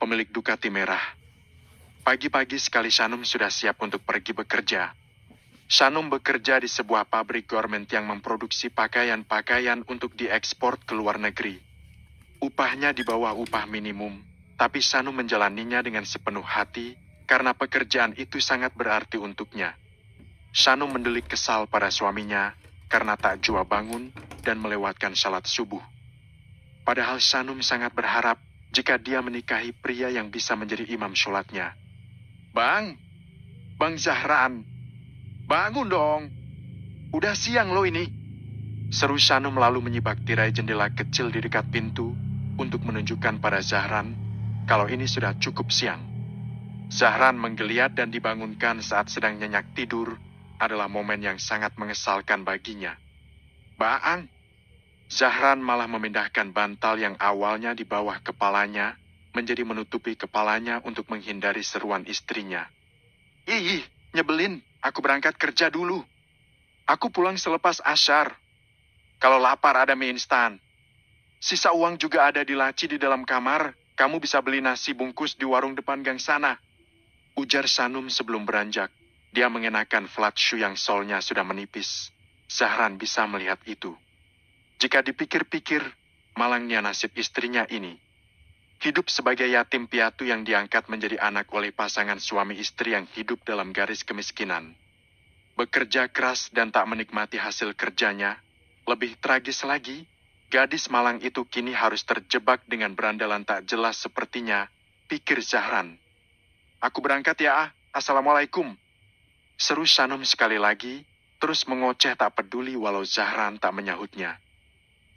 pemilik Ducati merah. Pagi-pagi sekali Sanum sudah siap untuk pergi bekerja. Sanum bekerja di sebuah pabrik garment yang memproduksi pakaian-pakaian untuk diekspor ke luar negeri. Upahnya di bawah upah minimum, tapi Sanum menjalaninya dengan sepenuh hati karena pekerjaan itu sangat berarti untuknya. Sanum mendelik kesal pada suaminya karena tak jua bangun dan melewatkan salat subuh. Padahal Sanum sangat berharap jika dia menikahi pria yang bisa menjadi imam sholatnya. Bang, Bang Zahran, bangun dong. Udah siang lo ini. Seru Shanum lalu menyibak tirai jendela kecil di dekat pintu untuk menunjukkan pada Zahran kalau ini sudah cukup siang. Zahran menggeliat dan dibangunkan saat sedang nyenyak tidur adalah momen yang sangat mengesalkan baginya. Baang, Zahran malah memindahkan bantal yang awalnya di bawah kepalanya, menjadi menutupi kepalanya untuk menghindari seruan istrinya. Ih, nyebelin, aku berangkat kerja dulu. Aku pulang selepas asyar. Kalau lapar ada mie instan. Sisa uang juga ada di laci di dalam kamar, kamu bisa beli nasi bungkus di warung depan gang sana. Ujar Sanum sebelum beranjak. Dia mengenakan flat shoe yang solnya sudah menipis. Zahran bisa melihat itu. Jika dipikir-pikir, malangnya nasib istrinya ini. Hidup sebagai yatim piatu yang diangkat menjadi anak oleh pasangan suami istri yang hidup dalam garis kemiskinan. Bekerja keras dan tak menikmati hasil kerjanya, lebih tragis lagi, gadis malang itu kini harus terjebak dengan berandalan tak jelas sepertinya, pikir Zahran. Aku berangkat ya, ah. Assalamualaikum. Seru Sanum sekali lagi, terus mengoceh tak peduli walau Zahran tak menyahutnya.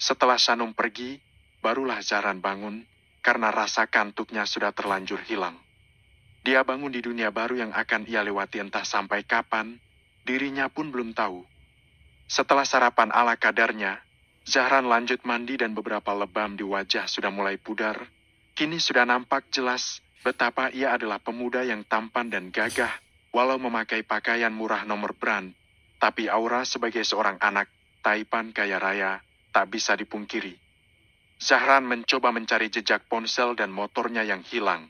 Setelah Sanum pergi, barulah Zaran bangun, karena rasa kantuknya sudah terlanjur hilang. Dia bangun di dunia baru yang akan ia lewati entah sampai kapan, dirinya pun belum tahu. Setelah sarapan ala kadarnya, Zahran lanjut mandi dan beberapa lebam di wajah sudah mulai pudar. Kini sudah nampak jelas betapa ia adalah pemuda yang tampan dan gagah, walau memakai pakaian murah nomor brand. Tapi aura sebagai seorang anak, taipan kaya raya, tak bisa dipungkiri. Zahran mencoba mencari jejak ponsel dan motornya yang hilang.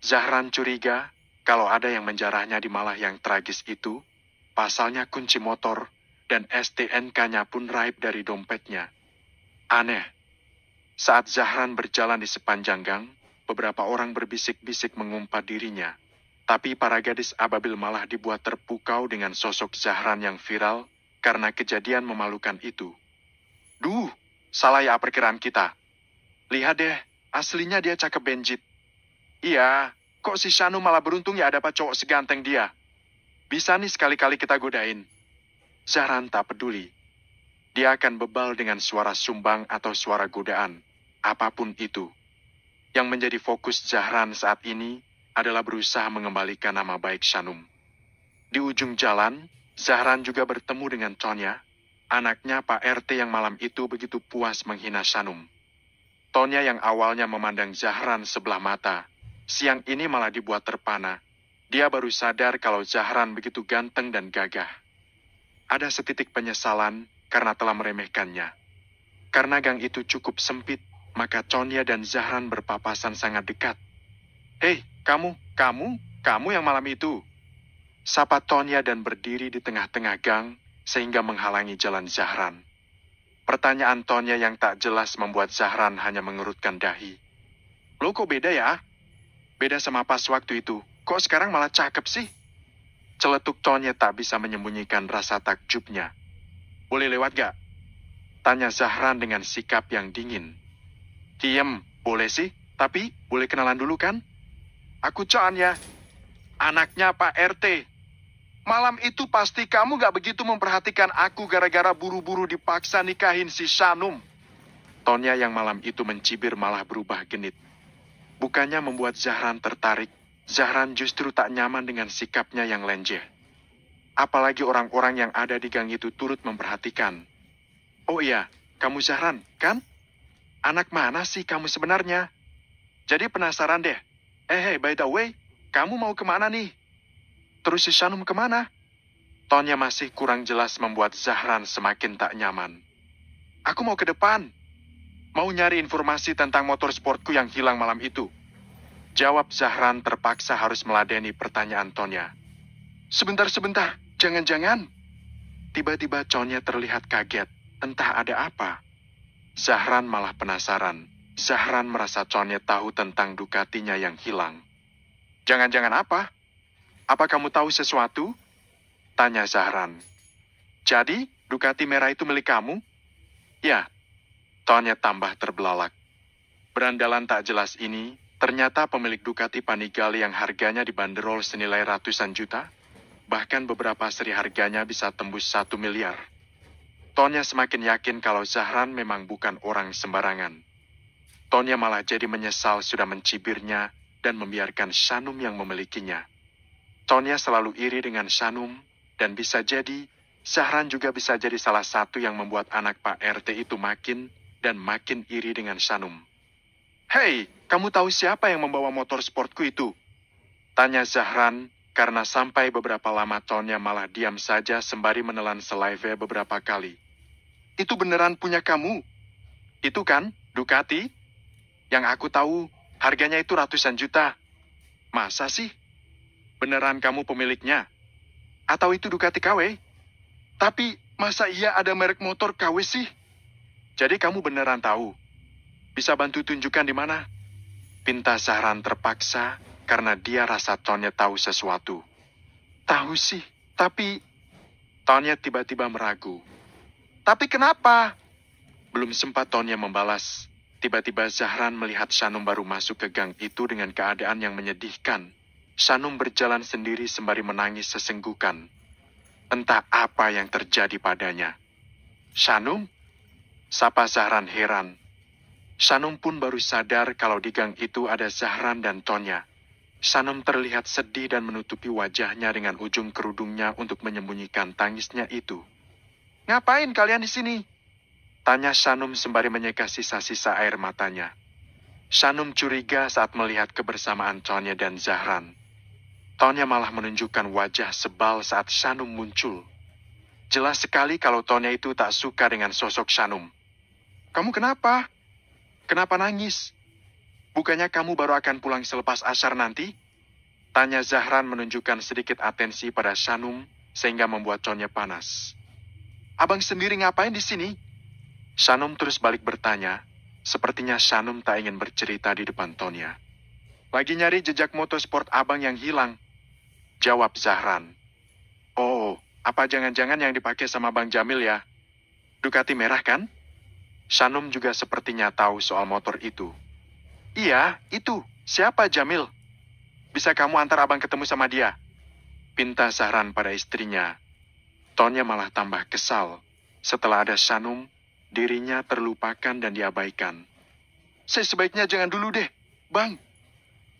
Zahran curiga kalau ada yang menjarahnya di malah yang tragis itu, pasalnya kunci motor dan STNK-nya pun raib dari dompetnya. Aneh. Saat Zahran berjalan di sepanjang gang, beberapa orang berbisik-bisik mengumpat dirinya. Tapi para gadis ababil malah dibuat terpukau dengan sosok Zahran yang viral karena kejadian memalukan itu. Duh, salah ya perkiraan kita. Lihat deh, aslinya dia cakep Benjit. Iya, kok si Shanu malah beruntung ya dapat cowok seganteng dia. Bisa nih sekali-kali kita godain. Zahran tak peduli. Dia akan bebal dengan suara sumbang atau suara godaan, apapun itu. Yang menjadi fokus Zahran saat ini adalah berusaha mengembalikan nama baik Shanum. Di ujung jalan, Zahran juga bertemu dengan Tonya, Anaknya Pak RT yang malam itu begitu puas menghina Sanum. Tonya yang awalnya memandang Zahran sebelah mata, siang ini malah dibuat terpana. Dia baru sadar kalau Zahran begitu ganteng dan gagah. Ada setitik penyesalan karena telah meremehkannya. Karena gang itu cukup sempit, maka Tonya dan Zahran berpapasan sangat dekat. Hei, kamu, kamu, kamu yang malam itu. Sapa Tonya dan berdiri di tengah-tengah gang, sehingga menghalangi jalan Zahran. Pertanyaan Tonya yang tak jelas membuat Zahran hanya mengerutkan dahi. Lo kok beda ya? Beda sama pas waktu itu. Kok sekarang malah cakep sih? Celetuk Tonya tak bisa menyembunyikan rasa takjubnya. Boleh lewat gak? Tanya Zahran dengan sikap yang dingin. Diem, boleh sih, tapi boleh kenalan dulu kan? Aku Caan ya, anaknya Pak RT. Malam itu pasti kamu gak begitu memperhatikan aku gara-gara buru-buru dipaksa nikahin si Sanum. Tonya yang malam itu mencibir malah berubah genit. Bukannya membuat Zahran tertarik, Zahran justru tak nyaman dengan sikapnya yang lenje. Apalagi orang-orang yang ada di gang itu turut memperhatikan. Oh iya, kamu Zahran, kan? Anak mana sih kamu sebenarnya? Jadi penasaran deh. Eh, hey, by the way, kamu mau kemana nih? Terus si Shanum kemana? Tonnya masih kurang jelas membuat Zahran semakin tak nyaman. Aku mau ke depan. Mau nyari informasi tentang motor sportku yang hilang malam itu. Jawab Zahran terpaksa harus meladeni pertanyaan Tonya. Sebentar-sebentar, jangan-jangan. Tiba-tiba Tonya terlihat kaget, entah ada apa. Zahran malah penasaran. Zahran merasa Tonya tahu tentang Dukatinya yang hilang. Jangan-jangan apa? apa kamu tahu sesuatu? Tanya Zahran. Jadi, Ducati merah itu milik kamu? Ya. Tonnya tambah terbelalak. Berandalan tak jelas ini, ternyata pemilik Ducati Panigale yang harganya dibanderol senilai ratusan juta, bahkan beberapa seri harganya bisa tembus satu miliar. Tonya semakin yakin kalau Zahran memang bukan orang sembarangan. Tonya malah jadi menyesal sudah mencibirnya dan membiarkan Shanum yang memilikinya. Tonya selalu iri dengan Shanum, dan bisa jadi, Syahran juga bisa jadi salah satu yang membuat anak Pak RT itu makin dan makin iri dengan Shanum. Hei, kamu tahu siapa yang membawa motor sportku itu? Tanya Zahran, karena sampai beberapa lama Tonya malah diam saja sembari menelan saliva beberapa kali. Itu beneran punya kamu? Itu kan, Ducati? Yang aku tahu, harganya itu ratusan juta. Masa sih? Beneran kamu pemiliknya? Atau itu Ducati KW? Tapi masa iya ada merek motor KW sih? Jadi kamu beneran tahu? Bisa bantu tunjukkan di mana? Pinta Zahran terpaksa karena dia rasa Tonya tahu sesuatu. Tahu sih, tapi... Tonya tiba-tiba meragu. Tapi kenapa? Belum sempat Tonya membalas. Tiba-tiba Zahran melihat Shanum baru masuk ke gang itu dengan keadaan yang menyedihkan. Shanum berjalan sendiri sembari menangis sesenggukan. Entah apa yang terjadi padanya. Shanum? Sapa Zahran heran. Shanum pun baru sadar kalau di gang itu ada Zahran dan Tonya. Shanum terlihat sedih dan menutupi wajahnya dengan ujung kerudungnya untuk menyembunyikan tangisnya itu. Ngapain kalian di sini? Tanya Shanum sembari menyeka sisa-sisa air matanya. Shanum curiga saat melihat kebersamaan Tonya dan Zahran. Tonya malah menunjukkan wajah sebal saat Shanum muncul. Jelas sekali kalau Tonya itu tak suka dengan sosok Shanum. Kamu kenapa? Kenapa nangis? Bukannya kamu baru akan pulang selepas asar nanti? Tanya Zahran menunjukkan sedikit atensi pada Shanum sehingga membuat Tonya panas. Abang sendiri ngapain di sini? Shanum terus balik bertanya, Sepertinya Shanum tak ingin bercerita di depan Tonya. Lagi nyari jejak motorsport abang yang hilang. Jawab Zahran. Oh, apa jangan-jangan yang dipakai sama Bang Jamil ya? Ducati merah kan? Sanum juga sepertinya tahu soal motor itu. Iya, itu. Siapa Jamil? Bisa kamu antar abang ketemu sama dia? Pinta Zahran pada istrinya. Tonya malah tambah kesal. Setelah ada Sanum, dirinya terlupakan dan diabaikan. Saya sebaiknya jangan dulu deh, Bang.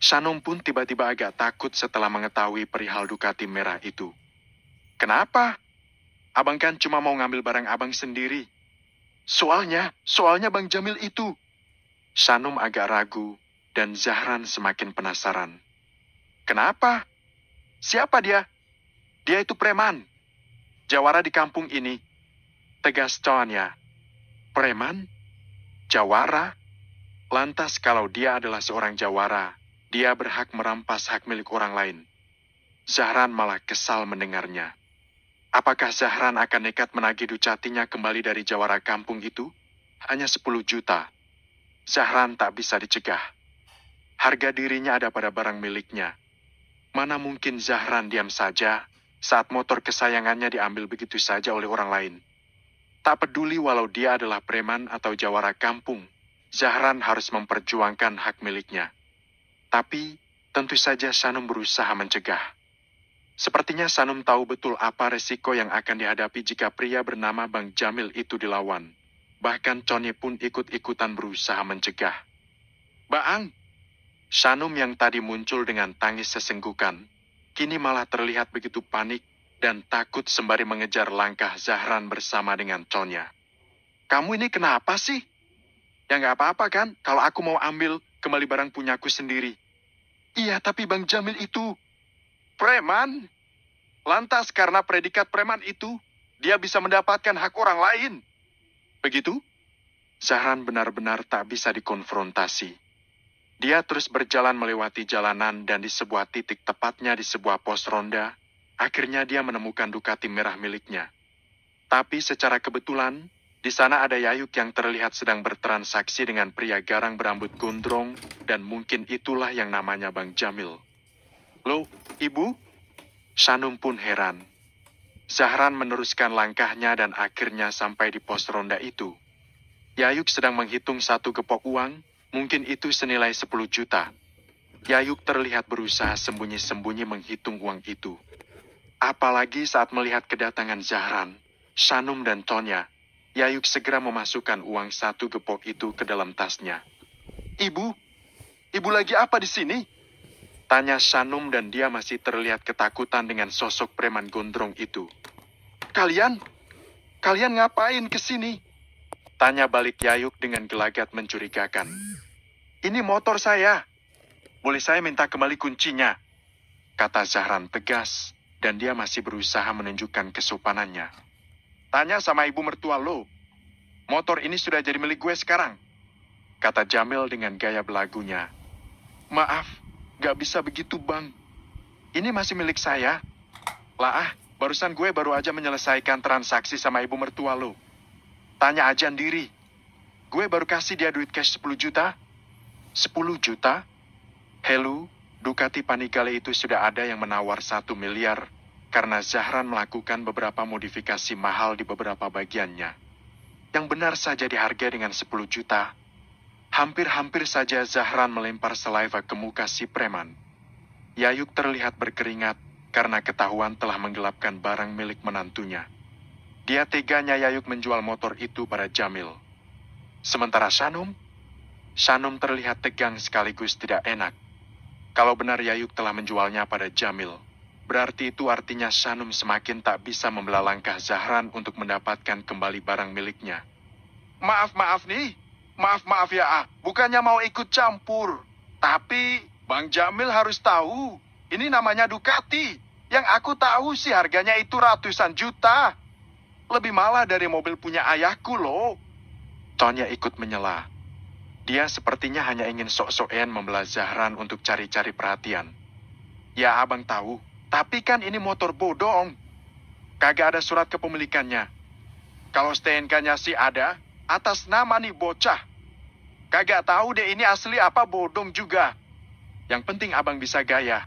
Sanum pun tiba-tiba agak takut setelah mengetahui perihal Ducati merah itu. Kenapa? Abang kan cuma mau ngambil barang abang sendiri. Soalnya, soalnya Bang Jamil itu. Sanum agak ragu dan Zahran semakin penasaran. Kenapa? Siapa dia? Dia itu preman. Jawara di kampung ini. Tegas cowannya. Preman? Jawara? Lantas kalau dia adalah seorang jawara, dia berhak merampas hak milik orang lain. Zahran malah kesal mendengarnya. Apakah Zahran akan nekat menagih Ducatinya kembali dari jawara kampung itu? Hanya 10 juta. Zahran tak bisa dicegah. Harga dirinya ada pada barang miliknya. Mana mungkin Zahran diam saja saat motor kesayangannya diambil begitu saja oleh orang lain. Tak peduli walau dia adalah preman atau jawara kampung, Zahran harus memperjuangkan hak miliknya. Tapi, tentu saja Sanum berusaha mencegah. Sepertinya Sanum tahu betul apa resiko yang akan dihadapi jika pria bernama Bang Jamil itu dilawan. Bahkan Tony pun ikut-ikutan berusaha mencegah. Baang! Sanum yang tadi muncul dengan tangis sesenggukan, kini malah terlihat begitu panik dan takut sembari mengejar langkah Zahran bersama dengan Conya. Kamu ini kenapa sih? Ya nggak apa-apa kan kalau aku mau ambil kembali barang punyaku sendiri. Iya, tapi Bang Jamil itu preman. Lantas karena predikat preman itu, dia bisa mendapatkan hak orang lain. Begitu? Zahran benar-benar tak bisa dikonfrontasi. Dia terus berjalan melewati jalanan dan di sebuah titik tepatnya di sebuah pos ronda, akhirnya dia menemukan Ducati merah miliknya. Tapi secara kebetulan, di sana ada Yayuk yang terlihat sedang bertransaksi dengan pria garang berambut gondrong, dan mungkin itulah yang namanya Bang Jamil. Lo, ibu? Sanum pun heran. Zahran meneruskan langkahnya dan akhirnya sampai di pos ronda itu. Yayuk sedang menghitung satu gepok uang, mungkin itu senilai 10 juta. Yayuk terlihat berusaha sembunyi-sembunyi menghitung uang itu. Apalagi saat melihat kedatangan Zahran, Sanum dan Tonya, Yayuk segera memasukkan uang satu gepok itu ke dalam tasnya. Ibu, ibu lagi apa di sini? Tanya Sanum dan dia masih terlihat ketakutan dengan sosok preman gondrong itu. Kalian, kalian ngapain ke sini? Tanya balik Yayuk dengan gelagat mencurigakan. Ini motor saya. Boleh saya minta kembali kuncinya? Kata Zahran tegas dan dia masih berusaha menunjukkan kesopanannya. Tanya sama ibu mertua lo. Motor ini sudah jadi milik gue sekarang. Kata Jamil dengan gaya belagunya. Maaf, gak bisa begitu bang. Ini masih milik saya. Lah ah, barusan gue baru aja menyelesaikan transaksi sama ibu mertua lo. Tanya aja sendiri. Gue baru kasih dia duit cash 10 juta. 10 juta? Hello, Ducati Panigale itu sudah ada yang menawar 1 miliar karena Zahran melakukan beberapa modifikasi mahal di beberapa bagiannya. Yang benar saja dihargai dengan 10 juta. Hampir-hampir saja Zahran melempar saliva ke muka si preman. Yayuk terlihat berkeringat karena ketahuan telah menggelapkan barang milik menantunya. Dia teganya Yayuk menjual motor itu pada Jamil. Sementara Sanum, Sanum terlihat tegang sekaligus tidak enak. Kalau benar Yayuk telah menjualnya pada Jamil, Berarti itu artinya Shanum semakin tak bisa membela langkah Zahran untuk mendapatkan kembali barang miliknya. Maaf, maaf nih. Maaf, maaf ya, ah. Bukannya mau ikut campur. Tapi, Bang Jamil harus tahu. Ini namanya Ducati. Yang aku tahu sih harganya itu ratusan juta. Lebih malah dari mobil punya ayahku loh. Tonya ikut menyela. Dia sepertinya hanya ingin sok-sokan membelah Zahran untuk cari-cari perhatian. Ya abang tahu, tapi kan ini motor bodoh, Om. Kagak ada surat kepemilikannya. Kalau STNK-nya sih ada, atas nama nih bocah. Kagak tahu deh ini asli apa bodong juga. Yang penting abang bisa gaya.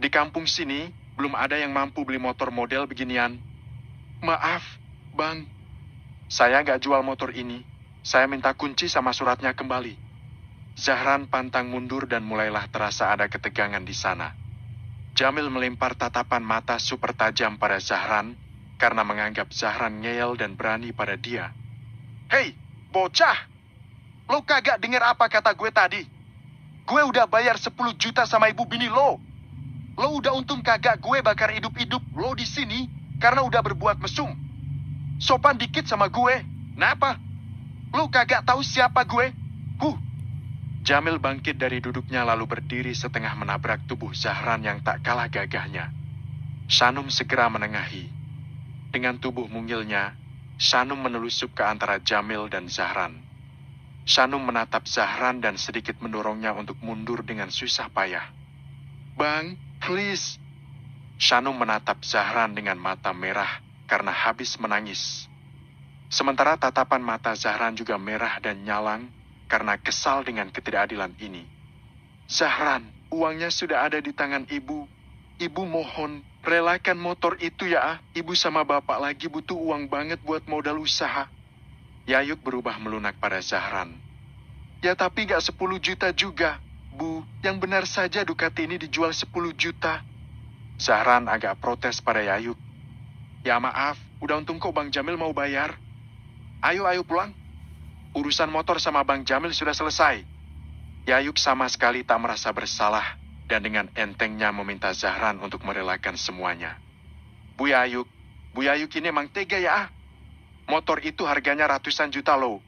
Di kampung sini, belum ada yang mampu beli motor model beginian. Maaf, Bang. Saya nggak jual motor ini. Saya minta kunci sama suratnya kembali. Zahran pantang mundur dan mulailah terasa ada ketegangan di sana. Jamil melempar tatapan mata super tajam pada Zahran karena menganggap Zahran ngeyel dan berani pada dia. Hei, bocah! Lo kagak denger apa kata gue tadi? Gue udah bayar 10 juta sama ibu bini lo. Lo udah untung kagak gue bakar hidup-hidup lo di sini karena udah berbuat mesum. Sopan dikit sama gue. Kenapa? Lo kagak tahu siapa gue? Huh, Jamil bangkit dari duduknya lalu berdiri setengah menabrak tubuh Zahran yang tak kalah gagahnya. Sanum segera menengahi. Dengan tubuh mungilnya, Sanum menelusup ke antara Jamil dan Zahran. Sanum menatap Zahran dan sedikit mendorongnya untuk mundur dengan susah payah. Bang, please. Sanum menatap Zahran dengan mata merah karena habis menangis. Sementara tatapan mata Zahran juga merah dan nyalang, karena kesal dengan ketidakadilan ini. Zahran, uangnya sudah ada di tangan ibu. Ibu mohon, relakan motor itu ya ah. Ibu sama bapak lagi butuh uang banget buat modal usaha. Yayuk berubah melunak pada Zahran. Ya tapi gak 10 juta juga. Bu, yang benar saja Ducati ini dijual 10 juta. Zahran agak protes pada Yayuk. Ya maaf, udah untung kok Bang Jamil mau bayar. Ayo, ayo pulang urusan motor sama Bang Jamil sudah selesai. Yayuk sama sekali tak merasa bersalah dan dengan entengnya meminta Zahran untuk merelakan semuanya. Bu Yayuk, Bu Yayuk ini emang tega ya ah. Motor itu harganya ratusan juta loh.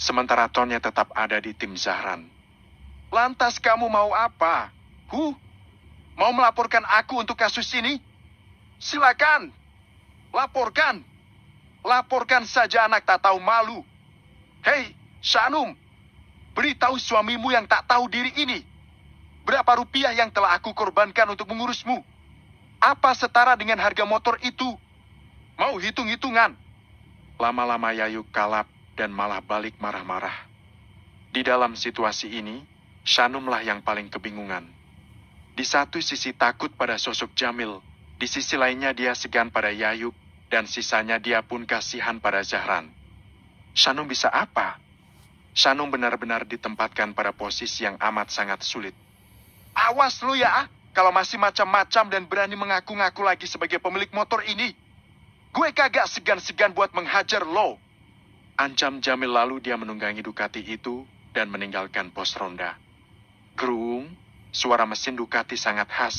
Sementara Tonnya tetap ada di tim Zahran. Lantas kamu mau apa? Huh? Mau melaporkan aku untuk kasus ini? Silakan. Laporkan. Laporkan saja anak tak tahu malu. Hei, Shanum, beritahu suamimu yang tak tahu diri ini. Berapa rupiah yang telah aku korbankan untuk mengurusmu? Apa setara dengan harga motor itu? Mau hitung-hitungan? Lama-lama Yayu kalap dan malah balik marah-marah. Di dalam situasi ini, Shanumlah yang paling kebingungan. Di satu sisi takut pada sosok Jamil, di sisi lainnya dia segan pada Yayuk dan sisanya dia pun kasihan pada Zahran. Sanum bisa apa? Sanum benar-benar ditempatkan pada posisi yang amat sangat sulit. Awas lu ya, kalau masih macam-macam dan berani mengaku-ngaku lagi sebagai pemilik motor ini. Gue kagak segan-segan buat menghajar lo. Ancam Jamil lalu dia menunggangi Ducati itu dan meninggalkan pos ronda. Gerung, suara mesin Ducati sangat khas,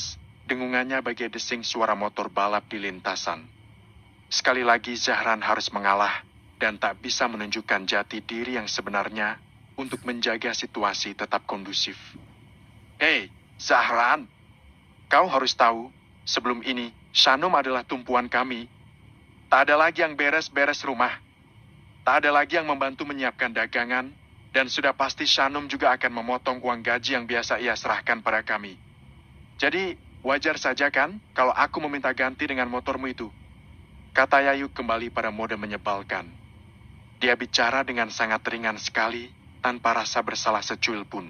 dengungannya bagai desing suara motor balap di lintasan. Sekali lagi Zahran harus mengalah dan tak bisa menunjukkan jati diri yang sebenarnya untuk menjaga situasi tetap kondusif. Hei, Zahran, kau harus tahu, sebelum ini, Shanum adalah tumpuan kami. Tak ada lagi yang beres-beres rumah. Tak ada lagi yang membantu menyiapkan dagangan, dan sudah pasti Shanum juga akan memotong uang gaji yang biasa ia serahkan pada kami. Jadi, wajar saja kan kalau aku meminta ganti dengan motormu itu? Kata Yayu kembali pada mode menyebalkan. Dia bicara dengan sangat ringan sekali, tanpa rasa bersalah secuil pun.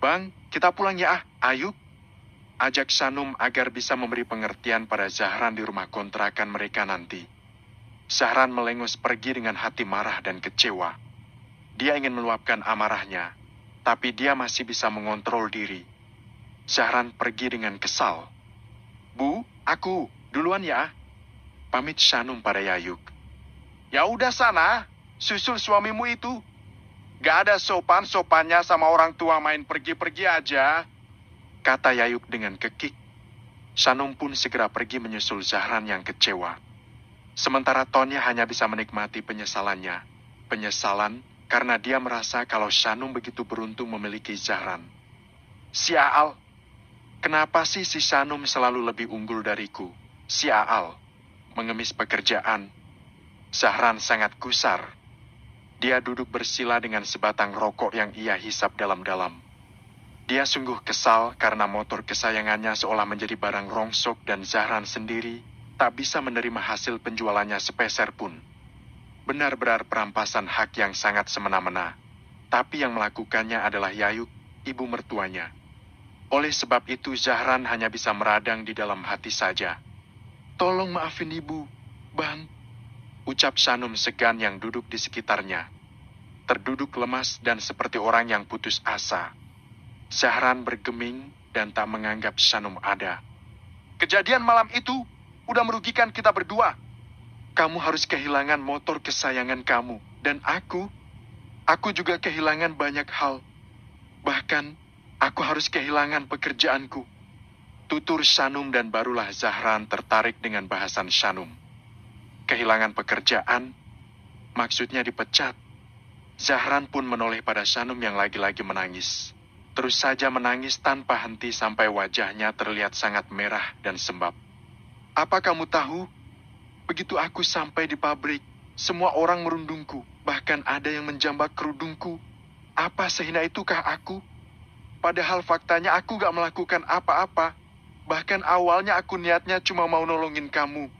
Bang, kita pulang ya ah, ayo. Ajak Sanum agar bisa memberi pengertian pada Zahran di rumah kontrakan mereka nanti. Zahran melengus pergi dengan hati marah dan kecewa. Dia ingin meluapkan amarahnya, tapi dia masih bisa mengontrol diri. Zahran pergi dengan kesal. Bu, aku, duluan ya. Ah. Pamit Sanum pada Yayuk. Ya udah sana, Susul suamimu itu. Gak ada sopan-sopannya sama orang tua main pergi-pergi aja. Kata Yayuk dengan kekik. Sanum pun segera pergi menyusul Zahran yang kecewa. Sementara Tonya hanya bisa menikmati penyesalannya. Penyesalan karena dia merasa kalau Sanum begitu beruntung memiliki Zahran. Si Aal, kenapa sih si Sanum selalu lebih unggul dariku? Si Aal, mengemis pekerjaan. Zahran sangat kusar. Dia duduk bersila dengan sebatang rokok yang ia hisap dalam-dalam. Dia sungguh kesal karena motor kesayangannya seolah menjadi barang rongsok dan Zahran sendiri tak bisa menerima hasil penjualannya sepeser pun. Benar-benar perampasan hak yang sangat semena-mena. Tapi yang melakukannya adalah Yayuk, ibu mertuanya. Oleh sebab itu Zahran hanya bisa meradang di dalam hati saja. Tolong maafin ibu, bang. Ucap Sanum segan yang duduk di sekitarnya terduduk lemas dan seperti orang yang putus asa. Zahran bergeming dan tak menganggap Sanum ada. Kejadian malam itu udah merugikan kita berdua. Kamu harus kehilangan motor kesayangan kamu. Dan aku, aku juga kehilangan banyak hal. Bahkan, aku harus kehilangan pekerjaanku. Tutur Sanum dan barulah Zahran tertarik dengan bahasan Sanum. Kehilangan pekerjaan, maksudnya dipecat. Zahran pun menoleh pada Sanum yang lagi-lagi menangis. Terus saja menangis tanpa henti sampai wajahnya terlihat sangat merah dan sembab. Apa kamu tahu? Begitu aku sampai di pabrik, semua orang merundungku, bahkan ada yang menjambak kerudungku. Apa sehina itukah aku? Padahal faktanya aku gak melakukan apa-apa. Bahkan awalnya aku niatnya cuma mau nolongin kamu,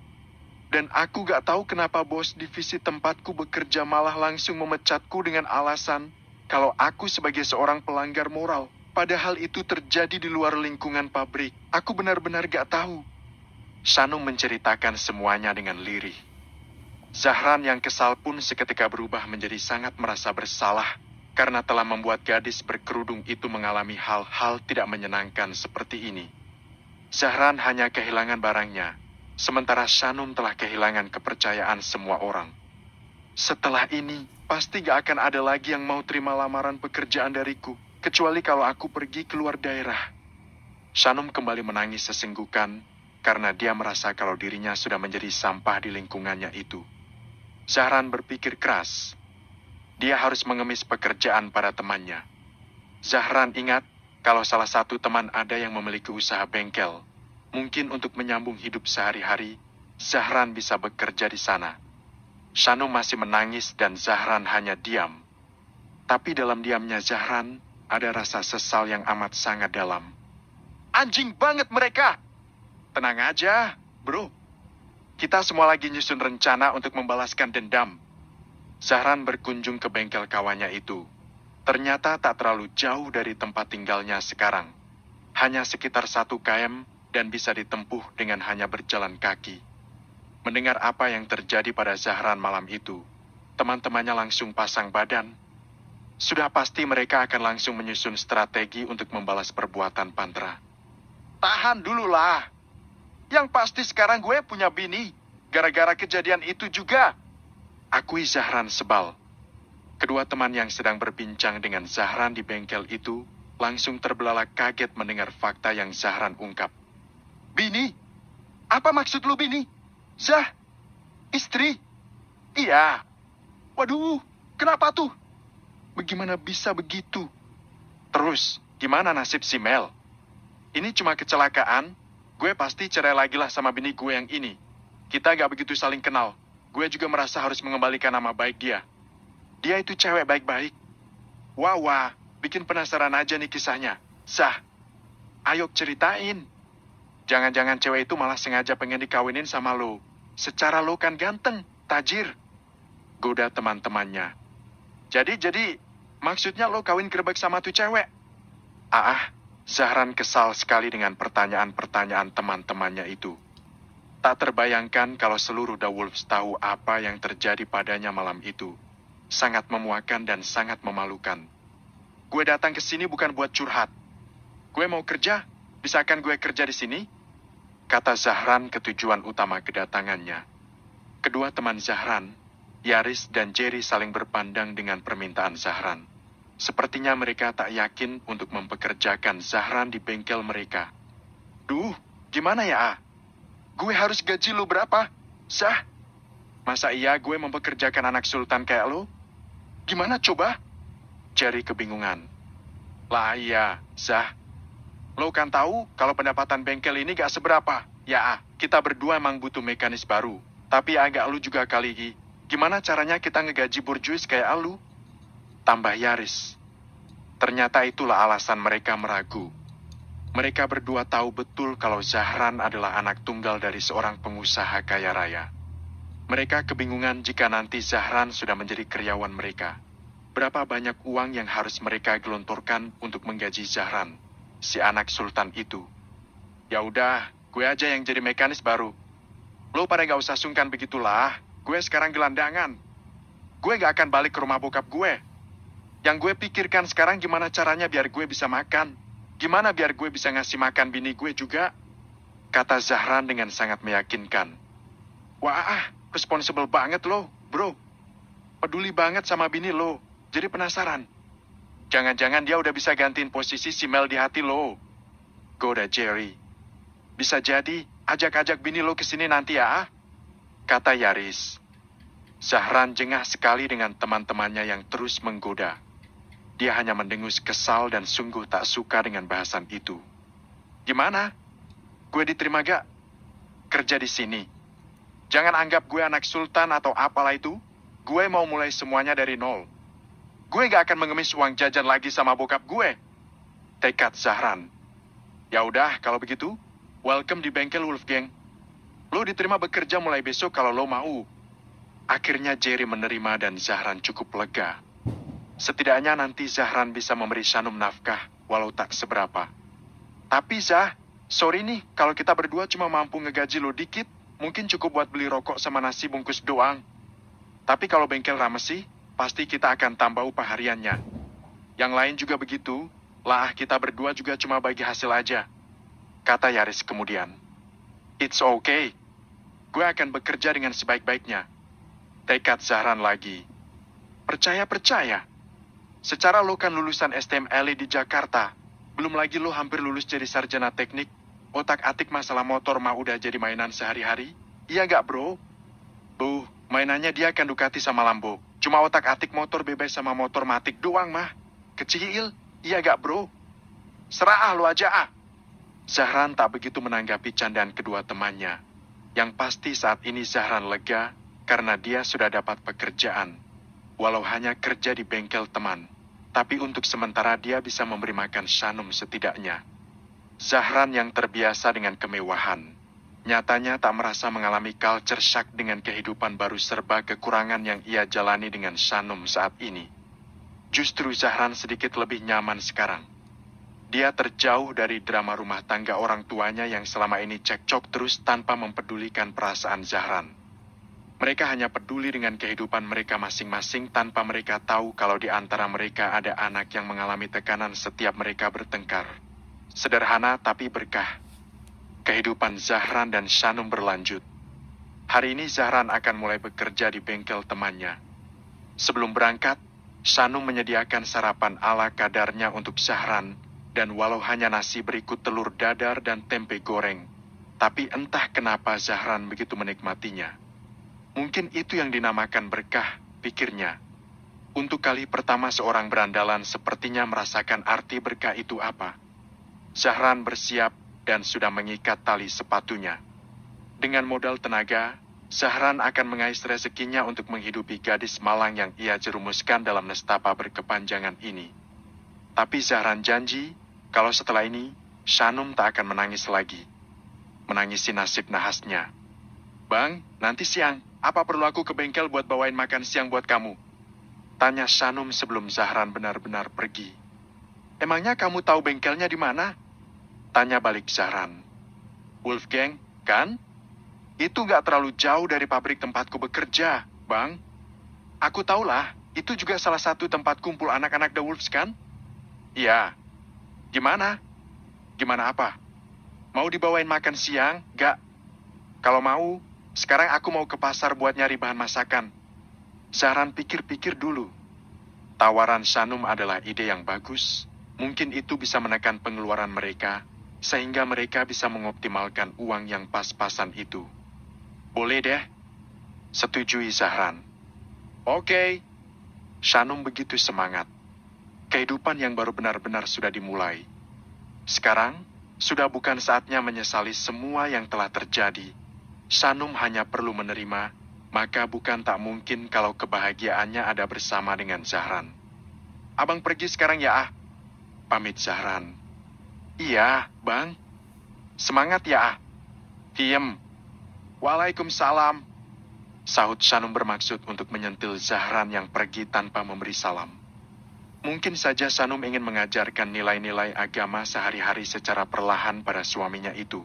dan aku gak tahu kenapa bos divisi tempatku bekerja malah langsung memecatku dengan alasan kalau aku sebagai seorang pelanggar moral. Padahal itu terjadi di luar lingkungan pabrik. Aku benar-benar gak tahu. Sanum menceritakan semuanya dengan lirih. Zahran yang kesal pun seketika berubah menjadi sangat merasa bersalah karena telah membuat gadis berkerudung itu mengalami hal-hal tidak menyenangkan seperti ini. Zahran hanya kehilangan barangnya, Sementara Shanum telah kehilangan kepercayaan semua orang. Setelah ini, pasti gak akan ada lagi yang mau terima lamaran pekerjaan dariku, kecuali kalau aku pergi keluar daerah. Shanum kembali menangis sesenggukan, karena dia merasa kalau dirinya sudah menjadi sampah di lingkungannya itu. Zahran berpikir keras. Dia harus mengemis pekerjaan pada temannya. Zahran ingat kalau salah satu teman ada yang memiliki usaha bengkel, Mungkin untuk menyambung hidup sehari-hari, Zahran bisa bekerja di sana. Shano masih menangis dan Zahran hanya diam. Tapi dalam diamnya Zahran, ada rasa sesal yang amat sangat dalam. Anjing banget mereka! Tenang aja, bro. Kita semua lagi nyusun rencana untuk membalaskan dendam. Zahran berkunjung ke bengkel kawannya itu. Ternyata tak terlalu jauh dari tempat tinggalnya sekarang. Hanya sekitar satu km dan bisa ditempuh dengan hanya berjalan kaki. Mendengar apa yang terjadi pada Zahran malam itu, teman-temannya langsung pasang badan. Sudah pasti mereka akan langsung menyusun strategi untuk membalas perbuatan Pantra. Tahan dulu lah. Yang pasti sekarang gue punya bini, gara-gara kejadian itu juga. Akui Zahran sebal. Kedua teman yang sedang berbincang dengan Zahran di bengkel itu langsung terbelalak kaget mendengar fakta yang Zahran ungkap. Bini? Apa maksud lu bini? Zah? Istri? Iya. Waduh, kenapa tuh? Bagaimana bisa begitu? Terus, gimana nasib si Mel? Ini cuma kecelakaan, gue pasti cerai lagi lah sama bini gue yang ini. Kita gak begitu saling kenal. Gue juga merasa harus mengembalikan nama baik dia. Dia itu cewek baik-baik. Wah, wah, bikin penasaran aja nih kisahnya. Sah, ayo ceritain. Jangan-jangan cewek itu malah sengaja pengen dikawinin sama lo. Secara lo kan ganteng, tajir. Goda teman-temannya. Jadi, jadi, maksudnya lo kawin gerbek sama tuh cewek? Ah, Zahran kesal sekali dengan pertanyaan-pertanyaan teman-temannya itu. Tak terbayangkan kalau seluruh The Wolves tahu apa yang terjadi padanya malam itu. Sangat memuakan dan sangat memalukan. Gue datang ke sini bukan buat curhat. Gue mau kerja, Bisakan gue kerja di sini? Kata Zahran ketujuan utama kedatangannya. Kedua teman Zahran, Yaris dan Jerry saling berpandang dengan permintaan Zahran. Sepertinya mereka tak yakin untuk mempekerjakan Zahran di bengkel mereka. Duh, gimana ya, ah? Gue harus gaji lu berapa? Zah? Masa iya gue mempekerjakan anak sultan kayak lu? Gimana coba? Jerry kebingungan. Lah iya, Zah. Lo kan tahu kalau pendapatan bengkel ini gak seberapa. Ya, ah, kita berdua emang butuh mekanis baru. Tapi agak lu juga kali, ini. Gimana caranya kita ngegaji burjuis kayak lu? Tambah Yaris. Ternyata itulah alasan mereka meragu. Mereka berdua tahu betul kalau Zahran adalah anak tunggal dari seorang pengusaha kaya raya. Mereka kebingungan jika nanti Zahran sudah menjadi karyawan mereka. Berapa banyak uang yang harus mereka gelontorkan untuk menggaji Zahran? si anak sultan itu. Ya udah, gue aja yang jadi mekanis baru. Lo pada gak usah sungkan begitulah, gue sekarang gelandangan. Gue gak akan balik ke rumah bokap gue. Yang gue pikirkan sekarang gimana caranya biar gue bisa makan. Gimana biar gue bisa ngasih makan bini gue juga? Kata Zahran dengan sangat meyakinkan. Wah, ah, responsible banget lo, bro. Peduli banget sama bini lo, jadi penasaran. Jangan-jangan dia udah bisa gantiin posisi si Mel di hati lo. Goda Jerry. Bisa jadi, ajak-ajak bini lo ke sini nanti ya, ah? Kata Yaris. Zahran jengah sekali dengan teman-temannya yang terus menggoda. Dia hanya mendengus kesal dan sungguh tak suka dengan bahasan itu. Gimana? Gue diterima gak? Kerja di sini. Jangan anggap gue anak sultan atau apalah itu. Gue mau mulai semuanya dari nol. Gue gak akan mengemis uang jajan lagi sama bokap gue. Tekad Zahran. Ya udah, kalau begitu, welcome di bengkel Wolfgang. Lo diterima bekerja mulai besok kalau lo mau. Akhirnya Jerry menerima dan Zahran cukup lega. Setidaknya nanti Zahran bisa memberi Sanum nafkah, walau tak seberapa. Tapi Zah, sorry nih, kalau kita berdua cuma mampu ngegaji lo dikit, mungkin cukup buat beli rokok sama nasi bungkus doang. Tapi kalau bengkel Ramesi, pasti kita akan tambah upah hariannya. Yang lain juga begitu, lah kita berdua juga cuma bagi hasil aja. Kata Yaris kemudian. It's okay. Gue akan bekerja dengan sebaik-baiknya. Tekad Zahran lagi. Percaya-percaya. Secara lo kan lulusan STM LA e di Jakarta, belum lagi lo hampir lulus jadi sarjana teknik, otak-atik masalah motor mah udah jadi mainan sehari-hari. Iya gak bro? Buh, mainannya dia akan Ducati sama Lambo. Cuma otak-atik motor bebas sama motor matik doang, mah. Kecil, iya gak bro? Serah ah lu aja ah. Zahran tak begitu menanggapi candaan kedua temannya. Yang pasti saat ini Zahran lega karena dia sudah dapat pekerjaan. Walau hanya kerja di bengkel teman. Tapi untuk sementara dia bisa memberi makan Shanum setidaknya. Zahran yang terbiasa dengan kemewahan nyatanya tak merasa mengalami culture shock dengan kehidupan baru serba kekurangan yang ia jalani dengan Shanum saat ini. Justru Zahran sedikit lebih nyaman sekarang. Dia terjauh dari drama rumah tangga orang tuanya yang selama ini cekcok terus tanpa mempedulikan perasaan Zahran. Mereka hanya peduli dengan kehidupan mereka masing-masing tanpa mereka tahu kalau di antara mereka ada anak yang mengalami tekanan setiap mereka bertengkar. Sederhana tapi berkah kehidupan Zahran dan Shanum berlanjut. Hari ini Zahran akan mulai bekerja di bengkel temannya. Sebelum berangkat, Shanum menyediakan sarapan ala kadarnya untuk Zahran, dan walau hanya nasi berikut telur dadar dan tempe goreng, tapi entah kenapa Zahran begitu menikmatinya. Mungkin itu yang dinamakan berkah, pikirnya. Untuk kali pertama seorang berandalan sepertinya merasakan arti berkah itu apa. Zahran bersiap dan sudah mengikat tali sepatunya. Dengan modal tenaga, Zahran akan mengais rezekinya untuk menghidupi gadis malang yang ia jerumuskan dalam nestapa berkepanjangan ini. Tapi Zahran janji, kalau setelah ini, Shanum tak akan menangis lagi. Menangisi nasib nahasnya. Bang, nanti siang, apa perlu aku ke bengkel buat bawain makan siang buat kamu? Tanya Shanum sebelum Zahran benar-benar pergi. Emangnya kamu tahu bengkelnya di mana? Tanya balik saran, Wolfgang, kan? Itu gak terlalu jauh dari pabrik tempatku bekerja, Bang. Aku tahulah, itu juga salah satu tempat kumpul anak-anak The Wolves, kan? Iya. Gimana? Gimana apa? Mau dibawain makan siang? Gak. Kalau mau, sekarang aku mau ke pasar buat nyari bahan masakan. Saran pikir-pikir dulu. Tawaran Sanum adalah ide yang bagus. Mungkin itu bisa menekan pengeluaran mereka sehingga mereka bisa mengoptimalkan uang yang pas-pasan itu. Boleh deh, setujui Zahran. Oke, okay. Shanum begitu semangat. Kehidupan yang baru benar-benar sudah dimulai. Sekarang, sudah bukan saatnya menyesali semua yang telah terjadi. Shanum hanya perlu menerima, maka bukan tak mungkin kalau kebahagiaannya ada bersama dengan Zahran. Abang pergi sekarang ya ah. Pamit Zahran. Iya, Bang. Semangat ya. Ah. Diem. Waalaikumsalam. Sahut Sanum bermaksud untuk menyentil Zahran yang pergi tanpa memberi salam. Mungkin saja Sanum ingin mengajarkan nilai-nilai agama sehari-hari secara perlahan pada suaminya itu.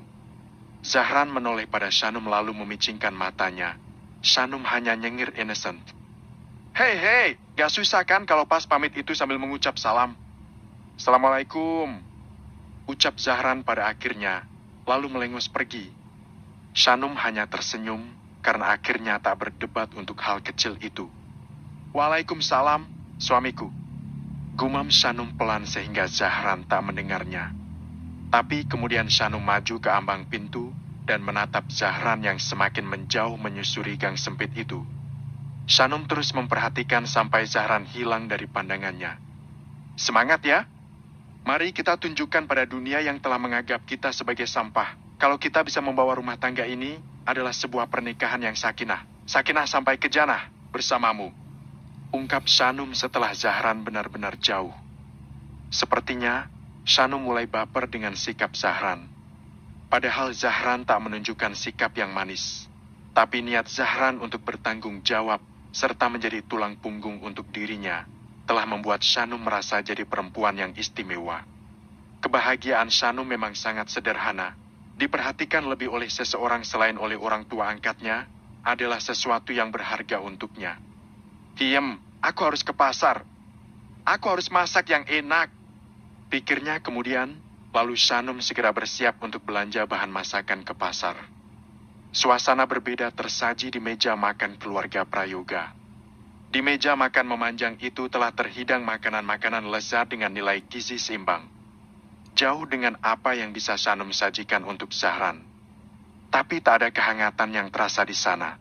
Zahran menoleh pada Sanum lalu memicingkan matanya. Sanum hanya nyengir innocent. Hei, hei, gak susah kan kalau pas pamit itu sambil mengucap salam. Assalamualaikum. Ucap Zahran pada akhirnya, lalu melengus pergi. Shanum hanya tersenyum karena akhirnya tak berdebat untuk hal kecil itu. Waalaikumsalam, suamiku. Gumam Shanum pelan sehingga Zahran tak mendengarnya. Tapi kemudian Shanum maju ke ambang pintu dan menatap Zahran yang semakin menjauh menyusuri gang sempit itu. Shanum terus memperhatikan sampai Zahran hilang dari pandangannya. Semangat ya! Mari kita tunjukkan pada dunia yang telah menganggap kita sebagai sampah. Kalau kita bisa membawa rumah tangga ini adalah sebuah pernikahan yang sakinah. Sakinah sampai ke janah bersamamu. Ungkap Sanum setelah Zahran benar-benar jauh. Sepertinya, Sanum mulai baper dengan sikap Zahran. Padahal Zahran tak menunjukkan sikap yang manis. Tapi niat Zahran untuk bertanggung jawab serta menjadi tulang punggung untuk dirinya telah membuat Shanu merasa jadi perempuan yang istimewa. Kebahagiaan Shanu memang sangat sederhana. Diperhatikan lebih oleh seseorang selain oleh orang tua angkatnya, adalah sesuatu yang berharga untuknya. Diam, aku harus ke pasar. Aku harus masak yang enak. Pikirnya kemudian, lalu Shanum segera bersiap untuk belanja bahan masakan ke pasar. Suasana berbeda tersaji di meja makan keluarga Prayoga. Di meja makan memanjang itu telah terhidang makanan-makanan lezat dengan nilai gizi seimbang. Jauh dengan apa yang bisa Sanum sajikan untuk Zahran. Tapi tak ada kehangatan yang terasa di sana.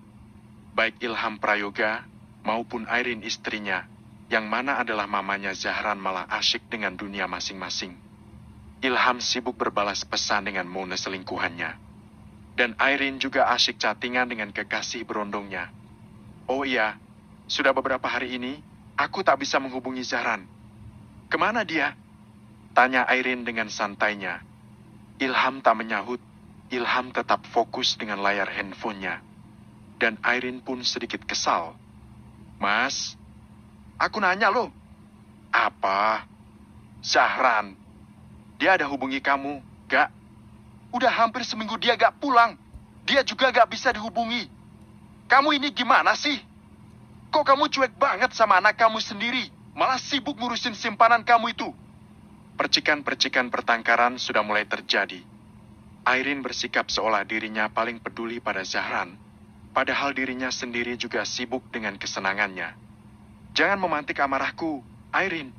Baik Ilham Prayoga maupun Airin istrinya, yang mana adalah mamanya Zahran malah asyik dengan dunia masing-masing. Ilham sibuk berbalas pesan dengan Mona selingkuhannya. Dan Airin juga asyik chattingan dengan kekasih berondongnya. Oh iya, sudah beberapa hari ini, aku tak bisa menghubungi Zahran. Kemana dia? Tanya Airin dengan santainya. Ilham tak menyahut. Ilham tetap fokus dengan layar handphonenya. Dan Airin pun sedikit kesal. Mas, aku nanya loh. Apa? Zahran. Dia ada hubungi kamu, gak? Udah hampir seminggu dia gak pulang. Dia juga gak bisa dihubungi. Kamu ini gimana sih? Kok kamu cuek banget sama anak kamu sendiri? Malah sibuk ngurusin simpanan kamu itu. Percikan-percikan pertangkaran sudah mulai terjadi. Airin bersikap seolah dirinya paling peduli pada Zahran, padahal dirinya sendiri juga sibuk dengan kesenangannya. Jangan memantik amarahku, Airin.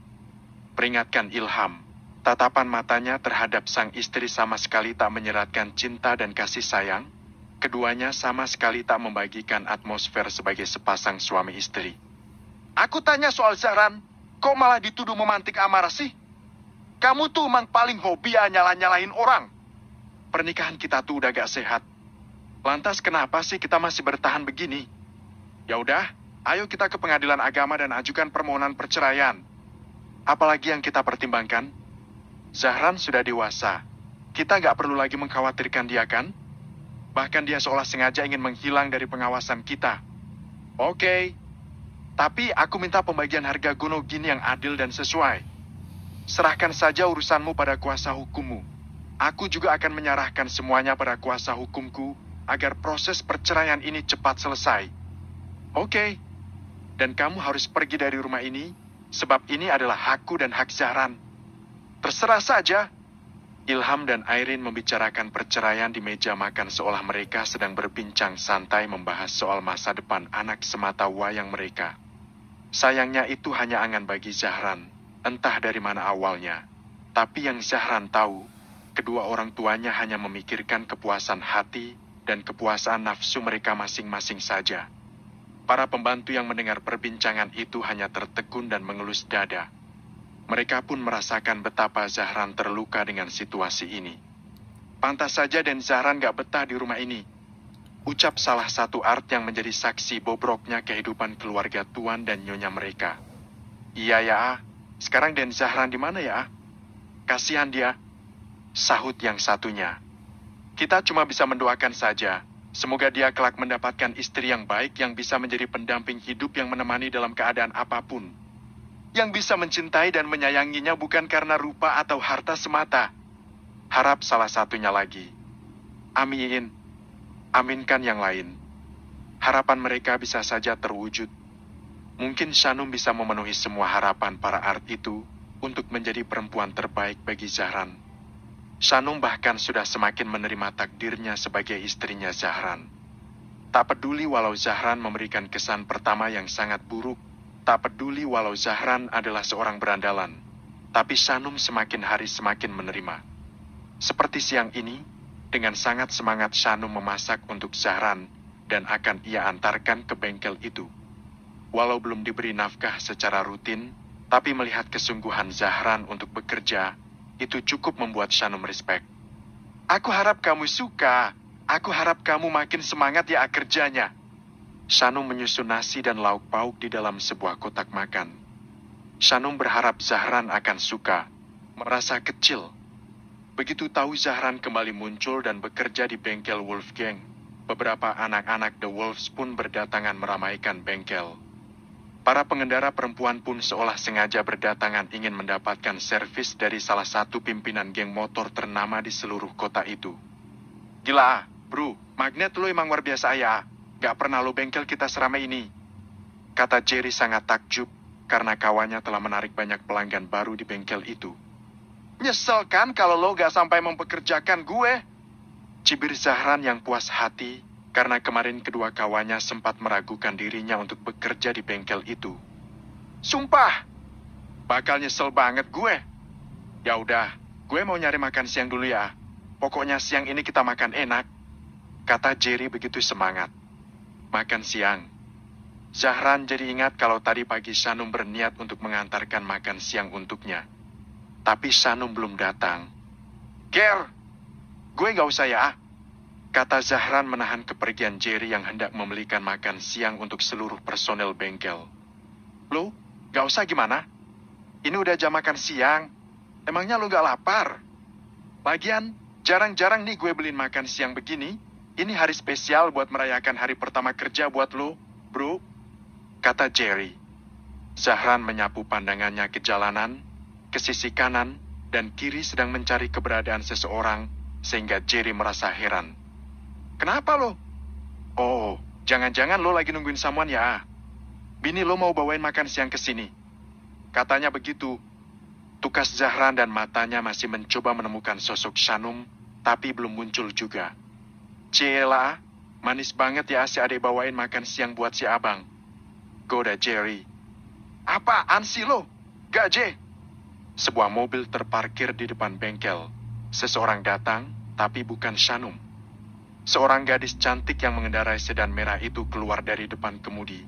Peringatkan Ilham. Tatapan matanya terhadap sang istri sama sekali tak menyeratkan cinta dan kasih sayang, keduanya sama sekali tak membagikan atmosfer sebagai sepasang suami istri. Aku tanya soal Zahran, kok malah dituduh memantik amarah sih? Kamu tuh emang paling hobi ya nyala-nyalain orang. Pernikahan kita tuh udah gak sehat. Lantas kenapa sih kita masih bertahan begini? Ya udah, ayo kita ke pengadilan agama dan ajukan permohonan perceraian. Apalagi yang kita pertimbangkan? Zahran sudah dewasa. Kita gak perlu lagi mengkhawatirkan dia kan? Bahkan dia seolah sengaja ingin menghilang dari pengawasan kita. Oke. Okay. Tapi aku minta pembagian harga Gono Gin yang adil dan sesuai. Serahkan saja urusanmu pada kuasa hukummu. Aku juga akan menyerahkan semuanya pada kuasa hukumku agar proses perceraian ini cepat selesai. Oke. Okay. Dan kamu harus pergi dari rumah ini sebab ini adalah hakku dan hak Zahran. Terserah saja. Ilham dan Airin membicarakan perceraian di meja makan seolah mereka sedang berbincang santai membahas soal masa depan anak semata wayang mereka. Sayangnya itu hanya angan bagi Zahran, entah dari mana awalnya. Tapi yang Zahran tahu, kedua orang tuanya hanya memikirkan kepuasan hati dan kepuasan nafsu mereka masing-masing saja. Para pembantu yang mendengar perbincangan itu hanya tertegun dan mengelus dada mereka pun merasakan betapa Zahran terluka dengan situasi ini. Pantas saja dan Zahran gak betah di rumah ini. Ucap salah satu art yang menjadi saksi bobroknya kehidupan keluarga Tuan dan Nyonya mereka. Iya ya, ah. sekarang Den Zahran di mana ya? Ah? Kasihan dia. Sahut yang satunya. Kita cuma bisa mendoakan saja. Semoga dia kelak mendapatkan istri yang baik yang bisa menjadi pendamping hidup yang menemani dalam keadaan apapun yang bisa mencintai dan menyayanginya bukan karena rupa atau harta semata. Harap salah satunya lagi. Amin. Aminkan yang lain. Harapan mereka bisa saja terwujud. Mungkin Shanum bisa memenuhi semua harapan para art itu untuk menjadi perempuan terbaik bagi Zahran. Shanum bahkan sudah semakin menerima takdirnya sebagai istrinya Zahran. Tak peduli walau Zahran memberikan kesan pertama yang sangat buruk Tak peduli walau Zahran adalah seorang berandalan, tapi Sanum semakin hari semakin menerima. Seperti siang ini, dengan sangat semangat Sanum memasak untuk Zahran dan akan ia antarkan ke bengkel itu. Walau belum diberi nafkah secara rutin, tapi melihat kesungguhan Zahran untuk bekerja, itu cukup membuat Sanum respect. Aku harap kamu suka. Aku harap kamu makin semangat ya kerjanya. Sanum menyusun nasi dan lauk pauk di dalam sebuah kotak makan. Sanum berharap Zahran akan suka, merasa kecil. Begitu tahu Zahran kembali muncul dan bekerja di bengkel Wolfgang, beberapa anak-anak The Wolves pun berdatangan meramaikan bengkel. Para pengendara perempuan pun seolah sengaja berdatangan ingin mendapatkan servis dari salah satu pimpinan geng motor ternama di seluruh kota itu. Gila, bro, magnet lo emang luar biasa ya. Gak pernah lo bengkel kita serame ini. Kata Jerry sangat takjub karena kawannya telah menarik banyak pelanggan baru di bengkel itu. Nyesel kan kalau lo gak sampai mempekerjakan gue? Cibir Zahran yang puas hati karena kemarin kedua kawannya sempat meragukan dirinya untuk bekerja di bengkel itu. Sumpah, bakal nyesel banget gue. Ya udah, gue mau nyari makan siang dulu ya. Pokoknya siang ini kita makan enak. Kata Jerry begitu semangat makan siang. Zahran jadi ingat kalau tadi pagi Sanum berniat untuk mengantarkan makan siang untuknya. Tapi Sanum belum datang. Ger, gue gak usah ya. Ah. Kata Zahran menahan kepergian Jerry yang hendak membelikan makan siang untuk seluruh personel bengkel. Lu, gak usah gimana? Ini udah jam makan siang. Emangnya lu gak lapar? Lagian, jarang-jarang nih gue beliin makan siang begini, ini hari spesial buat merayakan hari pertama kerja buat lo, bro. Kata Jerry. Zahran menyapu pandangannya ke jalanan, ke sisi kanan, dan kiri sedang mencari keberadaan seseorang, sehingga Jerry merasa heran. Kenapa lo? Oh, jangan-jangan lo lagi nungguin samuan ya. Bini lo mau bawain makan siang ke sini. Katanya begitu. Tukas Zahran dan matanya masih mencoba menemukan sosok Shanum, tapi belum muncul juga. Cela, manis banget ya si adek bawain makan siang buat si abang. Goda Jerry. Apa ansi lo? Gaje! Sebuah mobil terparkir di depan bengkel. Seseorang datang, tapi bukan Shanum. Seorang gadis cantik yang mengendarai sedan merah itu keluar dari depan kemudi.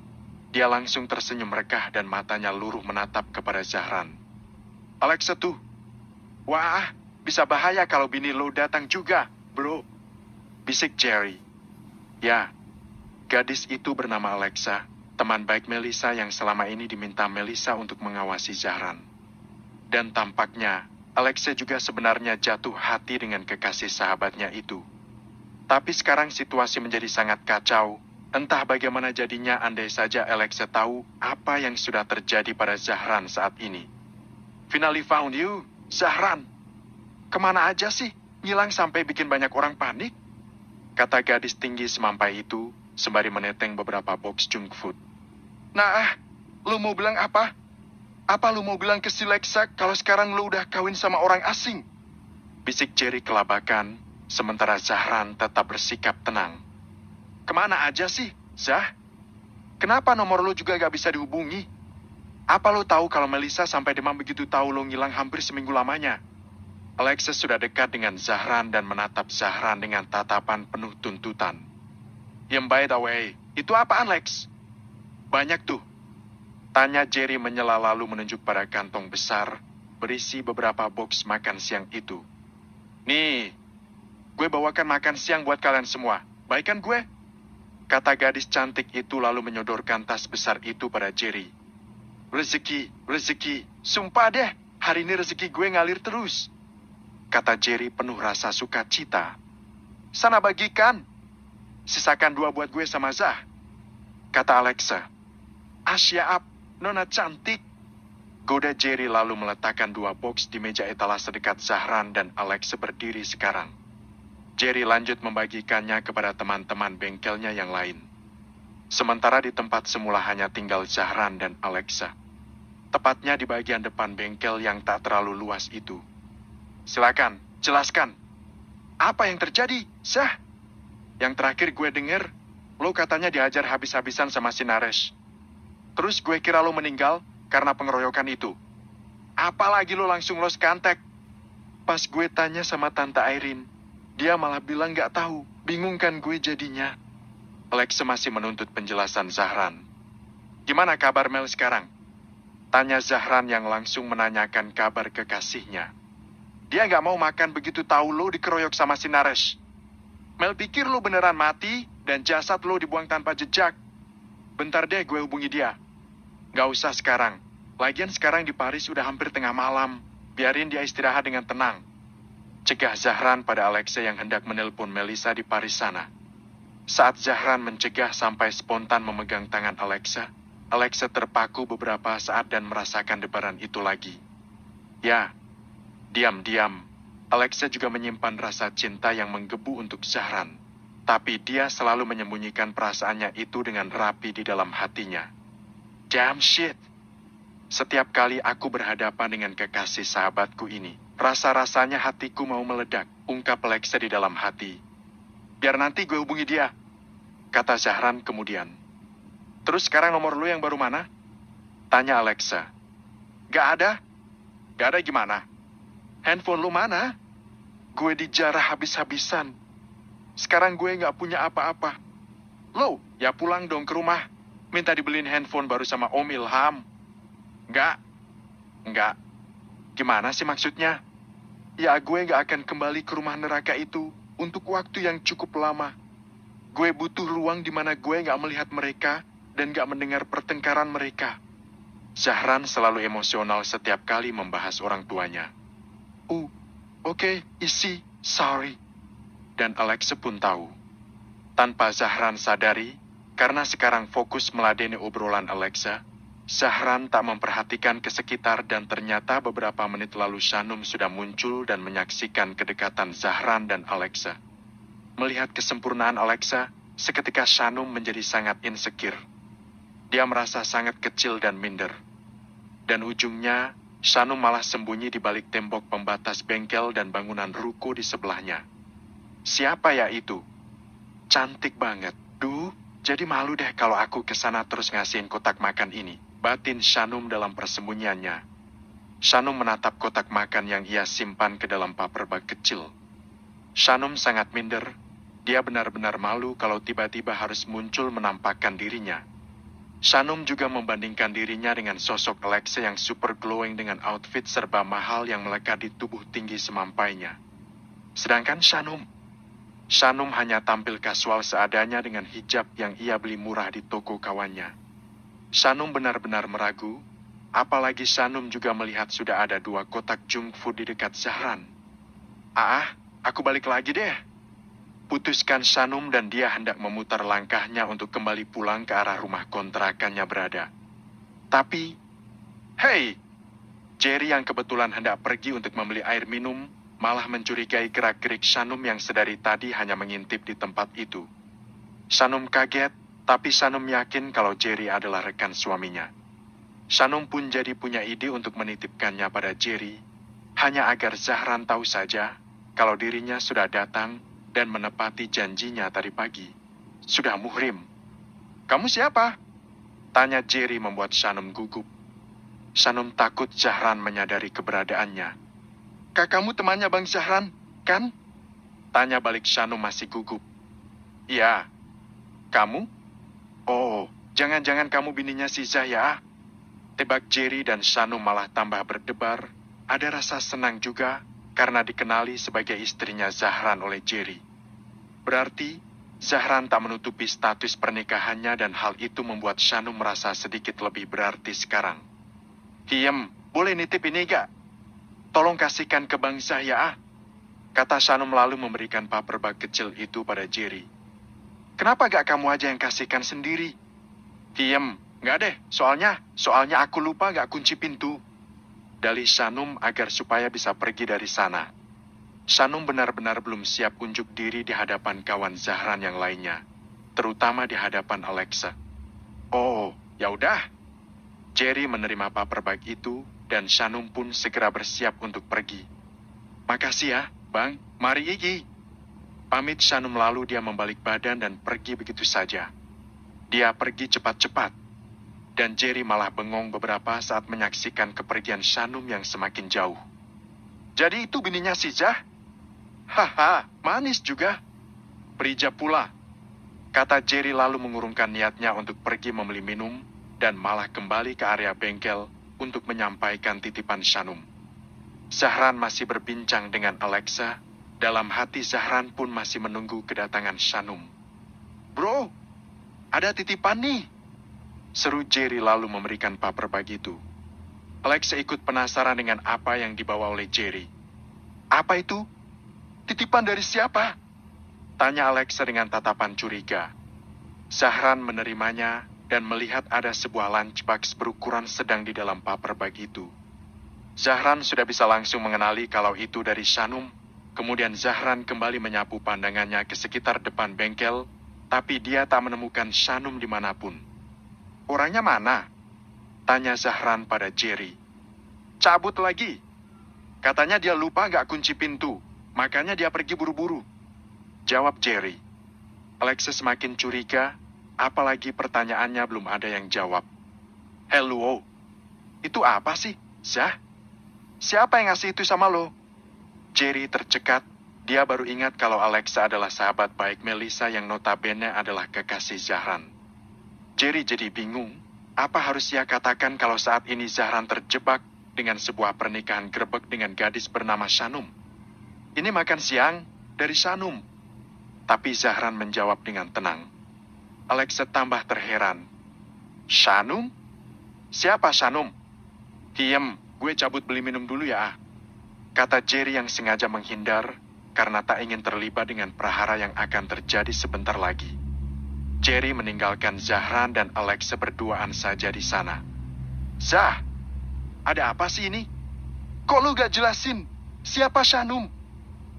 Dia langsung tersenyum rekah dan matanya luruh menatap kepada Zahran. Alexa tuh. Wah, bisa bahaya kalau bini lo datang juga, bro. Bisik Jerry. Ya, gadis itu bernama Alexa, teman baik Melissa yang selama ini diminta Melissa untuk mengawasi Zahran. Dan tampaknya, Alexa juga sebenarnya jatuh hati dengan kekasih sahabatnya itu. Tapi sekarang situasi menjadi sangat kacau. Entah bagaimana jadinya andai saja Alexa tahu apa yang sudah terjadi pada Zahran saat ini. Finally found you, Zahran. Kemana aja sih? Ngilang sampai bikin banyak orang panik? kata gadis tinggi semampai itu, sembari meneteng beberapa box junk food. Nah, ah, lu mau bilang apa? Apa lu mau bilang ke si Lexa kalau sekarang lu udah kawin sama orang asing? Bisik Jerry kelabakan, sementara Zahran tetap bersikap tenang. Kemana aja sih, Zah? Kenapa nomor lu juga gak bisa dihubungi? Apa lo tahu kalau Melisa sampai demam begitu tahu lo ngilang hampir seminggu lamanya? Alexis sudah dekat dengan Zahran dan menatap Zahran dengan tatapan penuh tuntutan. Yang by the way, itu apa Alex? Banyak tuh. Tanya Jerry menyela lalu menunjuk pada kantong besar berisi beberapa box makan siang itu. Nih, gue bawakan makan siang buat kalian semua. Baikan gue? Kata gadis cantik itu lalu menyodorkan tas besar itu pada Jerry. Rezeki, rezeki, sumpah deh, hari ini rezeki gue ngalir terus kata Jerry penuh rasa sukacita. Sana bagikan. Sisakan dua buat gue sama Zah. Kata Alexa. Asia ah, up, nona cantik. Goda Jerry lalu meletakkan dua box di meja etalase dekat Zahran dan Alexa berdiri sekarang. Jerry lanjut membagikannya kepada teman-teman bengkelnya yang lain. Sementara di tempat semula hanya tinggal Zahran dan Alexa. Tepatnya di bagian depan bengkel yang tak terlalu luas itu. Silakan, jelaskan. Apa yang terjadi, sah Yang terakhir gue denger, lo katanya diajar habis-habisan sama si Nares. Terus gue kira lo meninggal karena pengeroyokan itu. Apalagi lo langsung los kantek. Pas gue tanya sama Tante Airin, dia malah bilang gak tahu. Bingung kan gue jadinya. Lex masih menuntut penjelasan Zahran. Gimana kabar Mel sekarang? Tanya Zahran yang langsung menanyakan kabar kekasihnya. Dia nggak mau makan begitu tahu lo dikeroyok sama si Naresh. Mel pikir lo beneran mati dan jasad lo dibuang tanpa jejak. Bentar deh gue hubungi dia. Nggak usah sekarang. Lagian sekarang di Paris udah hampir tengah malam. Biarin dia istirahat dengan tenang. Cegah Zahran pada Alexa yang hendak menelpon Melisa di Paris sana. Saat Zahran mencegah sampai spontan memegang tangan Alexa, Alexa terpaku beberapa saat dan merasakan debaran itu lagi. Ya, Diam-diam, Alexa juga menyimpan rasa cinta yang menggebu untuk Zahran. Tapi dia selalu menyembunyikan perasaannya itu dengan rapi di dalam hatinya. Damn shit! Setiap kali aku berhadapan dengan kekasih sahabatku ini, rasa-rasanya hatiku mau meledak, ungkap Alexa di dalam hati. Biar nanti gue hubungi dia, kata Zahran kemudian. Terus sekarang nomor lu yang baru mana? Tanya Alexa. Gak ada. Gak ada gimana? Handphone lu mana? Gue dijarah habis-habisan. Sekarang gue nggak punya apa-apa. Lo, ya pulang dong ke rumah. Minta dibeliin handphone baru sama Om Ilham. Nggak. Nggak. Gimana sih maksudnya? Ya gue nggak akan kembali ke rumah neraka itu untuk waktu yang cukup lama. Gue butuh ruang di mana gue nggak melihat mereka dan nggak mendengar pertengkaran mereka. Zahran selalu emosional setiap kali membahas orang tuanya. U, oh, oke, okay, isi, sorry. Dan Alex pun tahu. Tanpa Zahran sadari, karena sekarang fokus meladeni obrolan Alexa, Zahran tak memperhatikan kesekitar dan ternyata beberapa menit lalu Shanum sudah muncul dan menyaksikan kedekatan Zahran dan Alexa. Melihat kesempurnaan Alexa, seketika Shanum menjadi sangat insecure. Dia merasa sangat kecil dan minder. Dan ujungnya, Shanum malah sembunyi di balik tembok pembatas bengkel dan bangunan ruko di sebelahnya. Siapa ya itu? Cantik banget. Duh, jadi malu deh kalau aku ke sana terus ngasihin kotak makan ini. Batin Shanum dalam persembunyiannya. Shanum menatap kotak makan yang ia simpan ke dalam paper bag kecil. Shanum sangat minder. Dia benar-benar malu kalau tiba-tiba harus muncul menampakkan dirinya. Shanum juga membandingkan dirinya dengan sosok Alexa yang super glowing dengan outfit serba mahal yang melekat di tubuh tinggi semampainya. Sedangkan Shanum, Shanum hanya tampil kasual seadanya dengan hijab yang ia beli murah di toko kawannya. Shanum benar-benar meragu, apalagi Shanum juga melihat sudah ada dua kotak junk food di dekat Zahran. Ah, ah aku balik lagi deh putuskan Sanum dan dia hendak memutar langkahnya untuk kembali pulang ke arah rumah kontrakannya berada. Tapi, hei, Jerry yang kebetulan hendak pergi untuk membeli air minum, malah mencurigai gerak-gerik Sanum yang sedari tadi hanya mengintip di tempat itu. Sanum kaget, tapi Sanum yakin kalau Jerry adalah rekan suaminya. Sanum pun jadi punya ide untuk menitipkannya pada Jerry, hanya agar Zahran tahu saja kalau dirinya sudah datang dan menepati janjinya tadi pagi. Sudah muhrim. Kamu siapa? Tanya Jerry membuat Sanum gugup. Sanum takut Zahran menyadari keberadaannya. Kakakmu temannya Bang Zahran, kan? Tanya balik Sanum masih gugup. Ya. Kamu? Oh, jangan-jangan kamu bininya si Zaya? Tebak Jerry dan Sanum malah tambah berdebar. Ada rasa senang juga karena dikenali sebagai istrinya Zahran oleh Jerry. Berarti, Zahran tak menutupi status pernikahannya dan hal itu membuat Shanu merasa sedikit lebih berarti sekarang. Diem, boleh nitip ini gak? Tolong kasihkan ke Bang Zahya ah. Kata Shanu lalu memberikan paper bag kecil itu pada Jerry. Kenapa gak kamu aja yang kasihkan sendiri? Diem, gak deh, soalnya, soalnya aku lupa gak kunci pintu. Dali Sanum agar supaya bisa pergi dari sana. Sanum benar-benar belum siap unjuk diri di hadapan kawan Zahran yang lainnya, terutama di hadapan Alexa. Oh, ya udah. Jerry menerima paper bag itu dan Sanum pun segera bersiap untuk pergi. Makasih ya, Bang. Mari Iki. Pamit Sanum lalu dia membalik badan dan pergi begitu saja. Dia pergi cepat-cepat dan Jerry malah bengong beberapa saat menyaksikan kepergian Shanum yang semakin jauh. Jadi itu bininya si Jah? Haha, manis juga. Perija pula. Kata Jerry lalu mengurungkan niatnya untuk pergi membeli minum dan malah kembali ke area bengkel untuk menyampaikan titipan Shanum. Zahran masih berbincang dengan Alexa, dalam hati Zahran pun masih menunggu kedatangan Shanum. Bro, ada titipan nih. Seru Jerry lalu memberikan paper bag itu. Alex ikut penasaran dengan apa yang dibawa oleh Jerry. Apa itu? Titipan dari siapa? Tanya Alex dengan tatapan curiga. Zahran menerimanya dan melihat ada sebuah lunchbox berukuran sedang di dalam paper bag itu. Zahran sudah bisa langsung mengenali kalau itu dari Shanum. Kemudian Zahran kembali menyapu pandangannya ke sekitar depan bengkel, tapi dia tak menemukan Shanum dimanapun. Orangnya mana? Tanya Zahran pada Jerry. Cabut lagi. Katanya dia lupa gak kunci pintu, makanya dia pergi buru-buru. Jawab Jerry. Alexis semakin curiga, apalagi pertanyaannya belum ada yang jawab. Hello, itu apa sih, Zah? Siapa yang ngasih itu sama lo? Jerry tercekat, dia baru ingat kalau Alexa adalah sahabat baik Melissa yang notabene adalah kekasih Zahran. Jerry jadi bingung, apa harus ia katakan kalau saat ini Zahran terjebak dengan sebuah pernikahan grebek dengan gadis bernama Shanum. Ini makan siang dari Shanum. Tapi Zahran menjawab dengan tenang. Alex tambah terheran. Shanum? Siapa Shanum? Diem, gue cabut beli minum dulu ya. Ah. Kata Jerry yang sengaja menghindar karena tak ingin terlibat dengan perhara yang akan terjadi sebentar lagi. Jerry meninggalkan Zahran dan Alex berduaan saja di sana. Zah, ada apa sih ini? Kok lu gak jelasin? Siapa Shanum?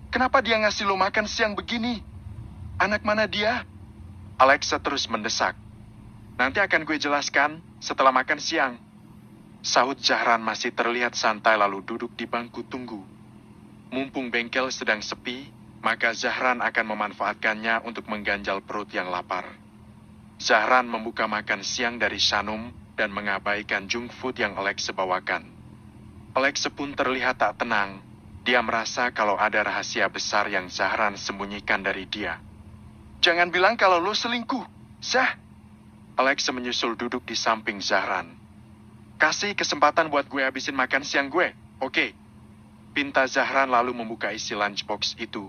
Kenapa dia ngasih lu makan siang begini? Anak mana dia? Alex terus mendesak. Nanti akan gue jelaskan setelah makan siang. Sahut Zahran masih terlihat santai lalu duduk di bangku tunggu. Mumpung bengkel sedang sepi, maka Zahran akan memanfaatkannya untuk mengganjal perut yang lapar. Zahran membuka makan siang dari Sanum dan mengabaikan junk food yang Alex bawakan. Alex pun terlihat tak tenang. Dia merasa kalau ada rahasia besar yang Zahran sembunyikan dari dia. Jangan bilang kalau lo selingkuh, Zah. Alex menyusul duduk di samping Zahran. Kasih kesempatan buat gue habisin makan siang gue, oke? Okay. Pinta Zahran lalu membuka isi lunchbox itu.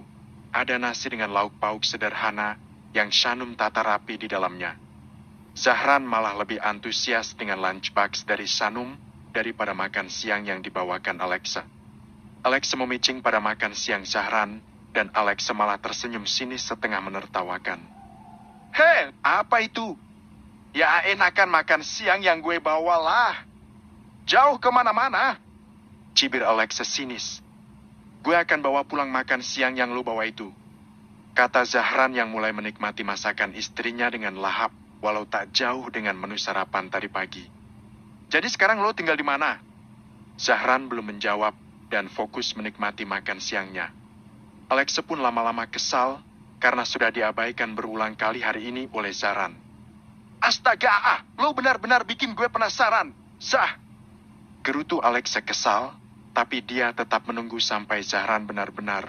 Ada nasi dengan lauk pauk sederhana yang Shanum tata rapi di dalamnya. Zahran malah lebih antusias dengan lunchbox dari Sanum daripada makan siang yang dibawakan Alexa. Alexa memicing pada makan siang Zahran, dan Alexa malah tersenyum sinis setengah menertawakan. Hei, apa itu? Ya enakan makan siang yang gue bawalah. Jauh kemana-mana. Cibir Alexa sinis. Gue akan bawa pulang makan siang yang lu bawa itu. Kata Zahran yang mulai menikmati masakan istrinya dengan lahap walau tak jauh dengan menu sarapan tadi pagi. Jadi sekarang lo tinggal di mana? Zahran belum menjawab dan fokus menikmati makan siangnya. Alex pun lama-lama kesal karena sudah diabaikan berulang kali hari ini oleh Zahran. Astaga, ah, lo benar-benar bikin gue penasaran. Zah! Gerutu Alex kesal, tapi dia tetap menunggu sampai Zahran benar-benar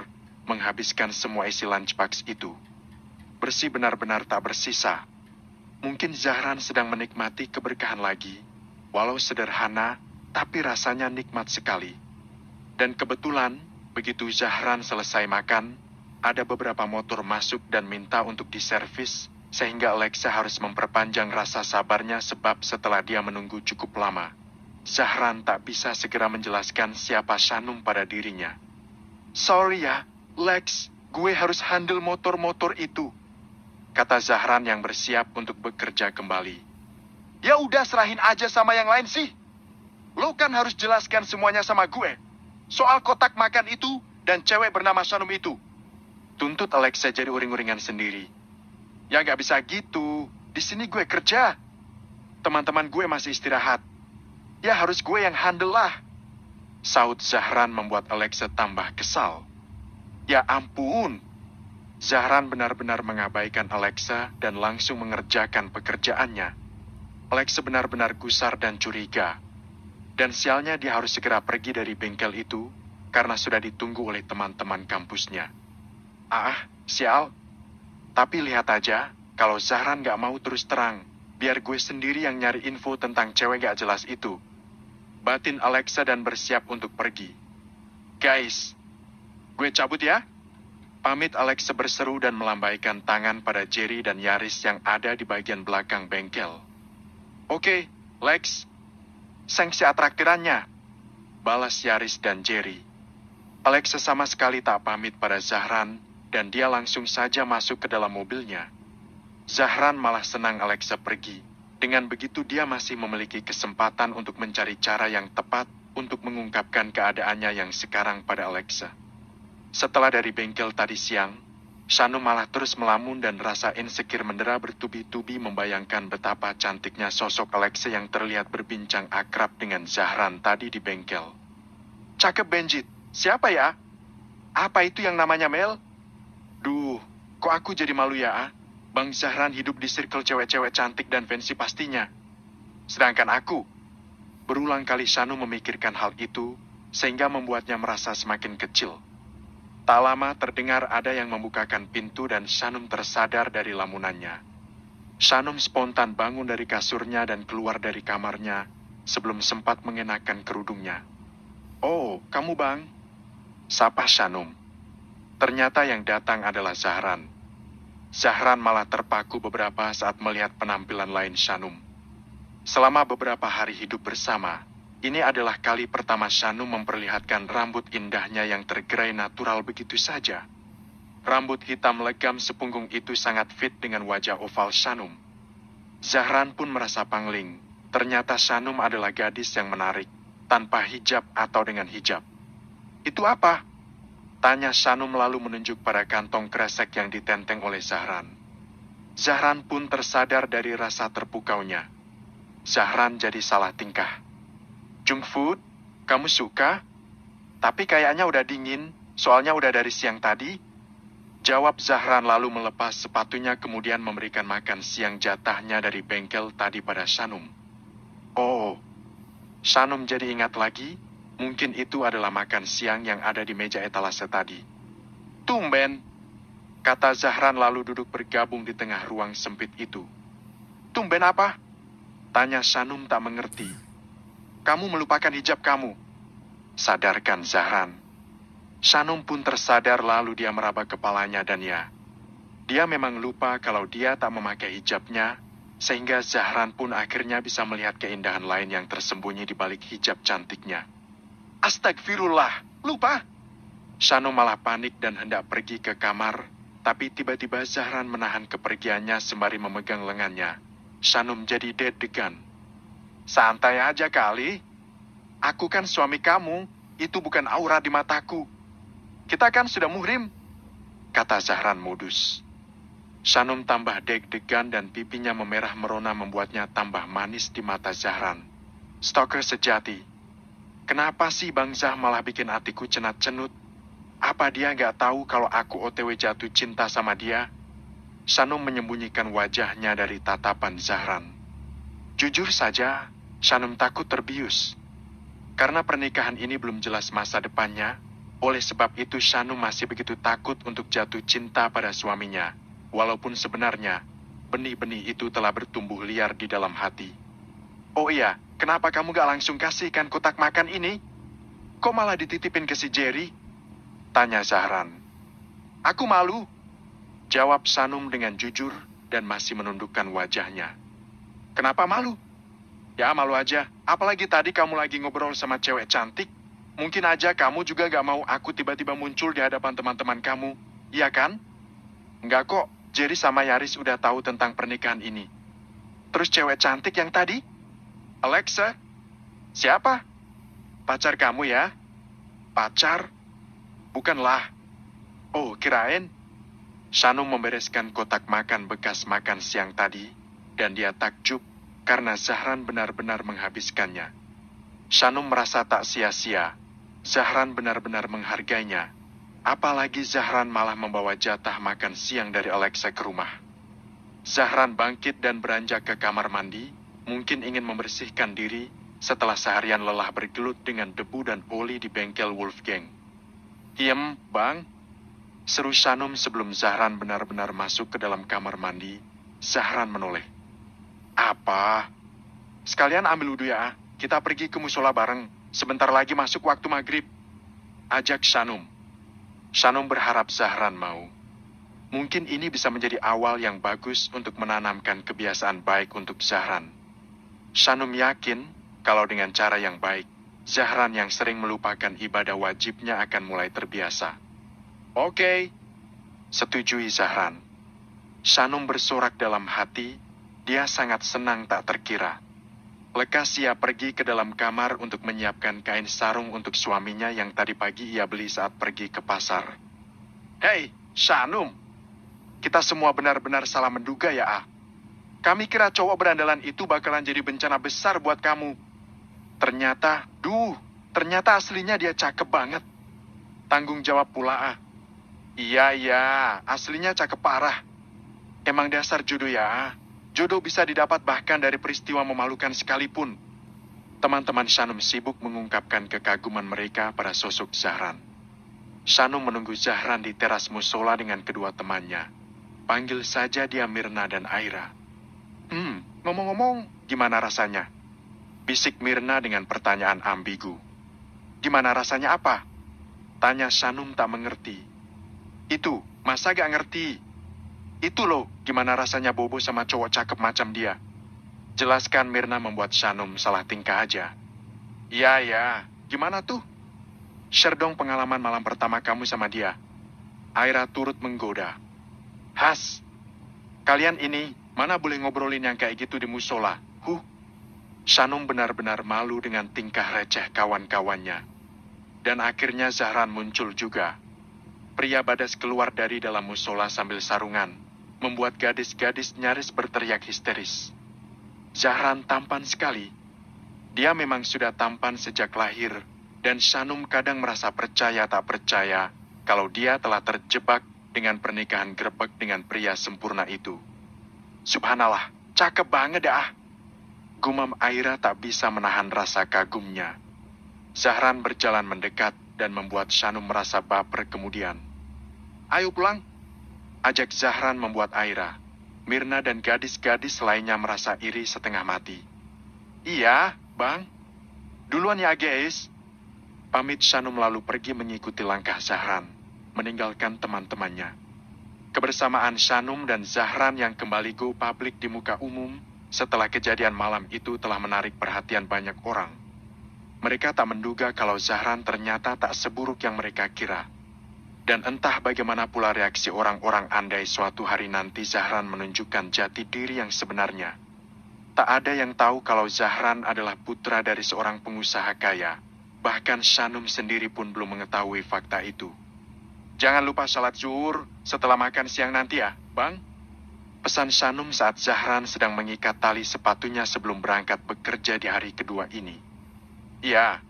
menghabiskan semua isi lunchbox itu. Bersih benar-benar tak bersisa Mungkin Zahran sedang menikmati keberkahan lagi, walau sederhana, tapi rasanya nikmat sekali. Dan kebetulan, begitu Zahran selesai makan, ada beberapa motor masuk dan minta untuk diservis, sehingga Alexa harus memperpanjang rasa sabarnya sebab setelah dia menunggu cukup lama, Zahran tak bisa segera menjelaskan siapa Shanum pada dirinya. Sorry ya, Lex, gue harus handle motor-motor itu, kata Zahran yang bersiap untuk bekerja kembali. Ya udah serahin aja sama yang lain sih. Lo kan harus jelaskan semuanya sama gue. Soal kotak makan itu dan cewek bernama Sanum itu. Tuntut Alexa jadi uring-uringan sendiri. Ya gak bisa gitu. Di sini gue kerja. Teman-teman gue masih istirahat. Ya harus gue yang handle lah. Saud Zahran membuat Alexa tambah kesal. Ya ampun, Zahran benar-benar mengabaikan Alexa dan langsung mengerjakan pekerjaannya. Alexa benar-benar gusar dan curiga. Dan sialnya dia harus segera pergi dari bengkel itu karena sudah ditunggu oleh teman-teman kampusnya. Ah, sial. Tapi lihat aja, kalau Zahran gak mau terus terang, biar gue sendiri yang nyari info tentang cewek gak jelas itu. Batin Alexa dan bersiap untuk pergi. Guys, gue cabut ya. Pamit Alex berseru dan melambaikan tangan pada Jerry dan Yaris yang ada di bagian belakang bengkel. Oke, okay, Lex. Sengsi atraktirannya. Balas Yaris dan Jerry. Alex sesama sekali tak pamit pada Zahran, dan dia langsung saja masuk ke dalam mobilnya. Zahran malah senang Alexa pergi. Dengan begitu dia masih memiliki kesempatan untuk mencari cara yang tepat untuk mengungkapkan keadaannya yang sekarang pada Alexa. Setelah dari bengkel tadi siang, Sanu malah terus melamun dan rasa insecure mendera bertubi-tubi membayangkan betapa cantiknya sosok Alexei yang terlihat berbincang akrab dengan Zahran tadi di bengkel. Cakep Benjit, siapa ya? Apa itu yang namanya Mel? Duh, kok aku jadi malu ya ah? Bang Zahran hidup di circle cewek-cewek cantik dan fancy pastinya. Sedangkan aku, berulang kali Sanu memikirkan hal itu, sehingga membuatnya merasa semakin kecil. Tak lama terdengar ada yang membukakan pintu dan Shanum tersadar dari lamunannya. Shanum spontan bangun dari kasurnya dan keluar dari kamarnya sebelum sempat mengenakan kerudungnya. Oh, kamu bang? Sapa Shanum. Ternyata yang datang adalah Zahran. Zahran malah terpaku beberapa saat melihat penampilan lain Shanum. Selama beberapa hari hidup bersama, ini adalah kali pertama Shanu memperlihatkan rambut indahnya yang tergerai natural begitu saja. Rambut hitam legam sepunggung itu sangat fit dengan wajah oval Shanum. Zahran pun merasa pangling. Ternyata Shanum adalah gadis yang menarik, tanpa hijab atau dengan hijab. Itu apa? Tanya Shanum lalu menunjuk pada kantong kresek yang ditenteng oleh Zahran. Zahran pun tersadar dari rasa terpukaunya. Zahran jadi salah tingkah. Junk food? Kamu suka? Tapi kayaknya udah dingin, soalnya udah dari siang tadi. Jawab Zahran lalu melepas sepatunya kemudian memberikan makan siang jatahnya dari bengkel tadi pada Sanum. Oh, Sanum jadi ingat lagi, mungkin itu adalah makan siang yang ada di meja etalase tadi. Tumben, kata Zahran lalu duduk bergabung di tengah ruang sempit itu. Tumben apa? Tanya Sanum tak mengerti. Kamu melupakan hijab kamu. Sadarkan Zahran. Shanum pun tersadar lalu dia meraba kepalanya dan ya. Dia memang lupa kalau dia tak memakai hijabnya, sehingga Zahran pun akhirnya bisa melihat keindahan lain yang tersembunyi di balik hijab cantiknya. Astagfirullah, lupa! Shanum malah panik dan hendak pergi ke kamar, tapi tiba-tiba Zahran menahan kepergiannya sembari memegang lengannya. Shanum jadi deg-degan. Santai aja kali. Aku kan suami kamu, itu bukan aura di mataku. Kita kan sudah muhrim, kata Zahran modus. Sanum tambah deg-degan dan pipinya memerah merona membuatnya tambah manis di mata Zahran. Stoker sejati. Kenapa sih Bang Zah malah bikin hatiku cenat-cenut? Apa dia nggak tahu kalau aku otw jatuh cinta sama dia? Sanum menyembunyikan wajahnya dari tatapan Zahran. Jujur saja, Sanum takut terbius. Karena pernikahan ini belum jelas masa depannya, oleh sebab itu Sanum masih begitu takut untuk jatuh cinta pada suaminya, walaupun sebenarnya benih-benih itu telah bertumbuh liar di dalam hati. Oh iya, kenapa kamu gak langsung kasihkan kotak makan ini? Kok malah dititipin ke si Jerry? Tanya Zahran. Aku malu. Jawab Sanum dengan jujur dan masih menundukkan wajahnya. Kenapa malu? Ya malu aja, apalagi tadi kamu lagi ngobrol sama cewek cantik. Mungkin aja kamu juga gak mau aku tiba-tiba muncul di hadapan teman-teman kamu, iya kan? Enggak kok, Jerry sama Yaris udah tahu tentang pernikahan ini. Terus cewek cantik yang tadi? Alexa? Siapa? Pacar kamu ya? Pacar? Bukanlah. Oh, kirain. Shanung membereskan kotak makan bekas makan siang tadi, dan dia takjub karena Zahran benar-benar menghabiskannya. Shanum merasa tak sia-sia. Zahran benar-benar menghargainya. Apalagi Zahran malah membawa jatah makan siang dari Alexa ke rumah. Zahran bangkit dan beranjak ke kamar mandi, mungkin ingin membersihkan diri setelah seharian lelah bergelut dengan debu dan poli di bengkel Wolfgang. Diam, Bang. Seru Shanum sebelum Zahran benar-benar masuk ke dalam kamar mandi, Zahran menoleh. Apa? Sekalian ambil wudhu ya. Kita pergi ke musola bareng. Sebentar lagi masuk waktu maghrib. Ajak Sanum. Sanum berharap Zahran mau. Mungkin ini bisa menjadi awal yang bagus untuk menanamkan kebiasaan baik untuk Zahran. Sanum yakin kalau dengan cara yang baik, Zahran yang sering melupakan ibadah wajibnya akan mulai terbiasa. Oke, okay. setujui Zahran. Sanum bersorak dalam hati dia sangat senang tak terkira. Lekas ia pergi ke dalam kamar untuk menyiapkan kain sarung untuk suaminya yang tadi pagi ia beli saat pergi ke pasar. Hei, Shanum! Kita semua benar-benar salah menduga ya, Ah. Kami kira cowok berandalan itu bakalan jadi bencana besar buat kamu. Ternyata, duh, ternyata aslinya dia cakep banget. Tanggung jawab pula, Ah. Iya, iya, aslinya cakep parah. Emang dasar judul ya, Ah. Jodoh bisa didapat bahkan dari peristiwa memalukan sekalipun. Teman-teman Shanum sibuk mengungkapkan kekaguman mereka pada sosok Zahran. Shanum menunggu Zahran di teras musola dengan kedua temannya. Panggil saja dia Mirna dan Aira. Hmm, ngomong-ngomong, gimana rasanya? Bisik Mirna dengan pertanyaan ambigu. Gimana rasanya apa? Tanya Sanum tak mengerti. Itu, masa gak ngerti? Itu loh, gimana rasanya bobo sama cowok cakep macam dia. Jelaskan Mirna membuat Shanum salah tingkah aja. Ya, ya, gimana tuh? Share dong pengalaman malam pertama kamu sama dia. Aira turut menggoda. Has, kalian ini mana boleh ngobrolin yang kayak gitu di musola, huh? Shanum benar-benar malu dengan tingkah receh kawan-kawannya. Dan akhirnya Zahran muncul juga. Pria badas keluar dari dalam musola sambil sarungan, membuat gadis-gadis nyaris berteriak histeris. Zahran tampan sekali. Dia memang sudah tampan sejak lahir, dan Shanum kadang merasa percaya tak percaya kalau dia telah terjebak dengan pernikahan grebek dengan pria sempurna itu. Subhanallah, cakep banget dah. Gumam Aira tak bisa menahan rasa kagumnya. Zahran berjalan mendekat dan membuat Shanum merasa baper kemudian. Ayo pulang, Ajak Zahran membuat Aira, Mirna dan gadis-gadis lainnya merasa iri setengah mati. Iya, Bang. Duluan ya, guys. Pamit Shanum lalu pergi mengikuti langkah Zahran, meninggalkan teman-temannya. Kebersamaan Shanum dan Zahran yang kembali go publik di muka umum setelah kejadian malam itu telah menarik perhatian banyak orang. Mereka tak menduga kalau Zahran ternyata tak seburuk yang mereka kira. Dan entah bagaimana pula reaksi orang-orang andai suatu hari nanti Zahran menunjukkan jati diri yang sebenarnya. Tak ada yang tahu kalau Zahran adalah putra dari seorang pengusaha kaya. Bahkan Shanum sendiri pun belum mengetahui fakta itu. Jangan lupa salat zuhur setelah makan siang nanti ya, Bang. Pesan Shanum saat Zahran sedang mengikat tali sepatunya sebelum berangkat bekerja di hari kedua ini. Ya,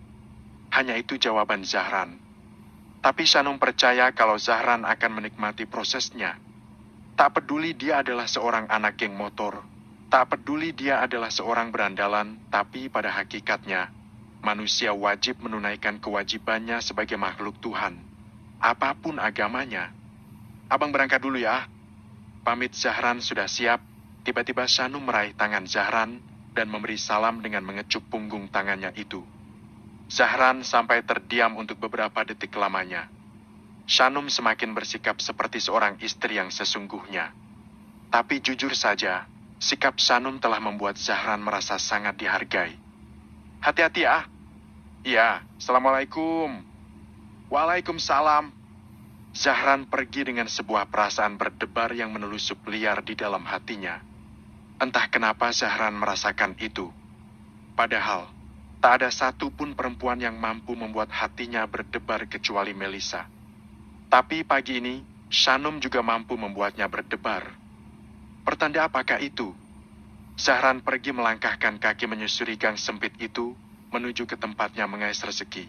hanya itu jawaban Zahran. Tapi Shanum percaya kalau Zahran akan menikmati prosesnya. Tak peduli dia adalah seorang anak geng motor, tak peduli dia adalah seorang berandalan, tapi pada hakikatnya, manusia wajib menunaikan kewajibannya sebagai makhluk Tuhan. Apapun agamanya. Abang berangkat dulu ya. Pamit Zahran sudah siap, tiba-tiba Shanum meraih tangan Zahran dan memberi salam dengan mengecup punggung tangannya itu. Zahran sampai terdiam untuk beberapa detik lamanya. Shanum semakin bersikap seperti seorang istri yang sesungguhnya. Tapi jujur saja, sikap Shanum telah membuat Zahran merasa sangat dihargai. Hati-hati ah. Iya, Assalamualaikum. Waalaikumsalam. Zahran pergi dengan sebuah perasaan berdebar yang menelusup liar di dalam hatinya. Entah kenapa Zahran merasakan itu. Padahal, Tak ada satupun perempuan yang mampu membuat hatinya berdebar kecuali Melisa. Tapi pagi ini, Shanum juga mampu membuatnya berdebar. Pertanda apakah itu? Zahran pergi melangkahkan kaki menyusuri gang sempit itu, menuju ke tempatnya mengais rezeki.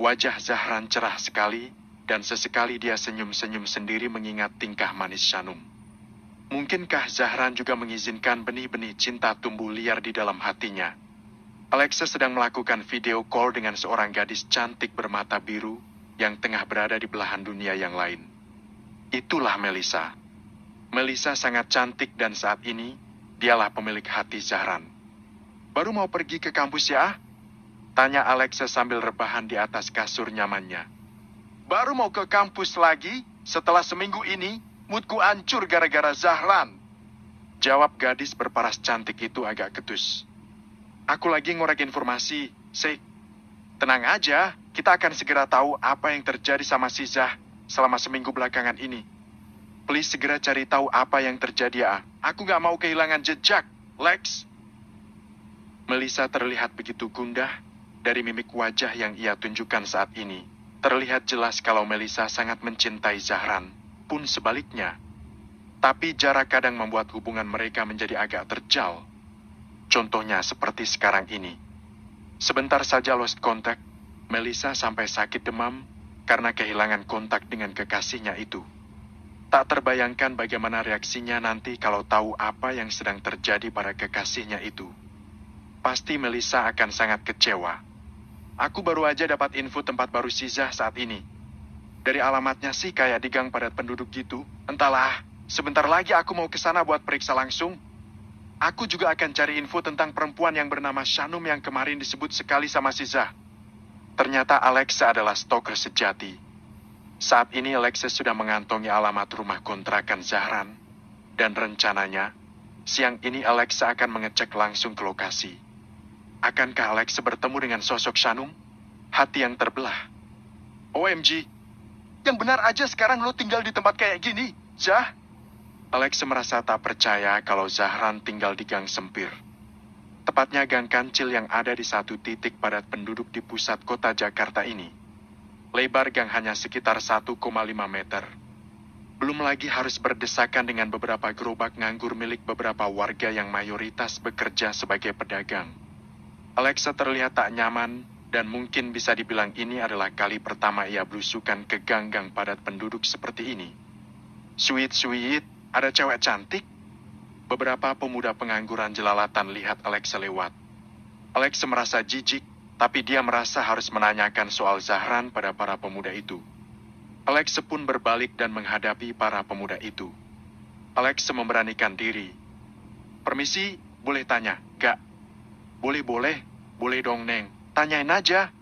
Wajah Zahran cerah sekali, dan sesekali dia senyum-senyum sendiri mengingat tingkah manis Shanum. Mungkinkah Zahran juga mengizinkan benih-benih cinta tumbuh liar di dalam hatinya? Alexa sedang melakukan video call dengan seorang gadis cantik bermata biru yang tengah berada di belahan dunia yang lain. Itulah Melissa. Melissa sangat cantik dan saat ini, dialah pemilik hati Zahran. Baru mau pergi ke kampus ya? Tanya Alexa sambil rebahan di atas kasur nyamannya. Baru mau ke kampus lagi? Setelah seminggu ini, moodku hancur gara-gara Zahran. Jawab gadis berparas cantik itu agak ketus. Aku lagi ngorek informasi, Sek. Tenang aja, kita akan segera tahu apa yang terjadi sama si selama seminggu belakangan ini. Please segera cari tahu apa yang terjadi ya. Aku gak mau kehilangan jejak, Lex. Melissa terlihat begitu gundah dari mimik wajah yang ia tunjukkan saat ini. Terlihat jelas kalau Melissa sangat mencintai Zahran, pun sebaliknya. Tapi jarak kadang membuat hubungan mereka menjadi agak terjal. Contohnya seperti sekarang ini. Sebentar saja lost contact, Melissa sampai sakit demam karena kehilangan kontak dengan kekasihnya itu. Tak terbayangkan bagaimana reaksinya nanti kalau tahu apa yang sedang terjadi pada kekasihnya itu. Pasti Melissa akan sangat kecewa. Aku baru aja dapat info tempat baru Sizah saat ini. Dari alamatnya sih kayak di gang padat penduduk gitu. Entahlah, sebentar lagi aku mau ke sana buat periksa langsung, Aku juga akan cari info tentang perempuan yang bernama Shanum yang kemarin disebut sekali sama si Ternyata Alexa adalah stoker sejati. Saat ini Alexa sudah mengantongi alamat rumah kontrakan Zahran. Dan rencananya, siang ini Alexa akan mengecek langsung ke lokasi. Akankah Alexa bertemu dengan sosok Shanum? Hati yang terbelah. OMG, yang benar aja sekarang lo tinggal di tempat kayak gini, Zah. Alex merasa tak percaya kalau Zahran tinggal di gang sempir. Tepatnya gang kancil yang ada di satu titik padat penduduk di pusat kota Jakarta ini. Lebar gang hanya sekitar 1,5 meter. Belum lagi harus berdesakan dengan beberapa gerobak nganggur milik beberapa warga yang mayoritas bekerja sebagai pedagang. Alexa terlihat tak nyaman, dan mungkin bisa dibilang ini adalah kali pertama ia berusukan ke gang-gang padat penduduk seperti ini. Suit-suit, ada cewek cantik? Beberapa pemuda pengangguran jelalatan lihat Alex lewat. Alex merasa jijik, tapi dia merasa harus menanyakan soal Zahran pada para pemuda itu. Alex pun berbalik dan menghadapi para pemuda itu. Alex memberanikan diri. Permisi, boleh tanya? Gak. Boleh-boleh, boleh dong Neng. Tanyain aja.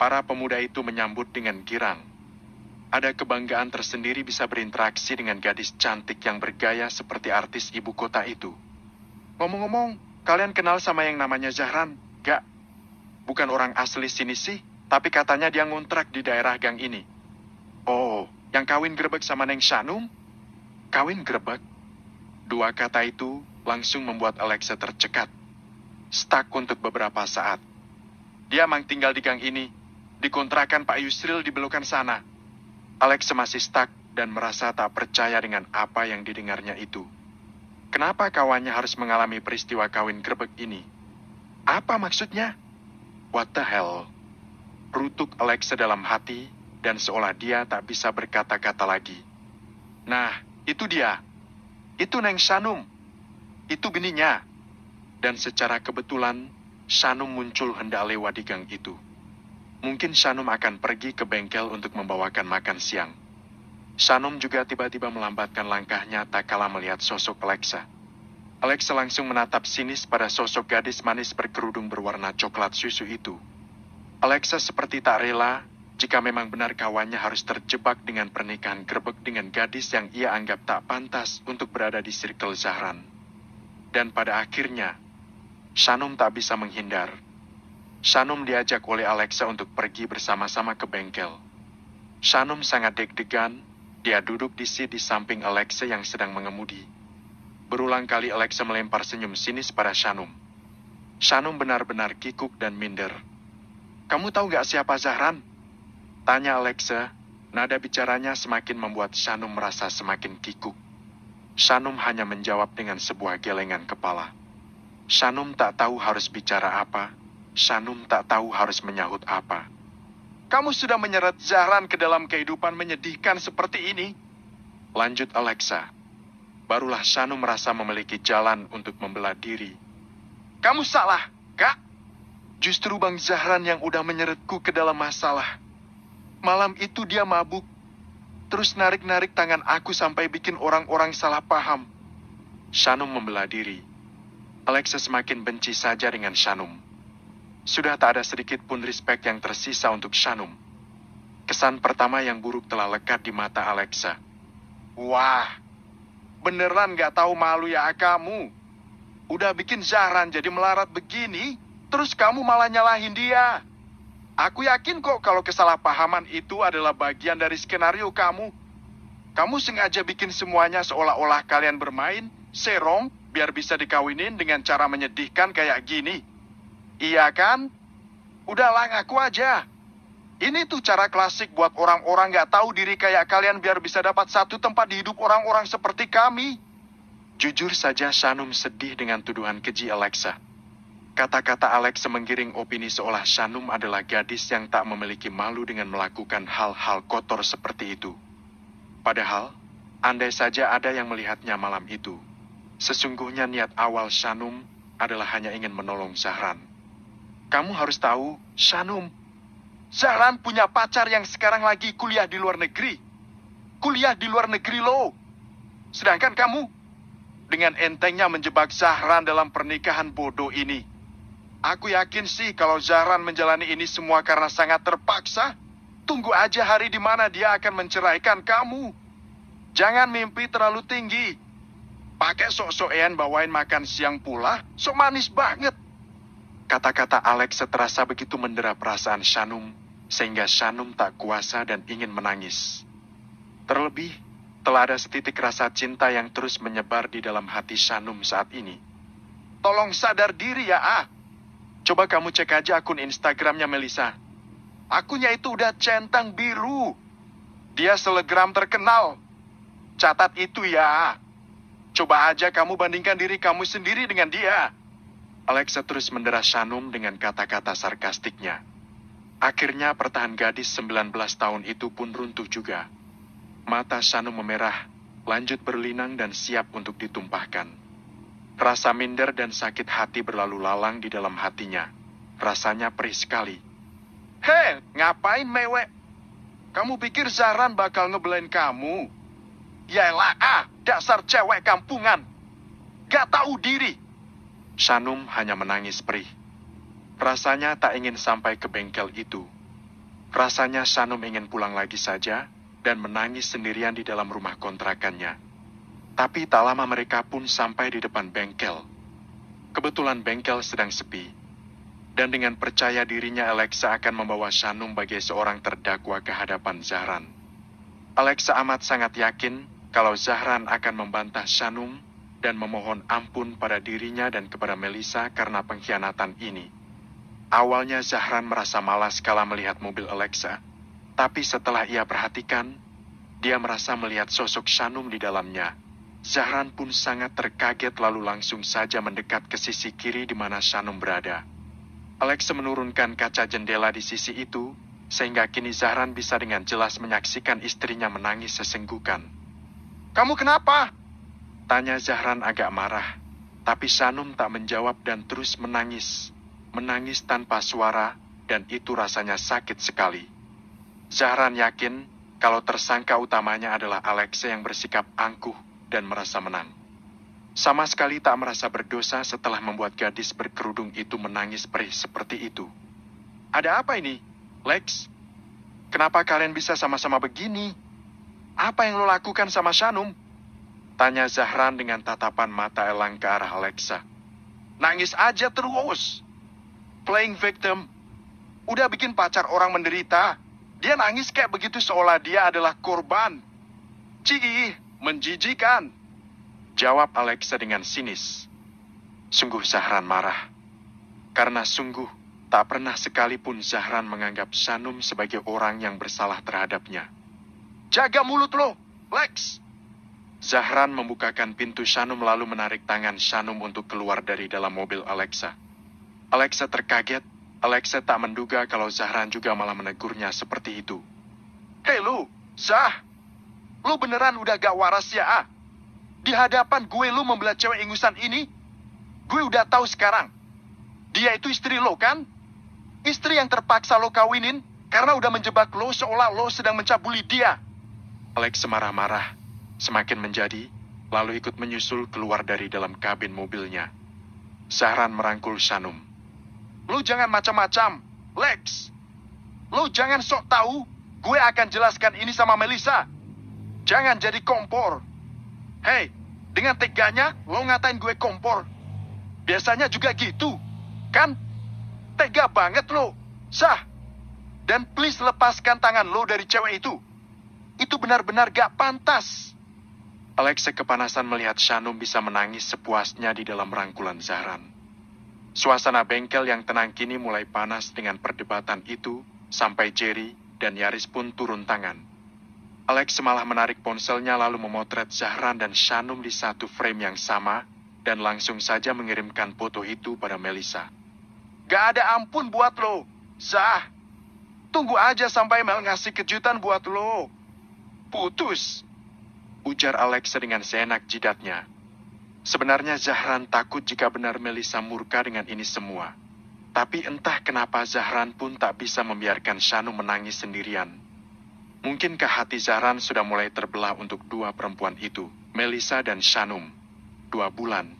Para pemuda itu menyambut dengan girang ada kebanggaan tersendiri bisa berinteraksi dengan gadis cantik yang bergaya seperti artis ibu kota itu. Ngomong-ngomong, kalian kenal sama yang namanya Zahran, gak? Bukan orang asli sini sih, tapi katanya dia ngontrak di daerah gang ini. Oh, yang kawin grebek sama Neng Shanum? Kawin grebek? Dua kata itu langsung membuat Alexa tercekat. Stuck untuk beberapa saat. Dia mang tinggal di gang ini, dikontrakan Pak Yusril di belokan sana. Alex masih stuck dan merasa tak percaya dengan apa yang didengarnya itu. Kenapa kawannya harus mengalami peristiwa kawin grebek ini? Apa maksudnya? What the hell? Rutuk Alex dalam hati dan seolah dia tak bisa berkata-kata lagi. Nah, itu dia. Itu Neng Sanum. Itu bininya. Dan secara kebetulan, Sanum muncul hendak lewat di gang itu. Mungkin Shanum akan pergi ke bengkel untuk membawakan makan siang. Shanum juga tiba-tiba melambatkan langkahnya tak kala melihat sosok Alexa. Alexa langsung menatap sinis pada sosok gadis manis berkerudung berwarna coklat susu itu. Alexa seperti tak rela jika memang benar kawannya harus terjebak dengan pernikahan gerbek dengan gadis yang ia anggap tak pantas untuk berada di circle Zahran. Dan pada akhirnya, Shanum tak bisa menghindar. Shanum diajak oleh Alexa untuk pergi bersama-sama ke bengkel. Shanum sangat deg-degan, dia duduk di seat di samping Alexa yang sedang mengemudi. Berulang kali Alexa melempar senyum sinis pada Shanum. Shanum benar-benar kikuk dan minder. Kamu tahu gak siapa Zahran? Tanya Alexa, nada bicaranya semakin membuat Shanum merasa semakin kikuk. Shanum hanya menjawab dengan sebuah gelengan kepala. Shanum tak tahu harus bicara apa, Sanum tak tahu harus menyahut apa. Kamu sudah menyeret Zahran ke dalam kehidupan menyedihkan seperti ini. Lanjut Alexa. Barulah Sanum merasa memiliki jalan untuk membelah diri. Kamu salah, Kak. Justru Bang Zahran yang udah menyeretku ke dalam masalah. Malam itu dia mabuk. Terus narik-narik tangan aku sampai bikin orang-orang salah paham. Shanum membelah diri. Alexa semakin benci saja dengan Shanum sudah tak ada sedikit pun respect yang tersisa untuk Shanum. Kesan pertama yang buruk telah lekat di mata Alexa. Wah, beneran gak tahu malu ya kamu. Udah bikin Zahran jadi melarat begini, terus kamu malah nyalahin dia. Aku yakin kok kalau kesalahpahaman itu adalah bagian dari skenario kamu. Kamu sengaja bikin semuanya seolah-olah kalian bermain, serong, biar bisa dikawinin dengan cara menyedihkan kayak gini. Iya kan? Udahlah ngaku aja. Ini tuh cara klasik buat orang-orang gak tahu diri kayak kalian biar bisa dapat satu tempat di hidup orang-orang seperti kami. Jujur saja Shanum sedih dengan tuduhan keji Alexa. Kata-kata Alex menggiring opini seolah Shanum adalah gadis yang tak memiliki malu dengan melakukan hal-hal kotor seperti itu. Padahal, andai saja ada yang melihatnya malam itu, sesungguhnya niat awal Shanum adalah hanya ingin menolong Zahran. Kamu harus tahu, Shanum. Zahran punya pacar yang sekarang lagi kuliah di luar negeri. Kuliah di luar negeri lo. Sedangkan kamu dengan entengnya menjebak Zahran dalam pernikahan bodoh ini. Aku yakin sih kalau Zahran menjalani ini semua karena sangat terpaksa. Tunggu aja hari di mana dia akan menceraikan kamu. Jangan mimpi terlalu tinggi. Pakai sok-sokan bawain makan siang pula, sok manis banget. Kata-kata Alex terasa begitu mendera perasaan Shanum, sehingga Shanum tak kuasa dan ingin menangis. Terlebih, telah ada setitik rasa cinta yang terus menyebar di dalam hati Shanum saat ini. Tolong sadar diri ya, ah. Coba kamu cek aja akun Instagramnya Melisa. Akunya itu udah centang biru. Dia selegram terkenal. Catat itu ya. Coba aja kamu bandingkan diri kamu sendiri dengan dia. Alexa terus menderas Shanum dengan kata-kata sarkastiknya. Akhirnya pertahan gadis 19 tahun itu pun runtuh juga. Mata Shanum memerah, lanjut berlinang dan siap untuk ditumpahkan. Rasa minder dan sakit hati berlalu lalang di dalam hatinya. Rasanya perih sekali. Hei, ngapain mewek? Kamu pikir Zaran bakal ngebelain kamu? Yaelah ah, dasar cewek kampungan. Gak tahu diri. Shanum hanya menangis perih. Rasanya tak ingin sampai ke bengkel itu. Rasanya Shanum ingin pulang lagi saja dan menangis sendirian di dalam rumah kontrakannya. Tapi tak lama mereka pun sampai di depan bengkel. Kebetulan bengkel sedang sepi. Dan dengan percaya dirinya Alexa akan membawa Shanum bagi seorang terdakwa ke hadapan Zahran. Alexa amat sangat yakin kalau Zahran akan membantah Shanum dan memohon ampun pada dirinya dan kepada Melisa karena pengkhianatan ini. Awalnya Zahran merasa malas kala melihat mobil Alexa, tapi setelah ia perhatikan, dia merasa melihat sosok Shanum di dalamnya. Zahran pun sangat terkaget lalu langsung saja mendekat ke sisi kiri di mana Shanum berada. Alexa menurunkan kaca jendela di sisi itu, sehingga kini Zahran bisa dengan jelas menyaksikan istrinya menangis sesenggukan. Kamu kenapa? Tanya Zahran agak marah. Tapi Sanum tak menjawab dan terus menangis. Menangis tanpa suara, dan itu rasanya sakit sekali. Zahran yakin kalau tersangka utamanya adalah Alexe yang bersikap angkuh dan merasa menang. Sama sekali tak merasa berdosa setelah membuat gadis berkerudung itu menangis perih seperti itu. Ada apa ini, Lex? Kenapa kalian bisa sama-sama begini? Apa yang lo lakukan sama Shanum? Tanya Zahran dengan tatapan mata elang ke arah Alexa. Nangis aja terus. Playing victim. Udah bikin pacar orang menderita. Dia nangis kayak begitu seolah dia adalah korban. Cigi, menjijikan. Jawab Alexa dengan sinis. Sungguh Zahran marah. Karena sungguh tak pernah sekalipun Zahran menganggap Sanum sebagai orang yang bersalah terhadapnya. Jaga mulut lo, Lex! Zahran membukakan pintu Shanum lalu menarik tangan Shanum untuk keluar dari dalam mobil Alexa. Alexa terkaget, Alexa tak menduga kalau Zahran juga malah menegurnya seperti itu. Hei lu, Zah! Lu beneran udah gak waras ya, ah? Di hadapan gue lu membelah cewek ingusan ini? Gue udah tahu sekarang. Dia itu istri lo kan? Istri yang terpaksa lo kawinin karena udah menjebak lo seolah lo sedang mencabuli dia. Alex marah-marah semakin menjadi, lalu ikut menyusul keluar dari dalam kabin mobilnya. Saran merangkul Sanum. Lu jangan macam-macam, Lex. Lu jangan sok tahu, gue akan jelaskan ini sama Melissa. Jangan jadi kompor. Hei, dengan teganya lo ngatain gue kompor. Biasanya juga gitu, kan? Tega banget lo, sah. Dan please lepaskan tangan lo dari cewek itu. Itu benar-benar gak pantas. Alex kepanasan melihat Shanum bisa menangis sepuasnya di dalam rangkulan Zahran. Suasana bengkel yang tenang kini mulai panas dengan perdebatan itu, sampai Jerry dan Yaris pun turun tangan. Alex malah menarik ponselnya lalu memotret Zahran dan Shanum di satu frame yang sama, dan langsung saja mengirimkan foto itu pada Melissa. Gak ada ampun buat lo, Zah. Tunggu aja sampai Mel ngasih kejutan buat lo. Putus ujar Alex dengan seenak jidatnya. Sebenarnya Zahran takut jika benar Melisa murka dengan ini semua. Tapi entah kenapa Zahran pun tak bisa membiarkan Shanu menangis sendirian. Mungkinkah hati Zahran sudah mulai terbelah untuk dua perempuan itu, Melisa dan Shanum. Dua bulan.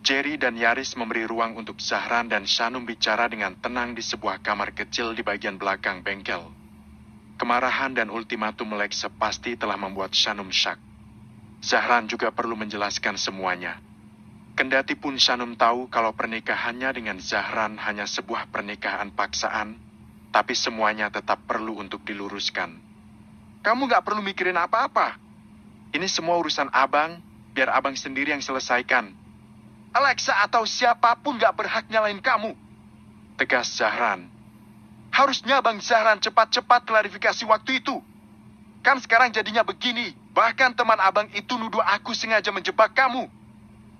Jerry dan Yaris memberi ruang untuk Zahran dan Shanum bicara dengan tenang di sebuah kamar kecil di bagian belakang bengkel. Kemarahan dan ultimatum Lex pasti telah membuat Shanum syak. Zahran juga perlu menjelaskan semuanya. Kendati pun Shanum tahu kalau pernikahannya dengan Zahran hanya sebuah pernikahan paksaan, tapi semuanya tetap perlu untuk diluruskan. Kamu gak perlu mikirin apa-apa. Ini semua urusan abang, biar abang sendiri yang selesaikan. Alexa atau siapapun gak berhak nyalain kamu. Tegas Zahran, Harusnya Bang Zahran cepat-cepat klarifikasi waktu itu. Kan sekarang jadinya begini, bahkan teman abang itu nuduh aku sengaja menjebak kamu.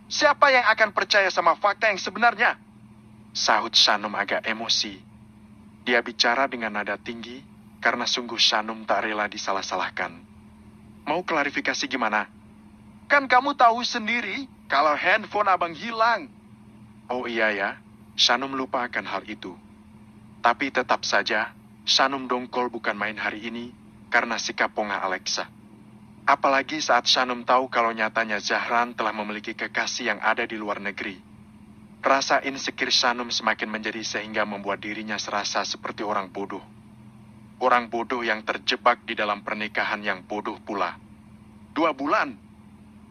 Siapa yang akan percaya sama fakta yang sebenarnya? Sahut Sanum agak emosi. Dia bicara dengan nada tinggi, karena sungguh Sanum tak rela disalah-salahkan. Mau klarifikasi gimana? Kan kamu tahu sendiri kalau handphone abang hilang. Oh iya ya, Sanum lupakan hal itu. Tapi tetap saja, Sanum Dongkol bukan main hari ini, karena sikap Ponga Alexa. Apalagi saat Sanum tahu kalau nyatanya Zahran telah memiliki kekasih yang ada di luar negeri. Rasa insekir Sanum semakin menjadi sehingga membuat dirinya serasa seperti orang bodoh. Orang bodoh yang terjebak di dalam pernikahan yang bodoh pula. Dua bulan!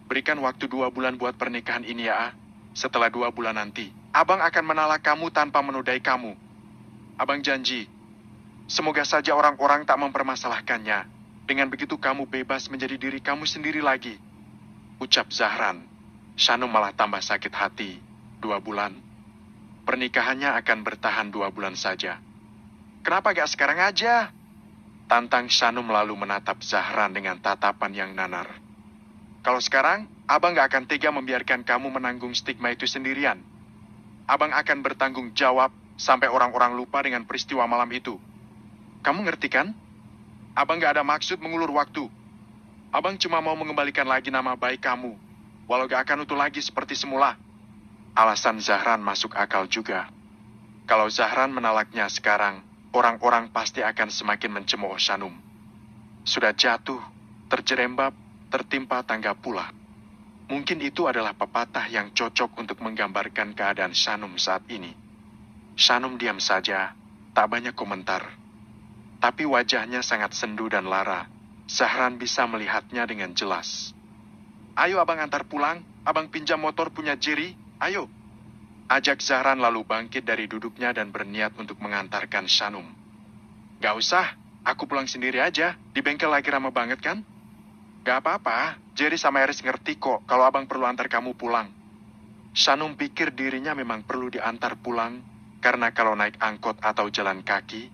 Berikan waktu dua bulan buat pernikahan ini ya, setelah dua bulan nanti, abang akan menala kamu tanpa menodai kamu. Abang janji, semoga saja orang-orang tak mempermasalahkannya. Dengan begitu kamu bebas menjadi diri kamu sendiri lagi. Ucap Zahran. Shano malah tambah sakit hati. Dua bulan. Pernikahannya akan bertahan dua bulan saja. Kenapa gak sekarang aja? Tantang Shano lalu menatap Zahran dengan tatapan yang nanar. Kalau sekarang, abang gak akan tega membiarkan kamu menanggung stigma itu sendirian. Abang akan bertanggung jawab sampai orang-orang lupa dengan peristiwa malam itu. Kamu ngerti kan? Abang gak ada maksud mengulur waktu. Abang cuma mau mengembalikan lagi nama baik kamu, walau gak akan utuh lagi seperti semula. Alasan Zahran masuk akal juga. Kalau Zahran menalaknya sekarang, orang-orang pasti akan semakin mencemooh Shanum. Sudah jatuh, terjerembab, tertimpa tangga pula. Mungkin itu adalah pepatah yang cocok untuk menggambarkan keadaan Shanum saat ini. Shanum diam saja, tak banyak komentar. Tapi wajahnya sangat sendu dan lara. Zahran bisa melihatnya dengan jelas. Ayo abang antar pulang, abang pinjam motor punya Jiri, ayo. Ajak Zahran lalu bangkit dari duduknya dan berniat untuk mengantarkan Shanum. Gak usah, aku pulang sendiri aja, di bengkel lagi ramah banget kan? Gak apa-apa, Jerry sama Eris ngerti kok kalau abang perlu antar kamu pulang. Shanum pikir dirinya memang perlu diantar pulang karena kalau naik angkot atau jalan kaki,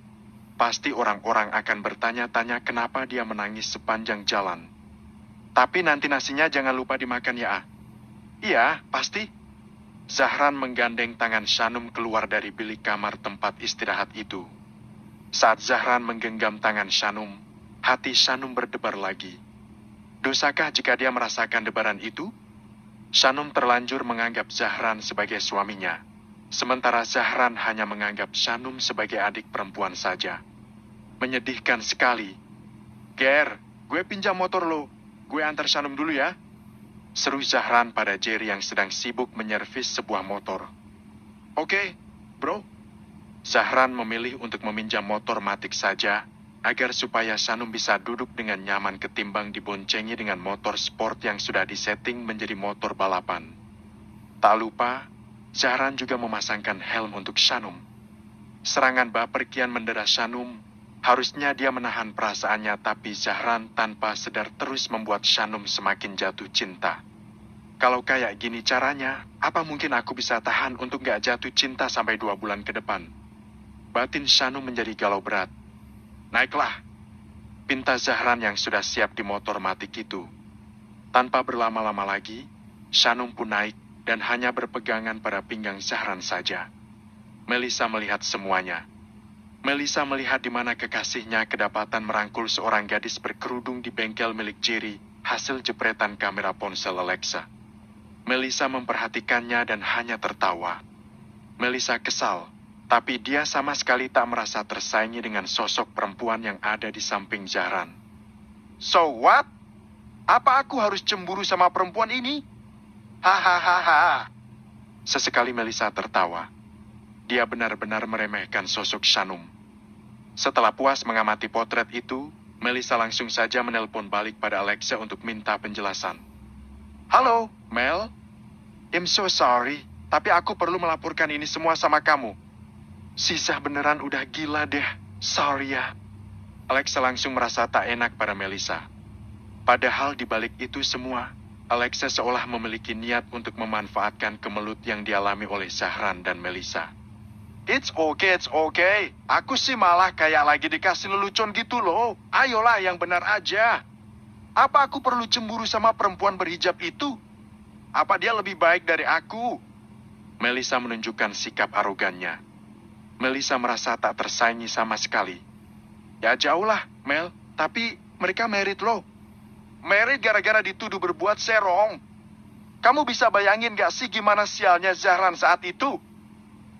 pasti orang-orang akan bertanya-tanya kenapa dia menangis sepanjang jalan. Tapi nanti nasinya jangan lupa dimakan ya, ah. Iya, pasti. Zahran menggandeng tangan Shanum keluar dari bilik kamar tempat istirahat itu. Saat Zahran menggenggam tangan Shanum, hati Shanum berdebar lagi. Dosakah jika dia merasakan debaran itu? Shanum terlanjur menganggap Zahran sebagai suaminya. Sementara Zahran hanya menganggap Sanum sebagai adik perempuan saja. Menyedihkan sekali. Ger, gue pinjam motor lo. Gue antar Sanum dulu ya. Seru Zahran pada Jerry yang sedang sibuk menyervis sebuah motor. Oke, okay, bro. Zahran memilih untuk meminjam motor Matik saja agar supaya Sanum bisa duduk dengan nyaman ketimbang diboncengi dengan motor sport yang sudah disetting menjadi motor balapan. Tak lupa, Zahran juga memasangkan helm untuk Shanum. Serangan perkian mendera Shanum, harusnya dia menahan perasaannya tapi Zahran tanpa sedar terus membuat Shanum semakin jatuh cinta. Kalau kayak gini caranya, apa mungkin aku bisa tahan untuk gak jatuh cinta sampai dua bulan ke depan? Batin Shanum menjadi galau berat. Naiklah, pinta Zahran yang sudah siap di motor matik itu. Tanpa berlama-lama lagi, Shanum pun naik dan hanya berpegangan pada pinggang Syahran saja. Melisa melihat semuanya. Melisa melihat di mana kekasihnya kedapatan merangkul seorang gadis berkerudung di bengkel milik Jerry, hasil jepretan kamera ponsel Alexa. Melisa memperhatikannya dan hanya tertawa. Melisa kesal, tapi dia sama sekali tak merasa tersaingi dengan sosok perempuan yang ada di samping Zahran. So what? Apa aku harus cemburu sama perempuan ini? Hahaha. Sesekali Melisa tertawa. Dia benar-benar meremehkan sosok Shanum. Setelah puas mengamati potret itu, Melisa langsung saja menelpon balik pada Alexa untuk minta penjelasan. Halo, Mel. I'm so sorry, tapi aku perlu melaporkan ini semua sama kamu. Sisa beneran udah gila deh. Sorry ya. Alexa langsung merasa tak enak pada Melisa. Padahal di balik itu semua, Alexa seolah memiliki niat untuk memanfaatkan kemelut yang dialami oleh Zahran dan Melissa. It's okay, it's okay. Aku sih malah kayak lagi dikasih lelucon gitu loh. Ayolah yang benar aja. Apa aku perlu cemburu sama perempuan berhijab itu? Apa dia lebih baik dari aku? Melissa menunjukkan sikap arogannya. Melissa merasa tak tersaingi sama sekali. Ya jauh lah, Mel. Tapi mereka merit loh. Mary gara-gara dituduh berbuat serong. Kamu bisa bayangin gak sih gimana sialnya Zahran saat itu?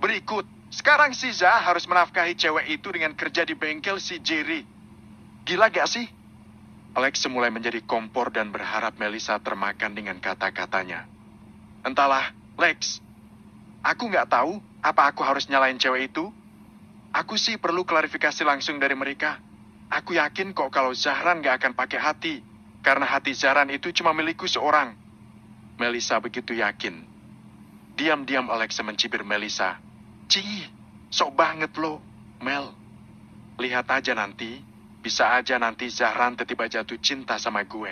Berikut, sekarang si Zah harus menafkahi cewek itu dengan kerja di bengkel si Jerry. Gila gak sih? Alex mulai menjadi kompor dan berharap Melissa termakan dengan kata-katanya. Entahlah, Lex. Aku gak tahu apa aku harus nyalain cewek itu. Aku sih perlu klarifikasi langsung dari mereka. Aku yakin kok kalau Zahran gak akan pakai hati. Karena hati Zaran itu cuma milikku seorang. Melisa begitu yakin. Diam-diam Alexa mencibir Melisa. Cih, sok banget lo, Mel. Lihat aja nanti, bisa aja nanti Zahran tiba jatuh cinta sama gue.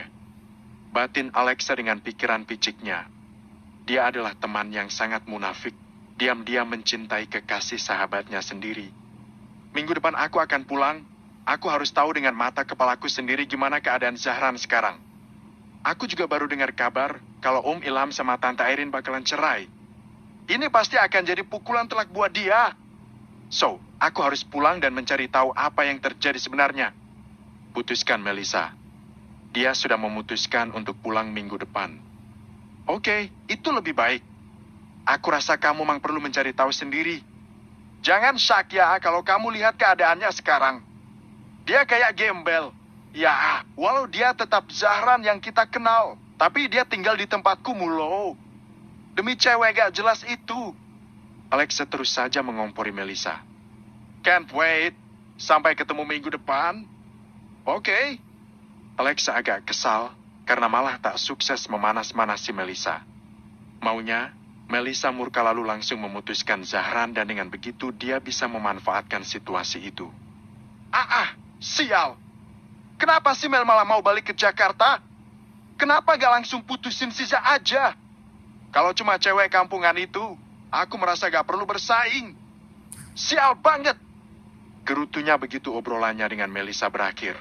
Batin Alexa dengan pikiran piciknya. Dia adalah teman yang sangat munafik, diam-diam mencintai kekasih sahabatnya sendiri. Minggu depan aku akan pulang, Aku harus tahu dengan mata kepalaku sendiri gimana keadaan Zahran sekarang. Aku juga baru dengar kabar kalau Om Ilham sama Tante Erin bakalan cerai. Ini pasti akan jadi pukulan telak buat dia. So, aku harus pulang dan mencari tahu apa yang terjadi sebenarnya. Putuskan Melissa. Dia sudah memutuskan untuk pulang minggu depan. Oke, okay, itu lebih baik. Aku rasa kamu memang perlu mencari tahu sendiri. Jangan syak ya kalau kamu lihat keadaannya sekarang. Dia kayak gembel. Ya, walau dia tetap Zahran yang kita kenal, tapi dia tinggal di tempatku mulu. Demi cewek gak jelas itu. Alex terus saja mengompori Melissa. Can't wait. Sampai ketemu minggu depan. Oke. Okay. Alexa agak kesal karena malah tak sukses memanas manas si Melissa. Maunya, Melissa murka lalu langsung memutuskan Zahran dan dengan begitu dia bisa memanfaatkan situasi itu. Ah, ah, Sial! Kenapa si Mel malah mau balik ke Jakarta? Kenapa gak langsung putusin sisa aja? Kalau cuma cewek kampungan itu, aku merasa gak perlu bersaing. Sial banget! Gerutunya begitu obrolannya dengan Melisa berakhir.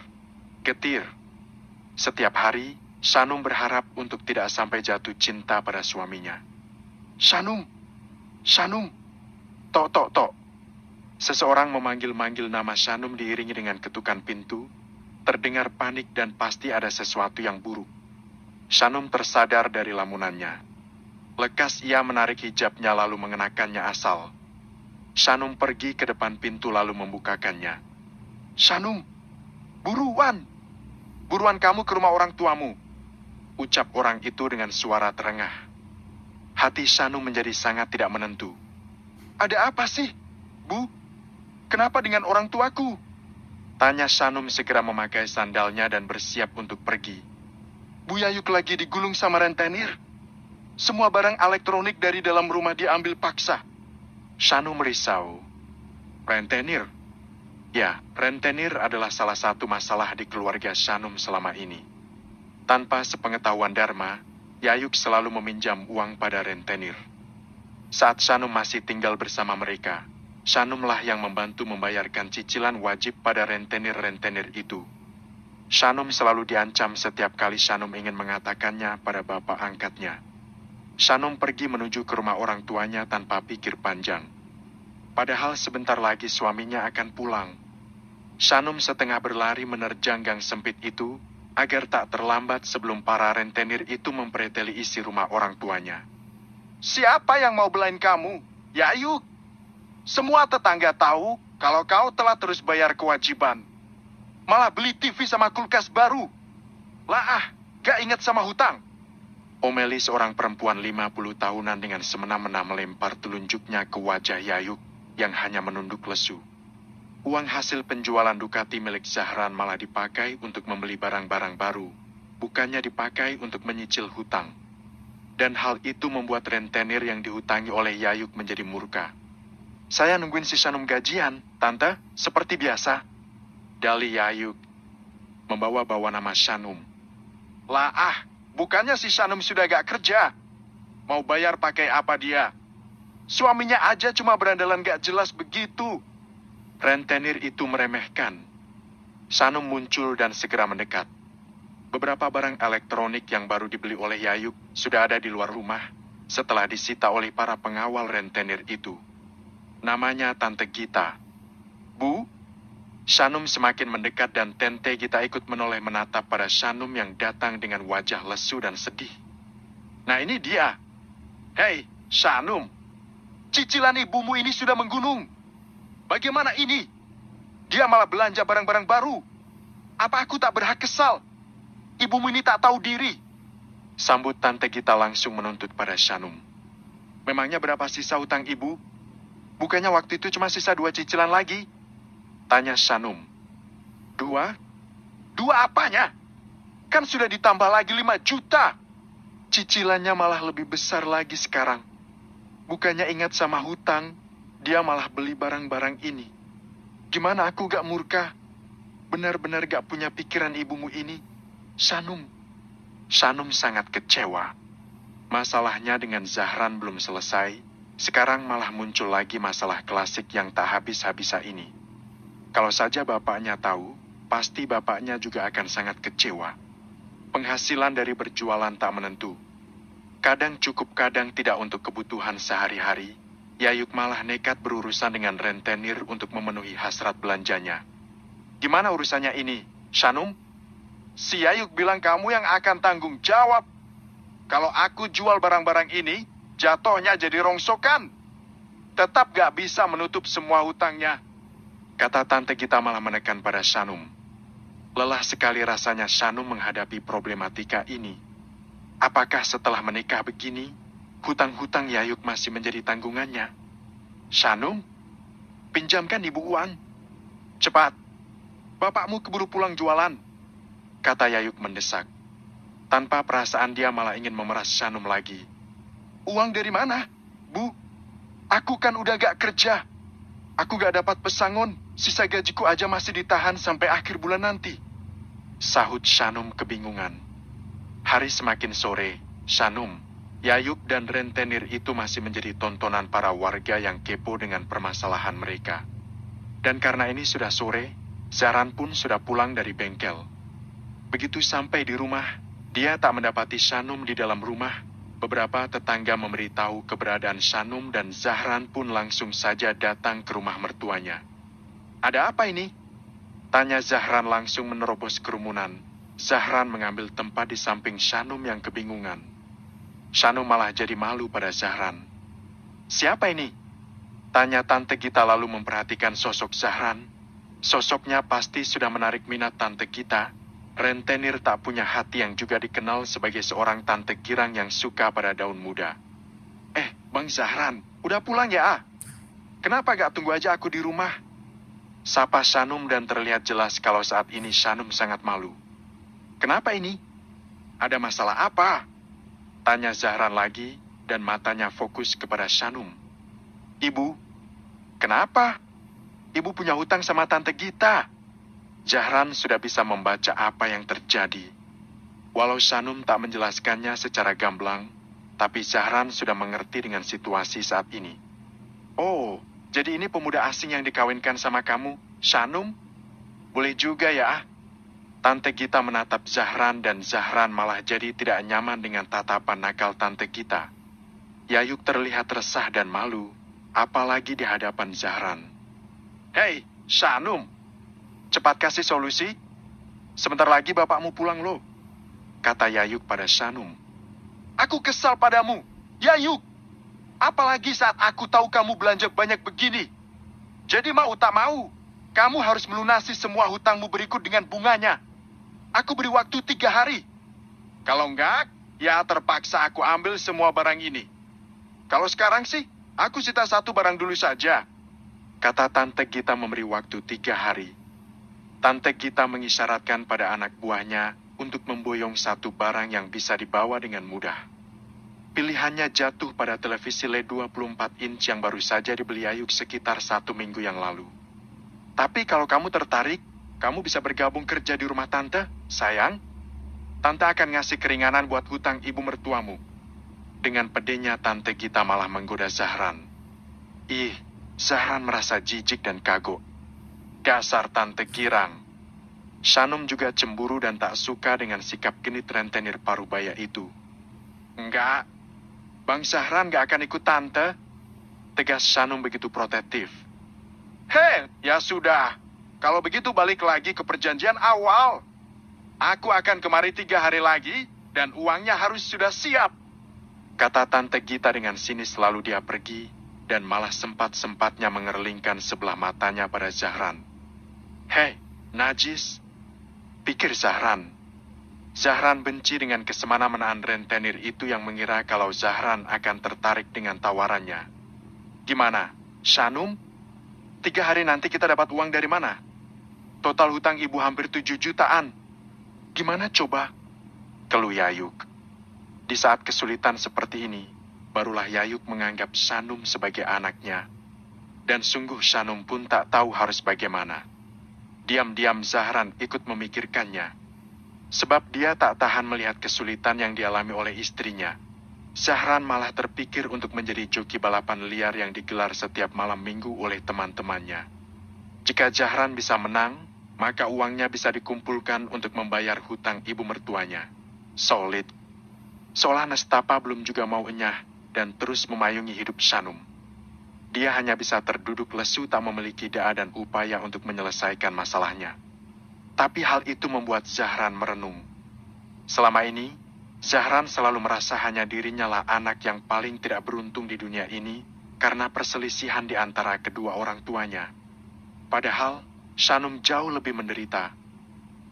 Getir. Setiap hari, Sanum berharap untuk tidak sampai jatuh cinta pada suaminya. Sanum! Sanum! Tok, tok, tok. Seseorang memanggil-manggil nama Shanum diiringi dengan ketukan pintu, terdengar panik dan pasti ada sesuatu yang buruk. Shanum tersadar dari lamunannya. Lekas ia menarik hijabnya lalu mengenakannya asal. Shanum pergi ke depan pintu lalu membukakannya. Shanum, buruan! Buruan kamu ke rumah orang tuamu! Ucap orang itu dengan suara terengah. Hati Shanum menjadi sangat tidak menentu. Ada apa sih, Bu? Kenapa dengan orang tuaku? Tanya Sanum segera memakai sandalnya dan bersiap untuk pergi. Bu Yayuk lagi digulung sama rentenir. Semua barang elektronik dari dalam rumah diambil paksa. Sanum risau. Rentenir? Ya, rentenir adalah salah satu masalah di keluarga Sanum selama ini. Tanpa sepengetahuan Dharma, Yayuk selalu meminjam uang pada rentenir. Saat Sanum masih tinggal bersama mereka, Sanumlah yang membantu membayarkan cicilan wajib pada rentenir-rentenir itu. Sanum selalu diancam setiap kali Sanum ingin mengatakannya pada bapak angkatnya. Sanum pergi menuju ke rumah orang tuanya tanpa pikir panjang. Padahal sebentar lagi suaminya akan pulang. Sanum setengah berlari menerjang gang sempit itu, agar tak terlambat sebelum para rentenir itu mempreteli isi rumah orang tuanya. Siapa yang mau belain kamu? Ya yuk! Semua tetangga tahu kalau kau telah terus bayar kewajiban. Malah beli TV sama kulkas baru. Lah ah, gak ingat sama hutang. Omeli seorang perempuan lima puluh tahunan dengan semena-mena melempar telunjuknya ke wajah Yayuk yang hanya menunduk lesu. Uang hasil penjualan Ducati milik Zahran malah dipakai untuk membeli barang-barang baru, bukannya dipakai untuk menyicil hutang. Dan hal itu membuat rentenir yang dihutangi oleh Yayuk menjadi murka. Saya nungguin si Sanum gajian, Tante, seperti biasa. Dali Yayuk membawa-bawa nama Sanum. Lah ah, bukannya si Sanum sudah gak kerja. Mau bayar pakai apa dia? Suaminya aja cuma berandalan gak jelas begitu. Rentenir itu meremehkan. Sanum muncul dan segera mendekat. Beberapa barang elektronik yang baru dibeli oleh Yayuk sudah ada di luar rumah setelah disita oleh para pengawal rentenir itu namanya Tante Gita. Bu, Shanum semakin mendekat dan tante Gita ikut menoleh menatap pada Shanum yang datang dengan wajah lesu dan sedih. Nah ini dia. Hei, Shanum. Cicilan ibumu ini sudah menggunung. Bagaimana ini? Dia malah belanja barang-barang baru. Apa aku tak berhak kesal? Ibumu ini tak tahu diri. Sambut Tante Gita langsung menuntut pada Shanum. Memangnya berapa sisa utang ibu? Bukannya waktu itu cuma sisa dua cicilan lagi? Tanya Sanum. Dua? Dua apanya? Kan sudah ditambah lagi lima juta. Cicilannya malah lebih besar lagi sekarang. Bukannya ingat sama hutang, dia malah beli barang-barang ini. Gimana aku gak murka? Benar-benar gak punya pikiran ibumu ini. Sanum. Sanum sangat kecewa. Masalahnya dengan Zahran belum selesai sekarang malah muncul lagi masalah klasik yang tak habis-habisa ini. Kalau saja bapaknya tahu, pasti bapaknya juga akan sangat kecewa. Penghasilan dari berjualan tak menentu. Kadang cukup kadang tidak untuk kebutuhan sehari-hari, Yayuk malah nekat berurusan dengan rentenir untuk memenuhi hasrat belanjanya. Gimana urusannya ini, Shanum? Si Yayuk bilang kamu yang akan tanggung jawab. Kalau aku jual barang-barang ini, Jatuhnya jadi rongsokan. Tetap gak bisa menutup semua hutangnya. Kata tante kita malah menekan pada Sanum. Lelah sekali rasanya Sanum menghadapi problematika ini. Apakah setelah menikah begini, hutang-hutang Yayuk masih menjadi tanggungannya? Sanum, pinjamkan ibu uang. Cepat, bapakmu keburu pulang jualan. Kata Yayuk mendesak. Tanpa perasaan dia malah ingin memeras Sanum lagi. Uang dari mana? Bu, aku kan udah gak kerja. Aku gak dapat pesangon, sisa gajiku aja masih ditahan sampai akhir bulan nanti. Sahut Shanum kebingungan. Hari semakin sore, Shanum, Yayuk dan rentenir itu masih menjadi tontonan para warga yang kepo dengan permasalahan mereka. Dan karena ini sudah sore, Zaran pun sudah pulang dari bengkel. Begitu sampai di rumah, dia tak mendapati Shanum di dalam rumah Beberapa tetangga memberitahu keberadaan Shanum dan Zahran pun langsung saja datang ke rumah mertuanya. Ada apa ini? Tanya Zahran langsung menerobos kerumunan. Zahran mengambil tempat di samping Shanum yang kebingungan. Shanum malah jadi malu pada Zahran. Siapa ini? Tanya Tante Gita lalu memperhatikan sosok Zahran. Sosoknya pasti sudah menarik minat Tante Gita, Rentenir tak punya hati yang juga dikenal sebagai seorang tante girang yang suka pada daun muda. Eh, Bang Zahran, udah pulang ya? Ah? Kenapa gak tunggu aja aku di rumah? Sapa Sanum dan terlihat jelas kalau saat ini Sanum sangat malu. Kenapa ini? Ada masalah apa? Tanya Zahran lagi dan matanya fokus kepada Sanum. Ibu, kenapa? Ibu punya hutang sama Tante Gita. Jahran sudah bisa membaca apa yang terjadi. Walau Shanum tak menjelaskannya secara gamblang, tapi Zahran sudah mengerti dengan situasi saat ini. Oh, jadi ini pemuda asing yang dikawinkan sama kamu, Shanum? Boleh juga ya ah. Tante kita menatap Zahran dan Zahran malah jadi tidak nyaman dengan tatapan nakal Tante kita. Yayuk terlihat resah dan malu, apalagi di hadapan Zahran. Hei, Shanum, Cepat kasih solusi. Sebentar lagi bapakmu pulang lo. Kata Yayuk pada Sanum. Aku kesal padamu, Yayuk. Apalagi saat aku tahu kamu belanja banyak begini. Jadi mau tak mau, kamu harus melunasi semua hutangmu berikut dengan bunganya. Aku beri waktu tiga hari. Kalau enggak, ya terpaksa aku ambil semua barang ini. Kalau sekarang sih, aku sita satu barang dulu saja. Kata Tante kita memberi waktu tiga hari Tante kita mengisyaratkan pada anak buahnya untuk memboyong satu barang yang bisa dibawa dengan mudah. Pilihannya jatuh pada televisi LED 24 inch yang baru saja dibeli Ayuk sekitar satu minggu yang lalu. Tapi kalau kamu tertarik, kamu bisa bergabung kerja di rumah tante, sayang. Tante akan ngasih keringanan buat hutang ibu mertuamu. Dengan pedenya Tante kita malah menggoda Zahran. Ih, Zahran merasa jijik dan kagok Kasar Tante Girang. Shanum juga cemburu dan tak suka dengan sikap genit rentenir Parubaya itu. Enggak, Bang sahran gak akan ikut Tante. Tegas Shanum begitu protektif. Hei, ya sudah. Kalau begitu balik lagi ke perjanjian awal. Aku akan kemari tiga hari lagi dan uangnya harus sudah siap. Kata Tante Gita dengan sinis lalu dia pergi dan malah sempat-sempatnya mengerlingkan sebelah matanya pada Zahran. Hei, najis. Pikir Zahran. Zahran benci dengan kesemana menahan rentenir itu yang mengira kalau Zahran akan tertarik dengan tawarannya. Gimana? Shanum? Tiga hari nanti kita dapat uang dari mana? Total hutang ibu hampir tujuh jutaan. Gimana coba? Keluh Yayuk. Di saat kesulitan seperti ini, barulah Yayuk menganggap Shanum sebagai anaknya. Dan sungguh Shanum pun tak tahu harus bagaimana. Diam-diam Zahran ikut memikirkannya. Sebab dia tak tahan melihat kesulitan yang dialami oleh istrinya. Zahran malah terpikir untuk menjadi joki balapan liar yang digelar setiap malam minggu oleh teman-temannya. Jika Zahran bisa menang, maka uangnya bisa dikumpulkan untuk membayar hutang ibu mertuanya. Solid. Seolah Nestapa belum juga mau enyah dan terus memayungi hidup Sanum dia hanya bisa terduduk lesu tak memiliki daa dan upaya untuk menyelesaikan masalahnya. Tapi hal itu membuat Zahran merenung. Selama ini, Zahran selalu merasa hanya dirinya lah anak yang paling tidak beruntung di dunia ini karena perselisihan di antara kedua orang tuanya. Padahal, Shanum jauh lebih menderita.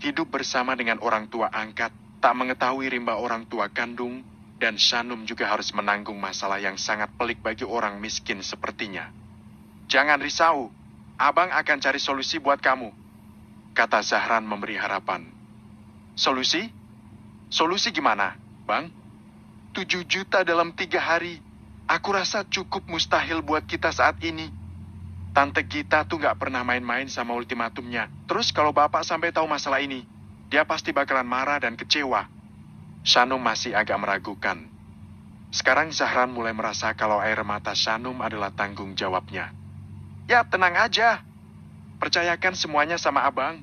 Hidup bersama dengan orang tua angkat, tak mengetahui rimba orang tua kandung, dan Shanum juga harus menanggung masalah yang sangat pelik bagi orang miskin sepertinya. Jangan risau, abang akan cari solusi buat kamu. Kata Zahran memberi harapan. Solusi? Solusi gimana, bang? 7 juta dalam tiga hari. Aku rasa cukup mustahil buat kita saat ini. Tante kita tuh nggak pernah main-main sama ultimatumnya. Terus kalau bapak sampai tahu masalah ini, dia pasti bakalan marah dan kecewa. Shanum masih agak meragukan. Sekarang Zahran mulai merasa kalau air mata Shanum adalah tanggung jawabnya. Ya, tenang aja. Percayakan semuanya sama abang.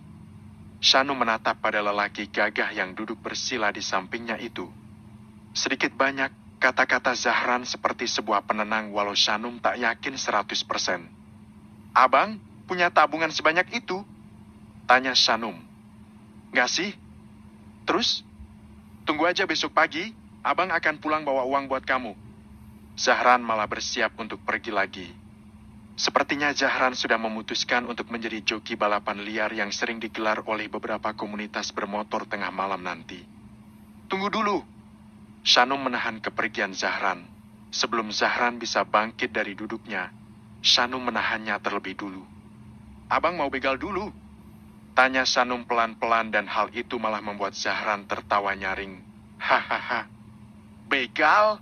Shanum menatap pada lelaki gagah yang duduk bersila di sampingnya itu. Sedikit banyak, kata-kata Zahran seperti sebuah penenang walau Shanum tak yakin 100%. Abang, punya tabungan sebanyak itu? Tanya Shanum. Nggak sih? Terus, Tunggu aja besok pagi, abang akan pulang bawa uang buat kamu. Zahran malah bersiap untuk pergi lagi. Sepertinya Zahran sudah memutuskan untuk menjadi joki balapan liar yang sering digelar oleh beberapa komunitas bermotor tengah malam nanti. Tunggu dulu. Shanum menahan kepergian Zahran. Sebelum Zahran bisa bangkit dari duduknya, Shanum menahannya terlebih dulu. Abang mau begal dulu, Tanya Sanum pelan-pelan dan hal itu malah membuat Zahran tertawa nyaring. Hahaha. Begal?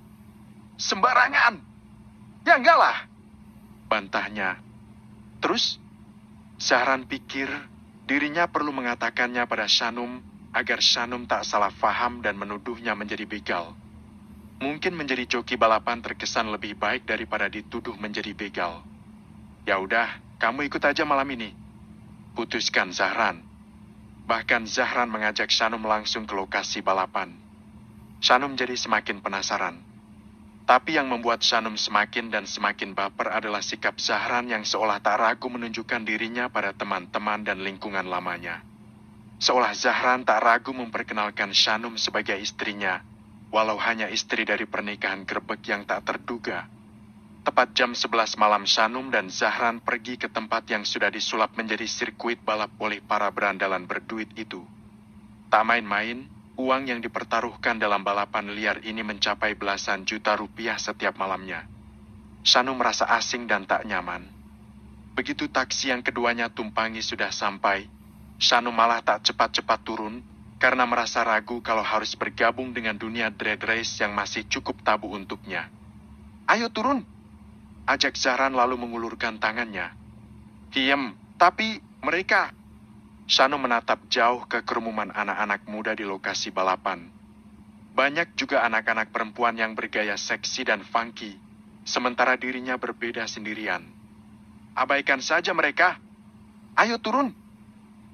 Sembarangan? Ya enggak lah. Bantahnya. Terus? Zahran pikir dirinya perlu mengatakannya pada Sanum agar Sanum tak salah faham dan menuduhnya menjadi begal. Mungkin menjadi joki balapan terkesan lebih baik daripada dituduh menjadi begal. Ya udah, kamu ikut aja malam ini putuskan Zahran. Bahkan Zahran mengajak Shanum langsung ke lokasi balapan. Shanum jadi semakin penasaran. Tapi yang membuat Shanum semakin dan semakin baper adalah sikap Zahran yang seolah tak ragu menunjukkan dirinya pada teman-teman dan lingkungan lamanya. Seolah Zahran tak ragu memperkenalkan Shanum sebagai istrinya, walau hanya istri dari pernikahan gerbek yang tak terduga. Tepat jam 11 malam Sanum dan Zahran pergi ke tempat yang sudah disulap menjadi sirkuit balap oleh para berandalan berduit itu. Tak main-main, uang yang dipertaruhkan dalam balapan liar ini mencapai belasan juta rupiah setiap malamnya. Sanum merasa asing dan tak nyaman. Begitu taksi yang keduanya tumpangi sudah sampai, Shanum malah tak cepat-cepat turun karena merasa ragu kalau harus bergabung dengan dunia drag race yang masih cukup tabu untuknya. Ayo turun, Ajak Zahran lalu mengulurkan tangannya. Diam, tapi mereka. Sano menatap jauh ke kerumunan anak-anak muda di lokasi balapan. Banyak juga anak-anak perempuan yang bergaya seksi dan funky, sementara dirinya berbeda sendirian. Abaikan saja mereka. Ayo turun.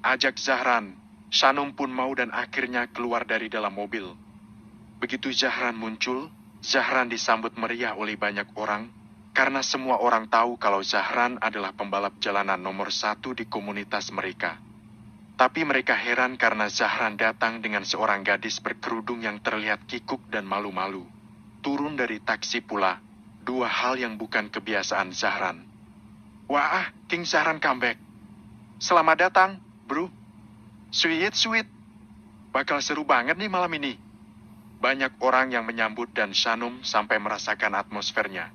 Ajak Zahran. Sanum pun mau dan akhirnya keluar dari dalam mobil. Begitu Zahran muncul, Zahran disambut meriah oleh banyak orang, karena semua orang tahu kalau Zahran adalah pembalap jalanan nomor satu di komunitas mereka. Tapi mereka heran karena Zahran datang dengan seorang gadis berkerudung yang terlihat kikuk dan malu-malu. Turun dari taksi pula, dua hal yang bukan kebiasaan Zahran. Wah, ah, King Zahran comeback. Selamat datang, bro. Sweet, sweet. Bakal seru banget nih malam ini. Banyak orang yang menyambut dan Shanum sampai merasakan atmosfernya.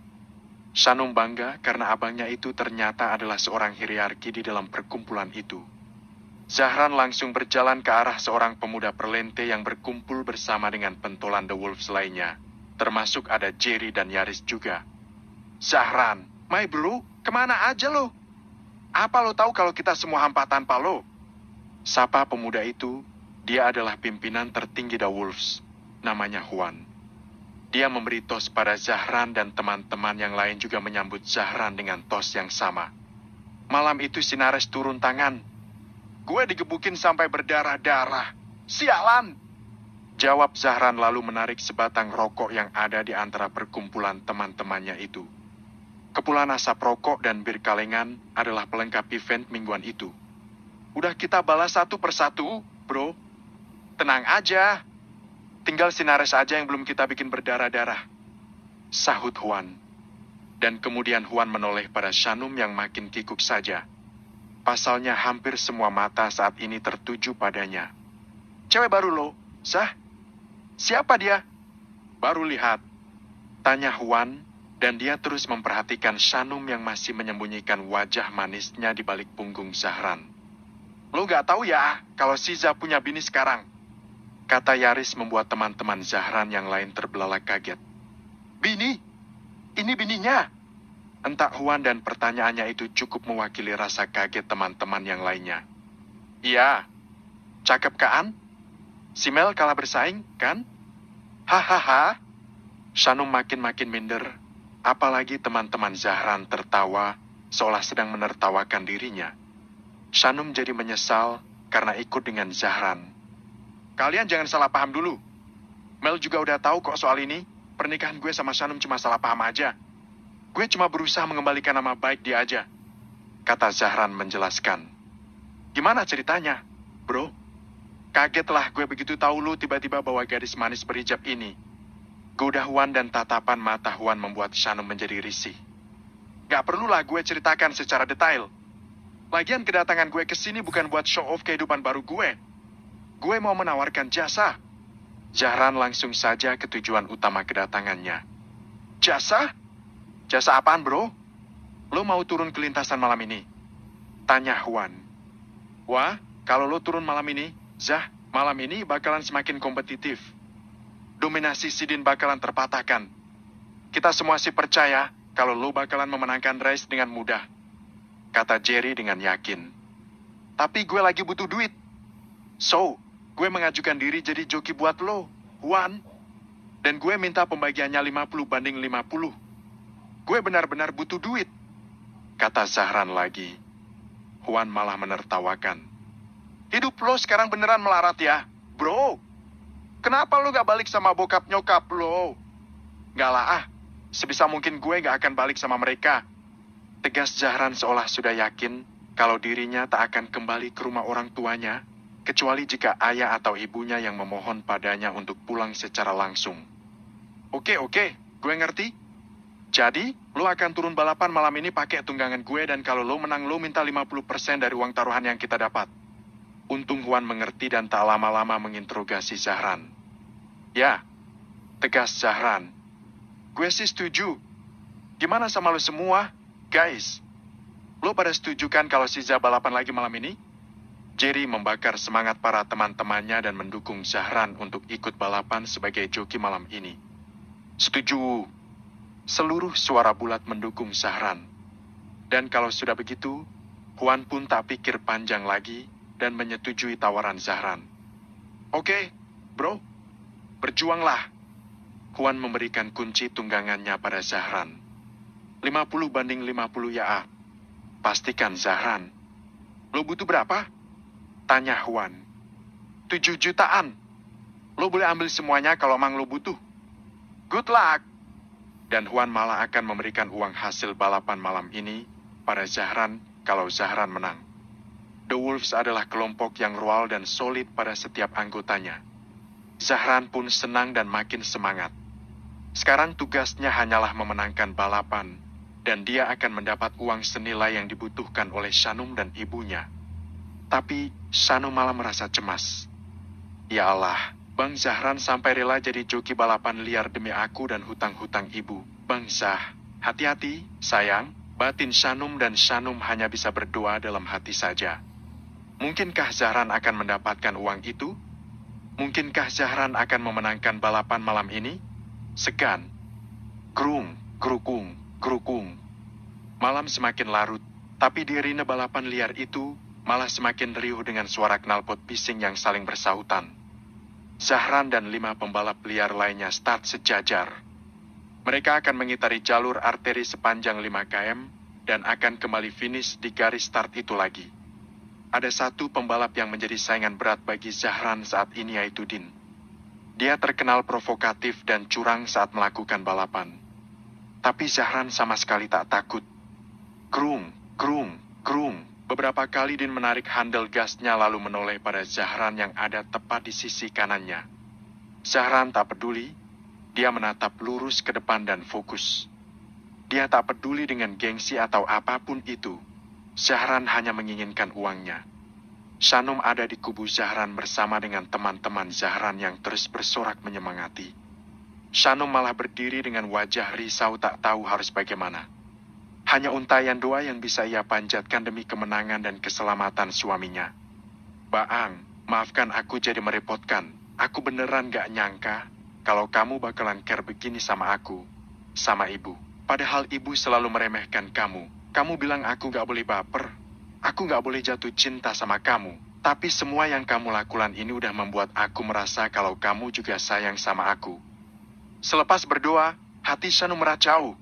Sanom bangga karena abangnya itu ternyata adalah seorang hierarki di dalam perkumpulan itu. Zahran langsung berjalan ke arah seorang pemuda perlente yang berkumpul bersama dengan pentolan The Wolves lainnya, termasuk ada Jerry dan Yaris juga. Zahran, my bro, kemana aja lo? Apa lo tahu kalau kita semua hampa tanpa lo? Sapa pemuda itu, dia adalah pimpinan tertinggi The Wolves. Namanya Juan. Dia memberi tos pada Zahran dan teman-teman yang lain juga menyambut Zahran dengan tos yang sama. Malam itu Sinares turun tangan. Gue digebukin sampai berdarah-darah. Sialan! Jawab Zahran lalu menarik sebatang rokok yang ada di antara perkumpulan teman-temannya itu. Kepulan asap rokok dan bir kalengan adalah pelengkap event mingguan itu. Udah kita balas satu persatu, bro. Tenang aja, Tinggal Sinares aja yang belum kita bikin berdarah-darah. Sahut Huan. Dan kemudian Huan menoleh pada Shanum yang makin kikuk saja. Pasalnya hampir semua mata saat ini tertuju padanya. Cewek baru lo, Sah? Siapa dia? Baru lihat. Tanya Huan, dan dia terus memperhatikan Shanum yang masih menyembunyikan wajah manisnya di balik punggung Zahran. Lo gak tahu ya, kalau Siza punya bini sekarang. Kata Yaris membuat teman-teman Zahran yang lain terbelalak kaget. Bini! Ini bininya! Entah Huan dan pertanyaannya itu cukup mewakili rasa kaget teman-teman yang lainnya. Iya, cakep kan? Si Mel kalah bersaing, kan? Hahaha. Shanum makin-makin minder, apalagi teman-teman Zahran tertawa seolah sedang menertawakan dirinya. Shanum jadi menyesal karena ikut dengan Zahran. Kalian jangan salah paham dulu. Mel juga udah tahu kok soal ini. Pernikahan gue sama Shanum cuma salah paham aja. Gue cuma berusaha mengembalikan nama baik dia aja. Kata Zahran menjelaskan. Gimana ceritanya, bro? Kagetlah gue begitu tahu lu tiba-tiba bawa gadis manis berhijab ini. Godahuan dan tatapan mata Huan membuat Shanum menjadi risih. Gak perlulah gue ceritakan secara detail. Lagian kedatangan gue ke sini bukan buat show off kehidupan baru gue, gue mau menawarkan jasa. Jaran langsung saja ke tujuan utama kedatangannya. Jasa? Jasa apaan bro? Lo mau turun ke lintasan malam ini? Tanya Huan. Wah, kalau lo turun malam ini, Zah, malam ini bakalan semakin kompetitif. Dominasi Sidin bakalan terpatahkan. Kita semua sih percaya kalau lo bakalan memenangkan race dengan mudah. Kata Jerry dengan yakin. Tapi gue lagi butuh duit. So, Gue mengajukan diri jadi joki buat lo, Juan. Dan gue minta pembagiannya 50 banding 50. Gue benar-benar butuh duit. Kata Zahran lagi. Juan malah menertawakan. Hidup lo sekarang beneran melarat ya, bro. Kenapa lo gak balik sama bokap nyokap lo? Gak lah ah, sebisa mungkin gue gak akan balik sama mereka. Tegas Zahran seolah sudah yakin kalau dirinya tak akan kembali ke rumah orang tuanya kecuali jika ayah atau ibunya yang memohon padanya untuk pulang secara langsung. Oke, oke, gue ngerti. Jadi, lo akan turun balapan malam ini pakai tunggangan gue dan kalau lo menang lo minta 50% dari uang taruhan yang kita dapat. Untung Huan mengerti dan tak lama-lama menginterogasi Zahran. Ya, tegas Zahran. Gue sih setuju. Gimana sama lo semua, guys? Lo pada setujukan kan kalau Siza balapan lagi malam ini? Jerry membakar semangat para teman-temannya dan mendukung Zahran untuk ikut balapan sebagai joki malam ini. Setuju. Seluruh suara bulat mendukung Zahran. Dan kalau sudah begitu, Huan pun tak pikir panjang lagi dan menyetujui tawaran Zahran. Oke, okay, bro. Berjuanglah. Huan memberikan kunci tunggangannya pada Zahran. 50 banding 50 ya. ah. Pastikan Zahran. Lo butuh berapa? Tanya Huan. Tujuh jutaan. Lo boleh ambil semuanya kalau mang lo butuh. Good luck. Dan Huan malah akan memberikan uang hasil balapan malam ini pada Zahran kalau Zahran menang. The Wolves adalah kelompok yang rual dan solid pada setiap anggotanya. Zahran pun senang dan makin semangat. Sekarang tugasnya hanyalah memenangkan balapan, dan dia akan mendapat uang senilai yang dibutuhkan oleh Shanum dan ibunya. Tapi Sano malah merasa cemas. Ya Allah, Bang Zahran sampai rela jadi joki balapan liar demi aku dan hutang-hutang ibu. Bang Zah, hati-hati, sayang. Batin Sanum dan Sanum hanya bisa berdoa dalam hati saja. Mungkinkah Zahran akan mendapatkan uang itu? Mungkinkah Zahran akan memenangkan balapan malam ini? Sekan, Grung, krukung, krukung. Malam semakin larut, tapi di Rina balapan liar itu malah semakin riuh dengan suara knalpot bising yang saling bersahutan. Zahran dan lima pembalap liar lainnya start sejajar. Mereka akan mengitari jalur arteri sepanjang 5 km dan akan kembali finish di garis start itu lagi. Ada satu pembalap yang menjadi saingan berat bagi Zahran saat ini yaitu Din. Dia terkenal provokatif dan curang saat melakukan balapan. Tapi Zahran sama sekali tak takut. Krung, krung, krung, Beberapa kali Din menarik handel gasnya lalu menoleh pada Zahran yang ada tepat di sisi kanannya. Zahran tak peduli, dia menatap lurus ke depan dan fokus. Dia tak peduli dengan gengsi atau apapun itu. Zahran hanya menginginkan uangnya. Sanum ada di kubu Zahran bersama dengan teman-teman Zahran yang terus bersorak menyemangati. Sanum malah berdiri dengan wajah risau tak tahu harus bagaimana. Hanya untayan doa yang bisa ia panjatkan demi kemenangan dan keselamatan suaminya. Baang, maafkan aku jadi merepotkan. Aku beneran gak nyangka kalau kamu bakalan care begini sama aku, sama ibu. Padahal ibu selalu meremehkan kamu. Kamu bilang aku gak boleh baper. Aku gak boleh jatuh cinta sama kamu. Tapi semua yang kamu lakukan ini udah membuat aku merasa kalau kamu juga sayang sama aku. Selepas berdoa, hati Shanu meracau.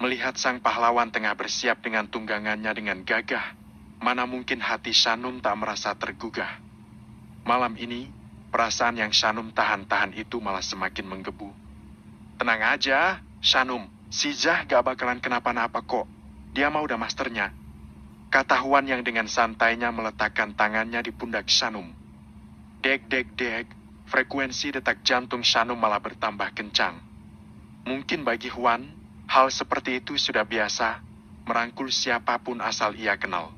Melihat sang pahlawan tengah bersiap dengan tunggangannya dengan gagah, mana mungkin hati Shanum tak merasa tergugah. Malam ini, perasaan yang Shanum tahan-tahan itu malah semakin menggebu. Tenang aja, Shanum. Si Zah gak bakalan kenapa-napa kok. Dia mau udah masternya. Kata Huan yang dengan santainya meletakkan tangannya di pundak Shanum. Dek, dek, dek. Frekuensi detak jantung Shanum malah bertambah kencang. Mungkin bagi Huan, Hal seperti itu sudah biasa, merangkul siapapun asal ia kenal.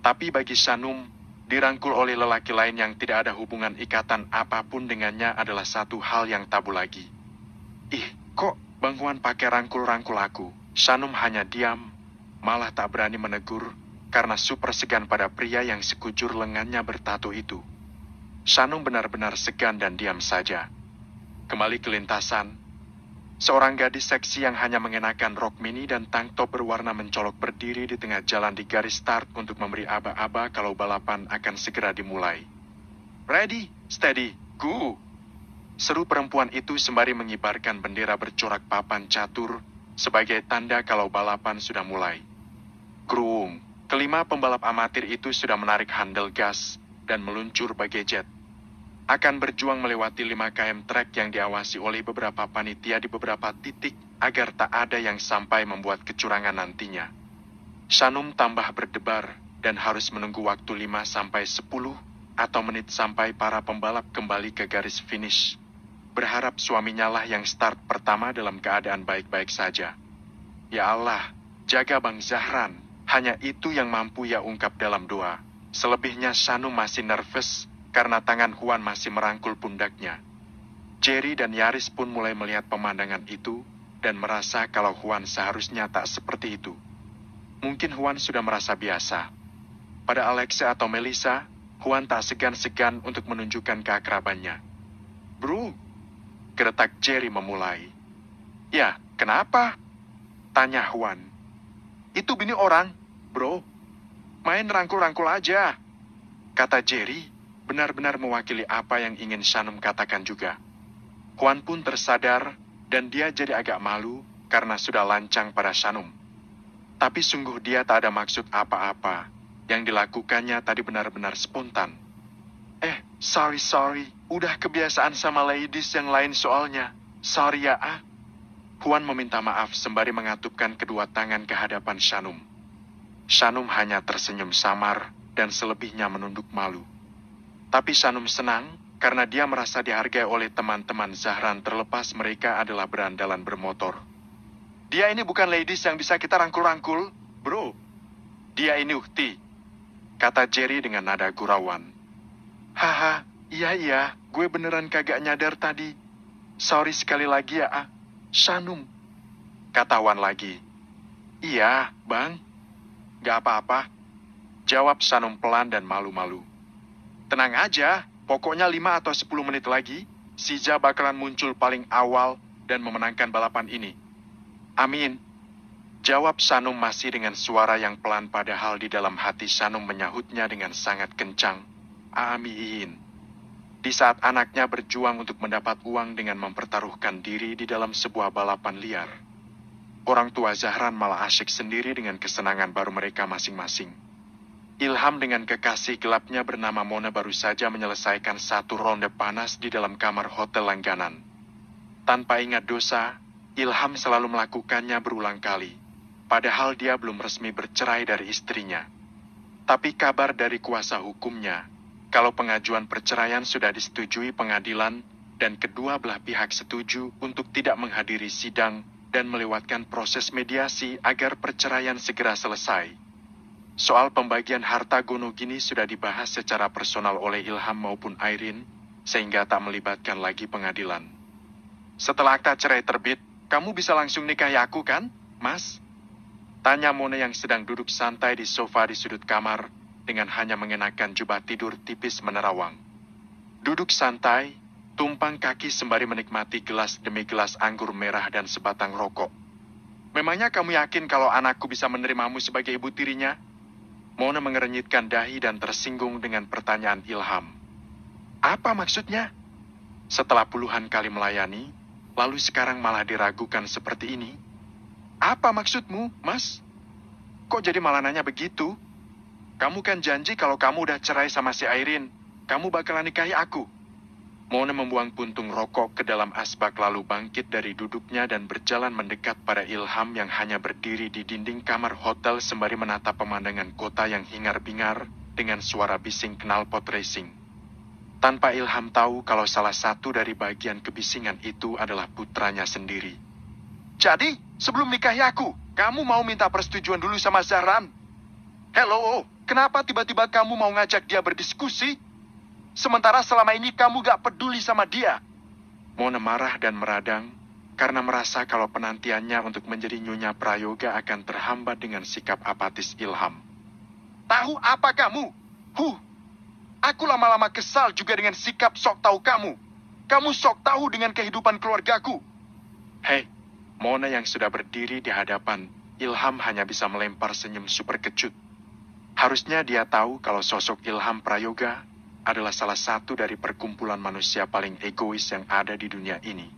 Tapi bagi Sanum, dirangkul oleh lelaki lain yang tidak ada hubungan ikatan apapun dengannya adalah satu hal yang tabu lagi. Ih, kok bangkuan pakai rangkul-rangkul aku? Sanum hanya diam, malah tak berani menegur, karena super segan pada pria yang sekujur lengannya bertato itu. Sanum benar-benar segan dan diam saja. Kembali ke lintasan, Seorang gadis seksi yang hanya mengenakan rok mini dan tank top berwarna mencolok berdiri di tengah jalan di garis start untuk memberi aba-aba kalau balapan akan segera dimulai. Ready, steady, go! Seru perempuan itu sembari mengibarkan bendera bercorak papan catur sebagai tanda kalau balapan sudah mulai. Kruung, kelima pembalap amatir itu sudah menarik handle gas dan meluncur bagai jet akan berjuang melewati 5 km trek yang diawasi oleh beberapa panitia di beberapa titik agar tak ada yang sampai membuat kecurangan nantinya. Sanum tambah berdebar dan harus menunggu waktu 5 sampai 10 atau menit sampai para pembalap kembali ke garis finish. Berharap suaminya lah yang start pertama dalam keadaan baik-baik saja. Ya Allah, jaga Bang Zahran. Hanya itu yang mampu ia ungkap dalam doa. Selebihnya Sanum masih nervous karena tangan Huan masih merangkul pundaknya. Jerry dan Yaris pun mulai melihat pemandangan itu dan merasa kalau Huan seharusnya tak seperti itu. Mungkin Huan sudah merasa biasa. Pada Alexa atau Melissa, Huan tak segan-segan untuk menunjukkan keakrabannya. Bro, geretak Jerry memulai. Ya, kenapa? Tanya Huan. Itu bini orang, bro. Main rangkul-rangkul aja, kata Jerry benar-benar mewakili apa yang ingin Shanum katakan juga. Kuan pun tersadar, dan dia jadi agak malu, karena sudah lancang pada Shanum. Tapi sungguh dia tak ada maksud apa-apa, yang dilakukannya tadi benar-benar spontan. Eh, sorry sorry, udah kebiasaan sama ladies yang lain soalnya. Sorry ya ah. Kuan meminta maaf sembari mengatupkan kedua tangan ke hadapan Shanum. Shanum hanya tersenyum samar dan selebihnya menunduk malu. Tapi Sanum senang karena dia merasa dihargai oleh teman-teman Zahran terlepas mereka adalah berandalan bermotor. Dia ini bukan ladies yang bisa kita rangkul-rangkul, bro. Dia ini ukti, kata Jerry dengan nada gurauan. Haha, iya iya, gue beneran kagak nyadar tadi. Sorry sekali lagi ya, ah. Kata Wan lagi. Iya, bang. Gak apa-apa. Jawab Sanum pelan dan malu-malu. Tenang aja, pokoknya 5 atau 10 menit lagi, Sija bakalan muncul paling awal dan memenangkan balapan ini. Amin. Jawab Sanum masih dengan suara yang pelan padahal di dalam hati Sanum menyahutnya dengan sangat kencang. Amin. Di saat anaknya berjuang untuk mendapat uang dengan mempertaruhkan diri di dalam sebuah balapan liar. Orang tua Zahran malah asyik sendiri dengan kesenangan baru mereka masing-masing. Ilham dengan kekasih gelapnya bernama Mona baru saja menyelesaikan satu ronde panas di dalam kamar hotel langganan. Tanpa ingat dosa, Ilham selalu melakukannya berulang kali, padahal dia belum resmi bercerai dari istrinya. Tapi kabar dari kuasa hukumnya, kalau pengajuan perceraian sudah disetujui pengadilan, dan kedua belah pihak setuju untuk tidak menghadiri sidang dan melewatkan proses mediasi agar perceraian segera selesai. Soal pembagian harta gunung Gini sudah dibahas secara personal oleh Ilham maupun Airin, sehingga tak melibatkan lagi pengadilan. Setelah akta cerai terbit, kamu bisa langsung nikahi aku kan, mas? Tanya Mona yang sedang duduk santai di sofa di sudut kamar, dengan hanya mengenakan jubah tidur tipis menerawang. Duduk santai, tumpang kaki sembari menikmati gelas demi gelas anggur merah dan sebatang rokok. Memangnya kamu yakin kalau anakku bisa menerimamu sebagai ibu tirinya? Mona mengerenyitkan dahi dan tersinggung dengan pertanyaan Ilham. Apa maksudnya? Setelah puluhan kali melayani, lalu sekarang malah diragukan seperti ini? Apa maksudmu, Mas? Kok jadi malah nanya begitu? Kamu kan janji kalau kamu udah cerai sama si Airin, kamu bakalan nikahi aku. Mona membuang puntung rokok ke dalam asbak lalu bangkit dari duduknya dan berjalan mendekat pada Ilham yang hanya berdiri di dinding kamar hotel sembari menata pemandangan kota yang hingar-bingar dengan suara bising pot racing. Tanpa Ilham tahu kalau salah satu dari bagian kebisingan itu adalah putranya sendiri. Jadi, sebelum nikahi aku, kamu mau minta persetujuan dulu sama Zahran? Hello, kenapa tiba-tiba kamu mau ngajak dia berdiskusi? Sementara selama ini kamu gak peduli sama dia. Mona marah dan meradang karena merasa kalau penantiannya untuk menjadi Nyonya Prayoga akan terhambat dengan sikap apatis Ilham. Tahu apa kamu? Huh, aku lama-lama kesal juga dengan sikap sok tahu kamu. Kamu sok tahu dengan kehidupan keluargaku. Hei, Mona yang sudah berdiri di hadapan, Ilham hanya bisa melempar senyum super kecut. Harusnya dia tahu kalau sosok Ilham Prayoga adalah salah satu dari perkumpulan manusia paling egois yang ada di dunia ini.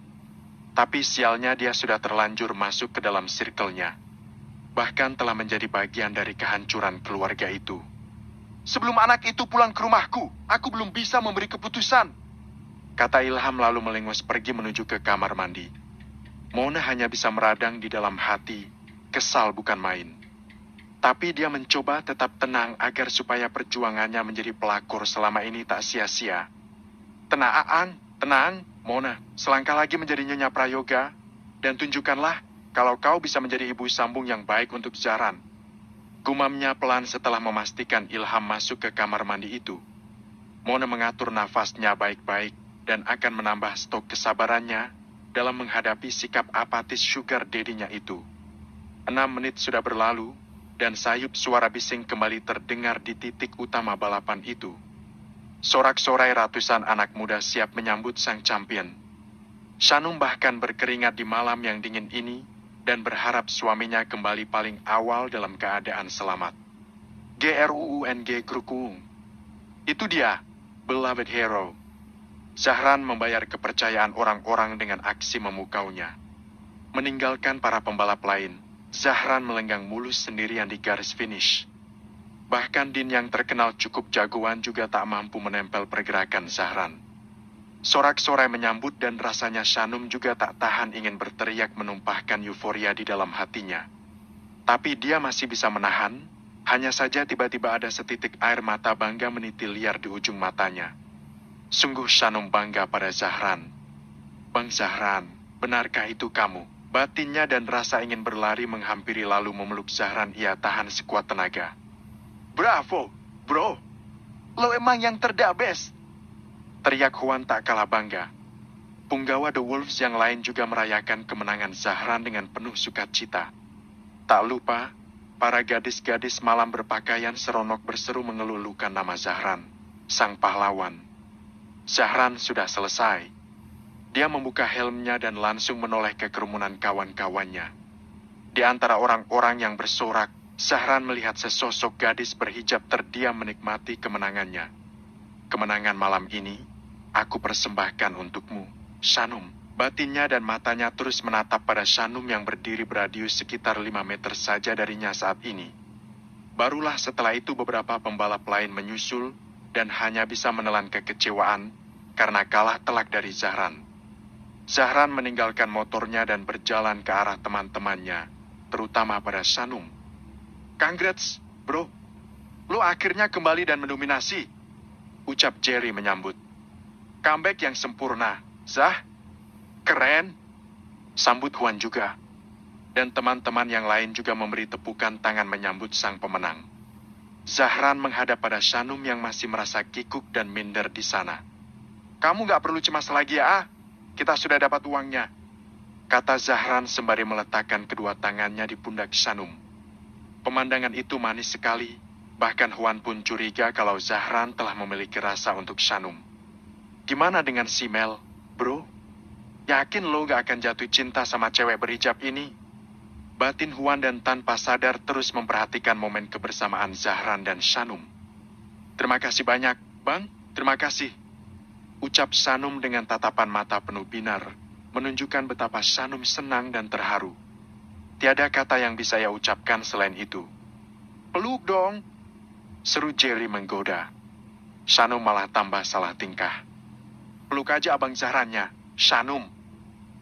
Tapi sialnya dia sudah terlanjur masuk ke dalam sirkelnya, Bahkan telah menjadi bagian dari kehancuran keluarga itu. Sebelum anak itu pulang ke rumahku, aku belum bisa memberi keputusan. Kata Ilham lalu melengos pergi menuju ke kamar mandi. Mona hanya bisa meradang di dalam hati, kesal bukan main. Tapi dia mencoba tetap tenang agar supaya perjuangannya menjadi pelakor selama ini tak sia-sia. Tenang, Aang. tenang, Mona, selangkah lagi menjadi Nyonya Prayoga, dan tunjukkanlah kalau kau bisa menjadi ibu sambung yang baik untuk jaran. Gumamnya pelan setelah memastikan Ilham masuk ke kamar mandi itu. Mona mengatur nafasnya baik-baik dan akan menambah stok kesabarannya dalam menghadapi sikap apatis sugar dedinya itu. Enam menit sudah berlalu, dan sayup suara bising kembali terdengar di titik utama balapan itu. Sorak-sorai ratusan anak muda siap menyambut sang champion. Shanum bahkan berkeringat di malam yang dingin ini dan berharap suaminya kembali paling awal dalam keadaan selamat. GRUUNG Krukung. Itu dia, beloved hero. Zahran membayar kepercayaan orang-orang dengan aksi memukaunya. Meninggalkan para pembalap lain, Zahran melenggang mulus sendirian di garis finish. Bahkan Din yang terkenal cukup jagoan juga tak mampu menempel pergerakan Zahran. Sorak-sorai menyambut dan rasanya Shanum juga tak tahan ingin berteriak menumpahkan euforia di dalam hatinya. Tapi dia masih bisa menahan, hanya saja tiba-tiba ada setitik air mata bangga meniti liar di ujung matanya. Sungguh Shanum bangga pada Zahran. Bang Zahran, benarkah itu kamu?' Batinnya dan rasa ingin berlari menghampiri lalu memeluk Zahran ia tahan sekuat tenaga. Bravo, bro. Lo emang yang terdabes. Teriak Huan tak kalah bangga. Punggawa The Wolves yang lain juga merayakan kemenangan Zahran dengan penuh sukacita. Tak lupa, para gadis-gadis malam berpakaian seronok berseru mengelulukan nama Zahran, sang pahlawan. Zahran sudah selesai. Dia membuka helmnya dan langsung menoleh ke kerumunan kawan-kawannya. Di antara orang-orang yang bersorak, Sahran melihat sesosok gadis berhijab terdiam menikmati kemenangannya. Kemenangan malam ini, aku persembahkan untukmu, Shanum. Batinnya dan matanya terus menatap pada Shanum yang berdiri beradius sekitar 5 meter saja darinya saat ini. Barulah setelah itu beberapa pembalap lain menyusul dan hanya bisa menelan kekecewaan karena kalah telak dari Zahran. Zahran meninggalkan motornya dan berjalan ke arah teman-temannya, terutama pada Sanum. Congrats, bro. Lo akhirnya kembali dan mendominasi. Ucap Jerry menyambut. Comeback yang sempurna, Zah. Keren. Sambut Huan juga. Dan teman-teman yang lain juga memberi tepukan tangan menyambut sang pemenang. Zahran menghadap pada Sanum yang masih merasa kikuk dan minder di sana. Kamu gak perlu cemas lagi ya, ah. Kita sudah dapat uangnya, kata Zahran sembari meletakkan kedua tangannya di pundak Sanum. Pemandangan itu manis sekali, bahkan Huan pun curiga kalau Zahran telah memiliki rasa untuk Sanum. Gimana dengan si Mel, bro? Yakin lo gak akan jatuh cinta sama cewek berhijab ini? Batin Huan dan tanpa sadar terus memperhatikan momen kebersamaan Zahran dan Sanum. Terima kasih banyak, Bang. Terima kasih. Ucap Sanum dengan tatapan mata penuh binar, menunjukkan betapa Sanum senang dan terharu. Tiada kata yang bisa ia ucapkan selain itu. Peluk dong, seru Jerry menggoda. Sanum malah tambah salah tingkah. Peluk aja abang Zahranya, Sanum.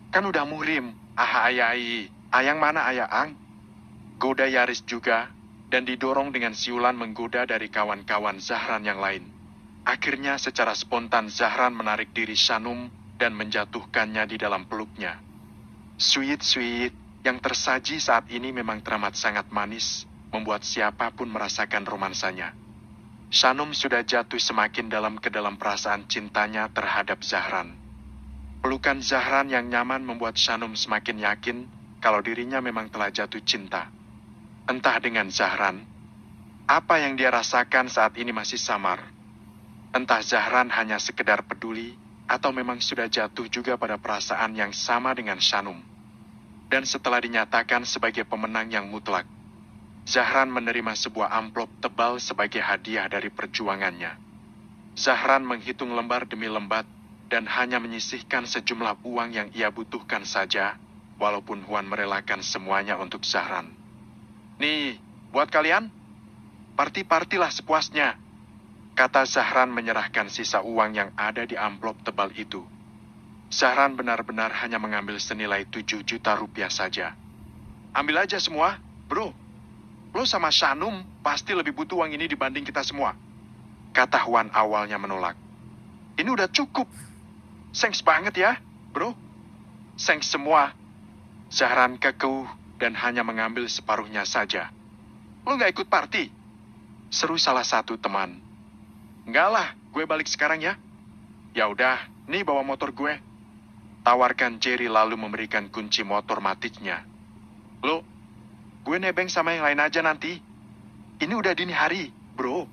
Kan udah murim, aha ayai, ayang mana ayah ang? Goda Yaris juga, dan didorong dengan siulan menggoda dari kawan-kawan Zahran yang lain. Akhirnya secara spontan Zahran menarik diri Shanum dan menjatuhkannya di dalam peluknya. Sweet-sweet yang tersaji saat ini memang teramat sangat manis, membuat siapapun merasakan romansanya. Shanum sudah jatuh semakin dalam ke dalam perasaan cintanya terhadap Zahran. Pelukan Zahran yang nyaman membuat Shanum semakin yakin kalau dirinya memang telah jatuh cinta. Entah dengan Zahran, apa yang dia rasakan saat ini masih samar Entah Zahran hanya sekedar peduli, atau memang sudah jatuh juga pada perasaan yang sama dengan Shanum. Dan setelah dinyatakan sebagai pemenang yang mutlak, Zahran menerima sebuah amplop tebal sebagai hadiah dari perjuangannya. Zahran menghitung lembar demi lembar dan hanya menyisihkan sejumlah uang yang ia butuhkan saja, walaupun Huan merelakan semuanya untuk Zahran. Nih, buat kalian, parti-partilah sepuasnya. Kata Zahran menyerahkan sisa uang yang ada di amplop tebal itu. Zahran benar-benar hanya mengambil senilai 7 juta rupiah saja. Ambil aja semua, bro. Lo sama Shanum pasti lebih butuh uang ini dibanding kita semua. Kata Huan awalnya menolak. Ini udah cukup. Thanks banget ya, bro. Thanks semua. Zahran kekeuh dan hanya mengambil separuhnya saja. Lo gak ikut party? Seru salah satu teman. Enggak lah, gue balik sekarang ya. Ya udah, nih bawa motor gue. Tawarkan Jerry lalu memberikan kunci motor matiknya. Lo, gue nebeng sama yang lain aja nanti. Ini udah dini hari, bro.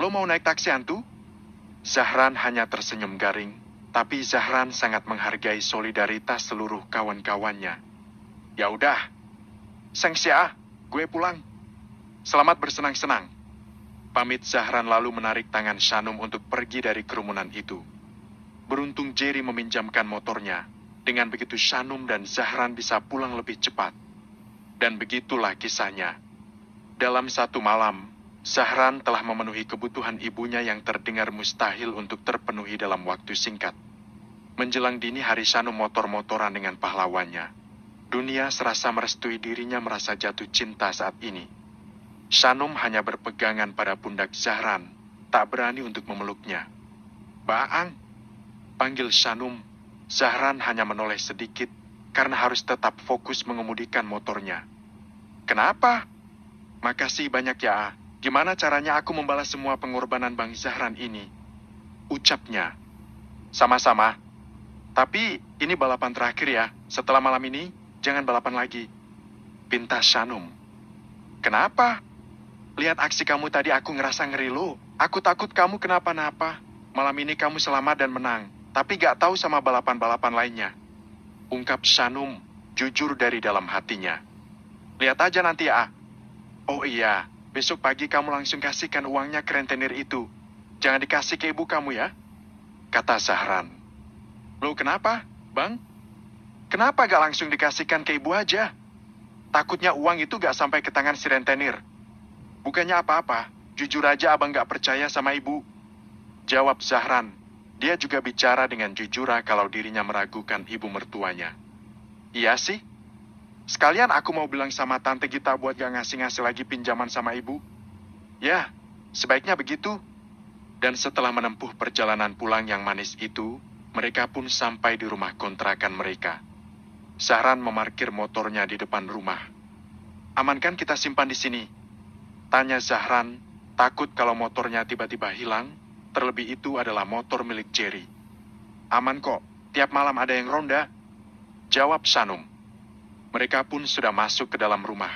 Lo mau naik taksi hantu? Zahran hanya tersenyum garing, tapi Zahran sangat menghargai solidaritas seluruh kawan-kawannya. Ya udah, sengsia, gue pulang. Selamat bersenang-senang. Pamit Zahran lalu menarik tangan Shanum untuk pergi dari kerumunan itu. Beruntung Jerry meminjamkan motornya. Dengan begitu Shanum dan Zahran bisa pulang lebih cepat. Dan begitulah kisahnya. Dalam satu malam, Zahran telah memenuhi kebutuhan ibunya yang terdengar mustahil untuk terpenuhi dalam waktu singkat. Menjelang dini hari Shanum motor-motoran dengan pahlawannya. Dunia serasa merestui dirinya merasa jatuh cinta saat ini. Sanom hanya berpegangan pada pundak Zahran, tak berani untuk memeluknya. Baang, panggil Sanom. Zahran hanya menoleh sedikit karena harus tetap fokus mengemudikan motornya. Kenapa? Makasih banyak ya, Gimana caranya aku membalas semua pengorbanan Bang Zahran ini? Ucapnya. Sama-sama. Tapi ini balapan terakhir ya. Setelah malam ini, jangan balapan lagi. Pintas Shanum. Kenapa? Lihat aksi kamu tadi aku ngerasa ngeri lo. Aku takut kamu kenapa-napa. Malam ini kamu selamat dan menang. Tapi gak tahu sama balapan-balapan lainnya. Ungkap Sanum, jujur dari dalam hatinya. Lihat aja nanti ya, ah. Oh iya, besok pagi kamu langsung kasihkan uangnya ke rentenir itu. Jangan dikasih ke ibu kamu ya. Kata Zahran. Lo kenapa, Bang? Kenapa gak langsung dikasihkan ke ibu aja? Takutnya uang itu gak sampai ke tangan si rentenir. Bukannya apa-apa, jujur aja abang gak percaya sama ibu. Jawab Zahran. Dia juga bicara dengan jujur ah kalau dirinya meragukan ibu mertuanya. Iya sih? Sekalian aku mau bilang sama Tante kita buat gak ngasih-ngasih lagi pinjaman sama ibu. Ya, sebaiknya begitu. Dan setelah menempuh perjalanan pulang yang manis itu, mereka pun sampai di rumah kontrakan mereka. Zahran memarkir motornya di depan rumah. Amankan kita simpan di sini, Tanya Zahran, takut kalau motornya tiba-tiba hilang, terlebih itu adalah motor milik Jerry. Aman kok, tiap malam ada yang ronda. Jawab Sanum. Mereka pun sudah masuk ke dalam rumah.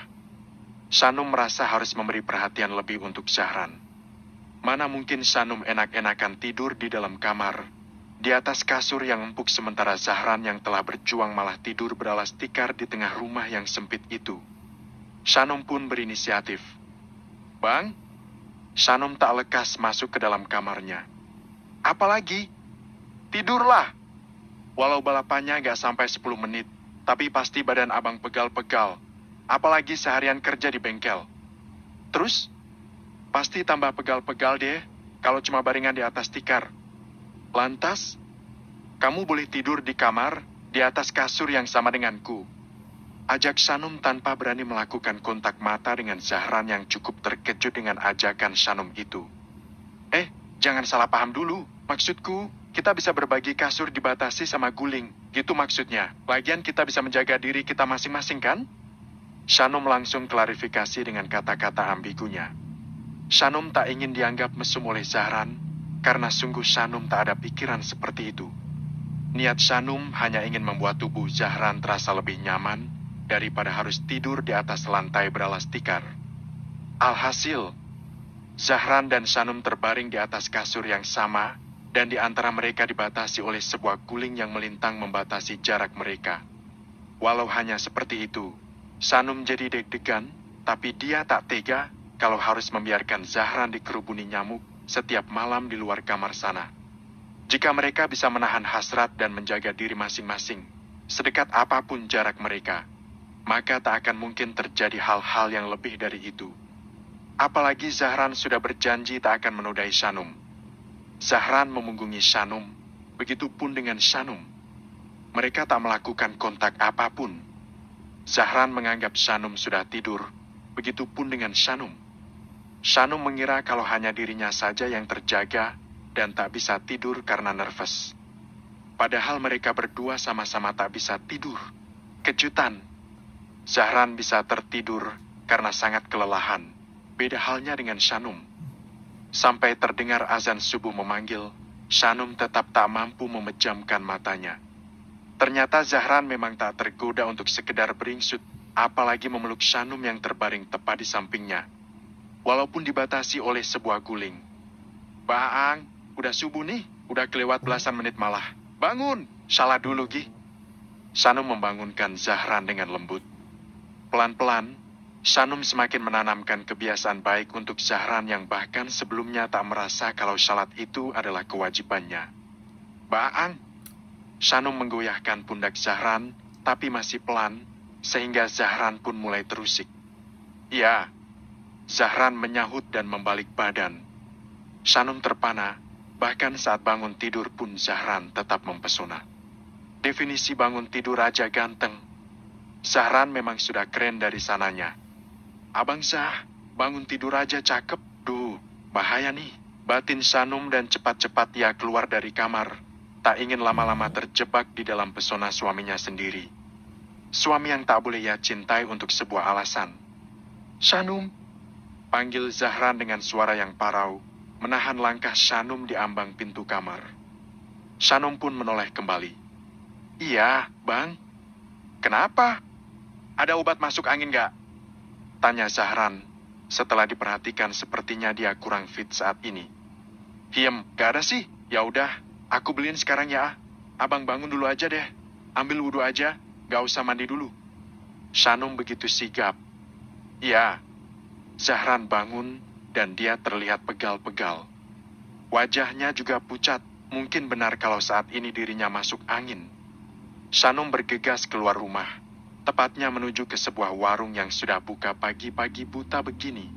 Sanum merasa harus memberi perhatian lebih untuk Zahran. Mana mungkin Sanum enak-enakan tidur di dalam kamar, di atas kasur yang empuk sementara Zahran yang telah berjuang malah tidur beralas tikar di tengah rumah yang sempit itu. Sanum pun berinisiatif. Bang, Sanum tak lekas masuk ke dalam kamarnya. Apalagi, tidurlah. Walau balapannya gak sampai 10 menit, tapi pasti badan abang pegal-pegal. Apalagi seharian kerja di bengkel. Terus, pasti tambah pegal-pegal deh kalau cuma baringan di atas tikar. Lantas, kamu boleh tidur di kamar di atas kasur yang sama denganku. Ajak Sanum tanpa berani melakukan kontak mata dengan Zahran yang cukup terkejut dengan ajakan Sanum itu. Eh, jangan salah paham dulu. Maksudku, kita bisa berbagi kasur dibatasi sama guling. Gitu maksudnya. Bagian kita bisa menjaga diri kita masing-masing kan? Sanum langsung klarifikasi dengan kata-kata ambigunya. Sanum tak ingin dianggap mesum oleh Zahran, karena sungguh Sanum tak ada pikiran seperti itu. Niat Sanum hanya ingin membuat tubuh Zahran terasa lebih nyaman daripada harus tidur di atas lantai beralas tikar. Alhasil, Zahran dan Sanum terbaring di atas kasur yang sama, dan di antara mereka dibatasi oleh sebuah guling yang melintang membatasi jarak mereka. Walau hanya seperti itu, Sanum jadi deg-degan, tapi dia tak tega kalau harus membiarkan Zahran dikerubuni nyamuk setiap malam di luar kamar sana. Jika mereka bisa menahan hasrat dan menjaga diri masing-masing, sedekat apapun jarak mereka, maka tak akan mungkin terjadi hal-hal yang lebih dari itu. Apalagi Zahran sudah berjanji tak akan menodai Sanum. Zahran memunggungi Sanum, begitupun dengan Sanum. Mereka tak melakukan kontak apapun. Zahran menganggap Sanum sudah tidur, begitupun dengan Sanum. Sanum mengira kalau hanya dirinya saja yang terjaga dan tak bisa tidur karena nervous. Padahal mereka berdua sama-sama tak bisa tidur. Kejutan, Zahran bisa tertidur karena sangat kelelahan. Beda halnya dengan Shanum. Sampai terdengar azan subuh memanggil, Shanum tetap tak mampu memejamkan matanya. Ternyata Zahran memang tak tergoda untuk sekedar beringsut, apalagi memeluk Shanum yang terbaring tepat di sampingnya. Walaupun dibatasi oleh sebuah guling. Baang, udah subuh nih, udah kelewat belasan menit malah. Bangun, salah dulu, gi. Shanum membangunkan Zahran dengan lembut. Pelan-pelan, Shanum semakin menanamkan kebiasaan baik untuk Zahran yang bahkan sebelumnya tak merasa kalau salat itu adalah kewajibannya. Baang! Shanum menggoyahkan pundak Zahran, tapi masih pelan, sehingga Zahran pun mulai terusik. Ya, Zahran menyahut dan membalik badan. Shanum terpana, bahkan saat bangun tidur pun Zahran tetap mempesona. Definisi bangun tidur raja ganteng Sahran memang sudah keren dari sananya. Abang Sah, bangun tidur aja cakep. Duh, bahaya nih. Batin Sanum dan cepat-cepat ia keluar dari kamar. Tak ingin lama-lama terjebak di dalam pesona suaminya sendiri. Suami yang tak boleh ia cintai untuk sebuah alasan. Sanum, panggil Zahran dengan suara yang parau, menahan langkah Sanum di ambang pintu kamar. Sanum pun menoleh kembali. Iya, Bang. Kenapa? Ada obat masuk angin nggak? Tanya Zahran. Setelah diperhatikan sepertinya dia kurang fit saat ini. Hiem, gak ada sih. Ya udah, aku beliin sekarang ya. Ah. Abang bangun dulu aja deh. Ambil wudhu aja, gak usah mandi dulu. Shanum begitu sigap. Ya, Zahran bangun dan dia terlihat pegal-pegal. Wajahnya juga pucat. Mungkin benar kalau saat ini dirinya masuk angin. Shanum bergegas keluar rumah tepatnya menuju ke sebuah warung yang sudah buka pagi-pagi buta begini.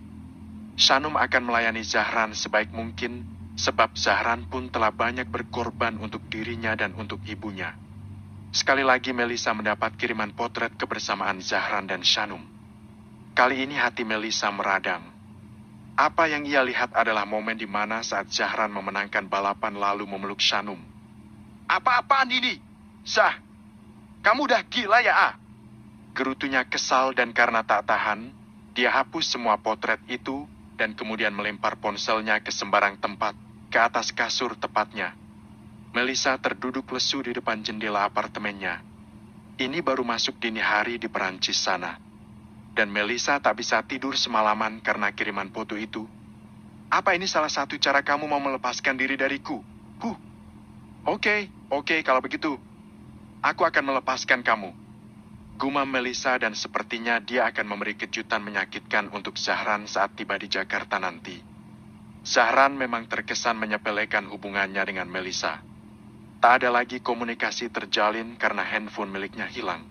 Shanum akan melayani Zahran sebaik mungkin, sebab Zahran pun telah banyak berkorban untuk dirinya dan untuk ibunya. Sekali lagi Melisa mendapat kiriman potret kebersamaan Zahran dan Shanum. Kali ini hati Melisa meradang. Apa yang ia lihat adalah momen di mana saat Zahran memenangkan balapan lalu memeluk Shanum. Apa-apaan ini? Zah, kamu udah gila ya, ah? Gerutunya kesal dan karena tak tahan, dia hapus semua potret itu dan kemudian melempar ponselnya ke sembarang tempat, ke atas kasur tepatnya. Melissa terduduk lesu di depan jendela apartemennya. Ini baru masuk dini hari di Perancis sana. Dan Melissa tak bisa tidur semalaman karena kiriman foto itu. Apa ini salah satu cara kamu mau melepaskan diri dariku? Huh. Oke, okay, oke okay, kalau begitu. Aku akan melepaskan kamu. Gumam Melisa dan sepertinya dia akan memberi kejutan menyakitkan untuk Zahran saat tiba di Jakarta nanti. Zahran memang terkesan menyepelekan hubungannya dengan Melisa. Tak ada lagi komunikasi terjalin karena handphone miliknya hilang.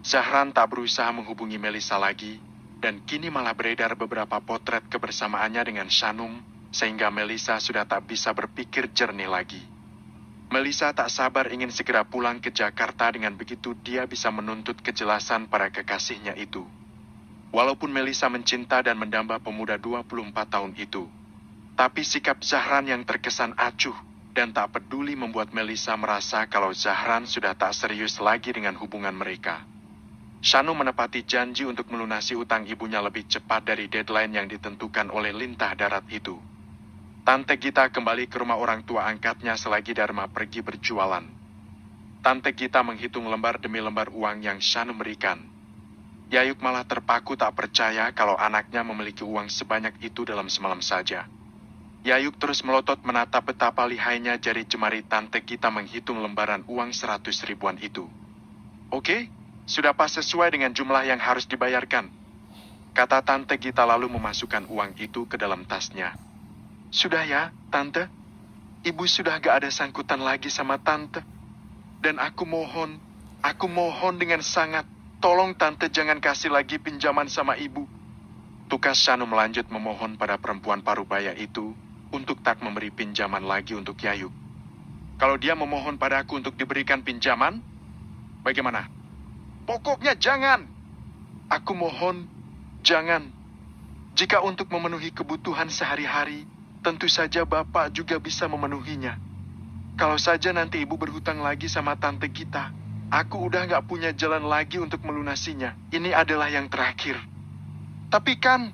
Zahran tak berusaha menghubungi Melisa lagi, dan kini malah beredar beberapa potret kebersamaannya dengan Shanum, sehingga Melisa sudah tak bisa berpikir jernih lagi. Melisa tak sabar ingin segera pulang ke Jakarta dengan begitu dia bisa menuntut kejelasan para kekasihnya itu. Walaupun Melisa mencinta dan mendamba pemuda 24 tahun itu, tapi sikap Zahran yang terkesan acuh dan tak peduli membuat Melisa merasa kalau Zahran sudah tak serius lagi dengan hubungan mereka. Shanu menepati janji untuk melunasi utang ibunya lebih cepat dari deadline yang ditentukan oleh lintah darat itu. Tante kita kembali ke rumah orang tua angkatnya selagi Dharma pergi berjualan. Tante kita menghitung lembar demi lembar uang yang Shanu berikan. Yayuk malah terpaku tak percaya kalau anaknya memiliki uang sebanyak itu dalam semalam saja. Yayuk terus melotot menatap betapa lihainya jari jemari Tante kita menghitung lembaran uang seratus ribuan itu. Oke, sudah pas sesuai dengan jumlah yang harus dibayarkan, kata Tante kita lalu memasukkan uang itu ke dalam tasnya. Sudah ya, Tante. Ibu sudah gak ada sangkutan lagi sama Tante. Dan aku mohon, aku mohon dengan sangat, tolong Tante jangan kasih lagi pinjaman sama Ibu. Tukas Shanum melanjut memohon pada perempuan parubaya itu untuk tak memberi pinjaman lagi untuk Yayuk. Kalau dia memohon pada aku untuk diberikan pinjaman, bagaimana? Pokoknya jangan. Aku mohon, jangan. Jika untuk memenuhi kebutuhan sehari-hari, tentu saja Bapak juga bisa memenuhinya. Kalau saja nanti Ibu berhutang lagi sama tante kita, aku udah nggak punya jalan lagi untuk melunasinya. Ini adalah yang terakhir. Tapi kan,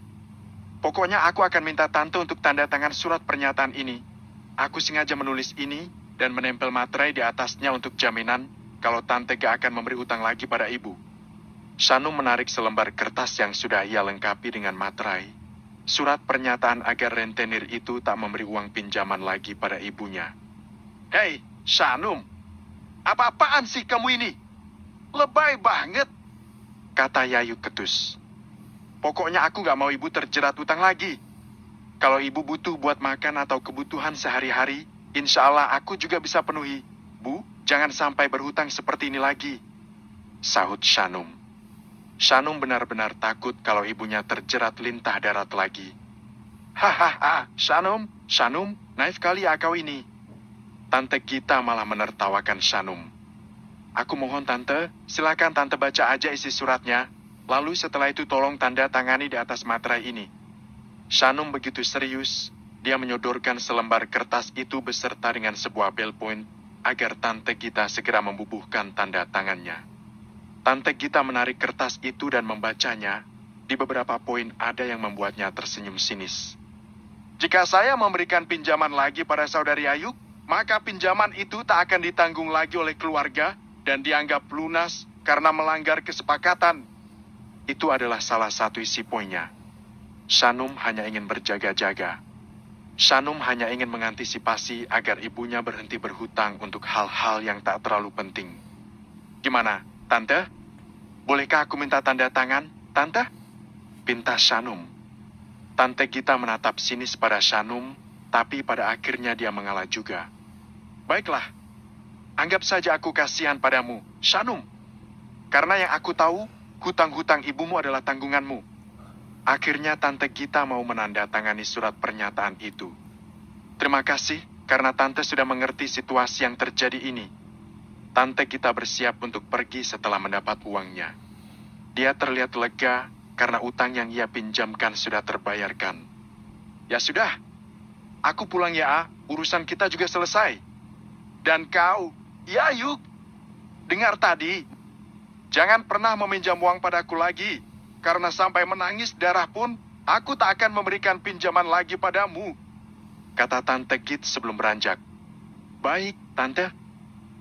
pokoknya aku akan minta tante untuk tanda tangan surat pernyataan ini. Aku sengaja menulis ini dan menempel materai di atasnya untuk jaminan kalau tante gak akan memberi utang lagi pada ibu. sanu menarik selembar kertas yang sudah ia lengkapi dengan materai surat pernyataan agar rentenir itu tak memberi uang pinjaman lagi pada ibunya. Hei, Sanum, apa-apaan sih kamu ini? Lebay banget, kata Yayu Ketus. Pokoknya aku gak mau ibu terjerat utang lagi. Kalau ibu butuh buat makan atau kebutuhan sehari-hari, insya Allah aku juga bisa penuhi. Bu, jangan sampai berhutang seperti ini lagi. Sahut Shanum. Shanum benar-benar takut kalau ibunya terjerat lintah darat lagi. Hahaha, Shanum, Shanum, naif kali ya kau ini. Tante kita malah menertawakan Shanum. Aku mohon tante, silakan tante baca aja isi suratnya, lalu setelah itu tolong tanda tangani di atas materai ini. Shanum begitu serius, dia menyodorkan selembar kertas itu beserta dengan sebuah bell point agar tante kita segera membubuhkan tanda tangannya. Tante Gita menarik kertas itu dan membacanya. Di beberapa poin ada yang membuatnya tersenyum sinis. Jika saya memberikan pinjaman lagi pada saudari Ayuk, maka pinjaman itu tak akan ditanggung lagi oleh keluarga dan dianggap lunas karena melanggar kesepakatan. Itu adalah salah satu isi poinnya. Shanum hanya ingin berjaga-jaga. Shanum hanya ingin mengantisipasi agar ibunya berhenti berhutang untuk hal-hal yang tak terlalu penting. Gimana? Tante, bolehkah aku minta tanda tangan, Tante? Pinta Shanum. Tante kita menatap sinis pada Shanum, tapi pada akhirnya dia mengalah juga. Baiklah, anggap saja aku kasihan padamu, Shanum. Karena yang aku tahu, hutang-hutang ibumu adalah tanggunganmu. Akhirnya Tante kita mau menandatangani surat pernyataan itu. Terima kasih karena Tante sudah mengerti situasi yang terjadi ini. Tante kita bersiap untuk pergi setelah mendapat uangnya. Dia terlihat lega karena utang yang ia pinjamkan sudah terbayarkan. Ya sudah, aku pulang ya, Urusan kita juga selesai. Dan kau, ya yuk, dengar tadi. Jangan pernah meminjam uang padaku lagi, karena sampai menangis darah pun, aku tak akan memberikan pinjaman lagi padamu. Kata Tante Git sebelum beranjak. Baik, Tante.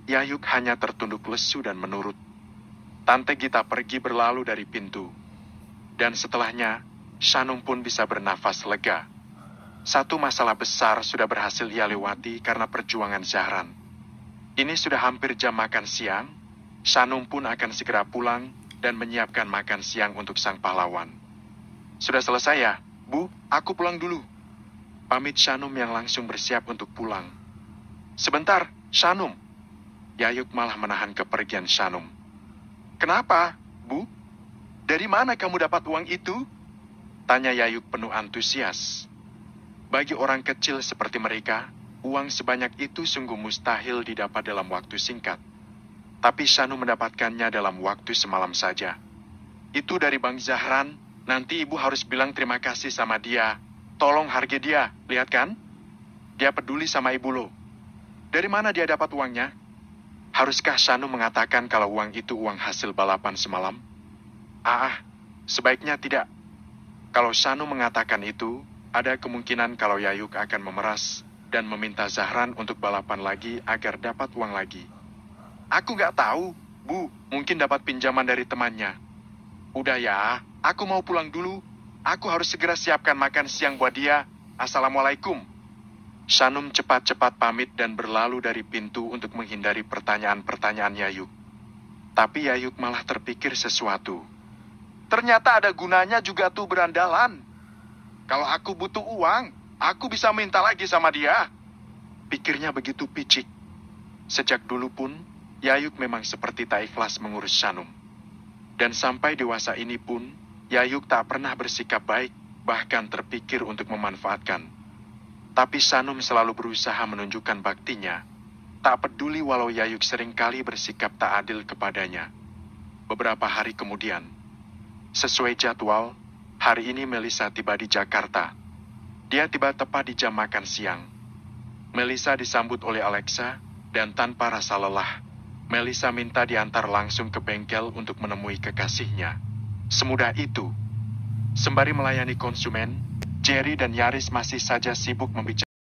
Yayuk hanya tertunduk lesu dan menurut. Tante Gita pergi berlalu dari pintu. Dan setelahnya, Shanung pun bisa bernafas lega. Satu masalah besar sudah berhasil ia lewati karena perjuangan Zahran. Ini sudah hampir jam makan siang, Shanung pun akan segera pulang dan menyiapkan makan siang untuk sang pahlawan. Sudah selesai ya, Bu, aku pulang dulu. Pamit Shanum yang langsung bersiap untuk pulang. Sebentar, Shanum, Yayuk malah menahan kepergian Sanum. Kenapa, Bu? Dari mana kamu dapat uang itu? Tanya Yayuk penuh antusias. Bagi orang kecil seperti mereka, uang sebanyak itu sungguh mustahil didapat dalam waktu singkat. Tapi Sanu mendapatkannya dalam waktu semalam saja. Itu dari Bang Zahran, nanti ibu harus bilang terima kasih sama dia. Tolong harga dia, lihat kan? Dia peduli sama ibu lo. Dari mana dia dapat uangnya? Haruskah Sanu mengatakan kalau uang itu uang hasil balapan semalam? Ah, ah, sebaiknya tidak. Kalau Sanu mengatakan itu, ada kemungkinan kalau Yayuk akan memeras dan meminta Zahran untuk balapan lagi agar dapat uang lagi. Aku nggak tahu, Bu. Mungkin dapat pinjaman dari temannya. Udah ya, aku mau pulang dulu. Aku harus segera siapkan makan siang buat dia. Assalamualaikum. Sanum cepat-cepat pamit dan berlalu dari pintu untuk menghindari pertanyaan-pertanyaan Yayuk. Tapi Yayuk malah terpikir sesuatu. Ternyata ada gunanya juga tuh berandalan. Kalau aku butuh uang, aku bisa minta lagi sama dia. Pikirnya begitu picik. Sejak dulu pun, Yayuk memang seperti tak ikhlas mengurus Sanum. Dan sampai dewasa ini pun, Yayuk tak pernah bersikap baik, bahkan terpikir untuk memanfaatkan tapi Sanum selalu berusaha menunjukkan baktinya. Tak peduli walau Yayuk seringkali bersikap tak adil kepadanya. Beberapa hari kemudian, sesuai jadwal, hari ini Melisa tiba di Jakarta. Dia tiba tepat di jam makan siang. Melisa disambut oleh Alexa, dan tanpa rasa lelah, Melisa minta diantar langsung ke bengkel untuk menemui kekasihnya. Semudah itu, sembari melayani konsumen, Jerry dan Yaris masih saja sibuk membicarakan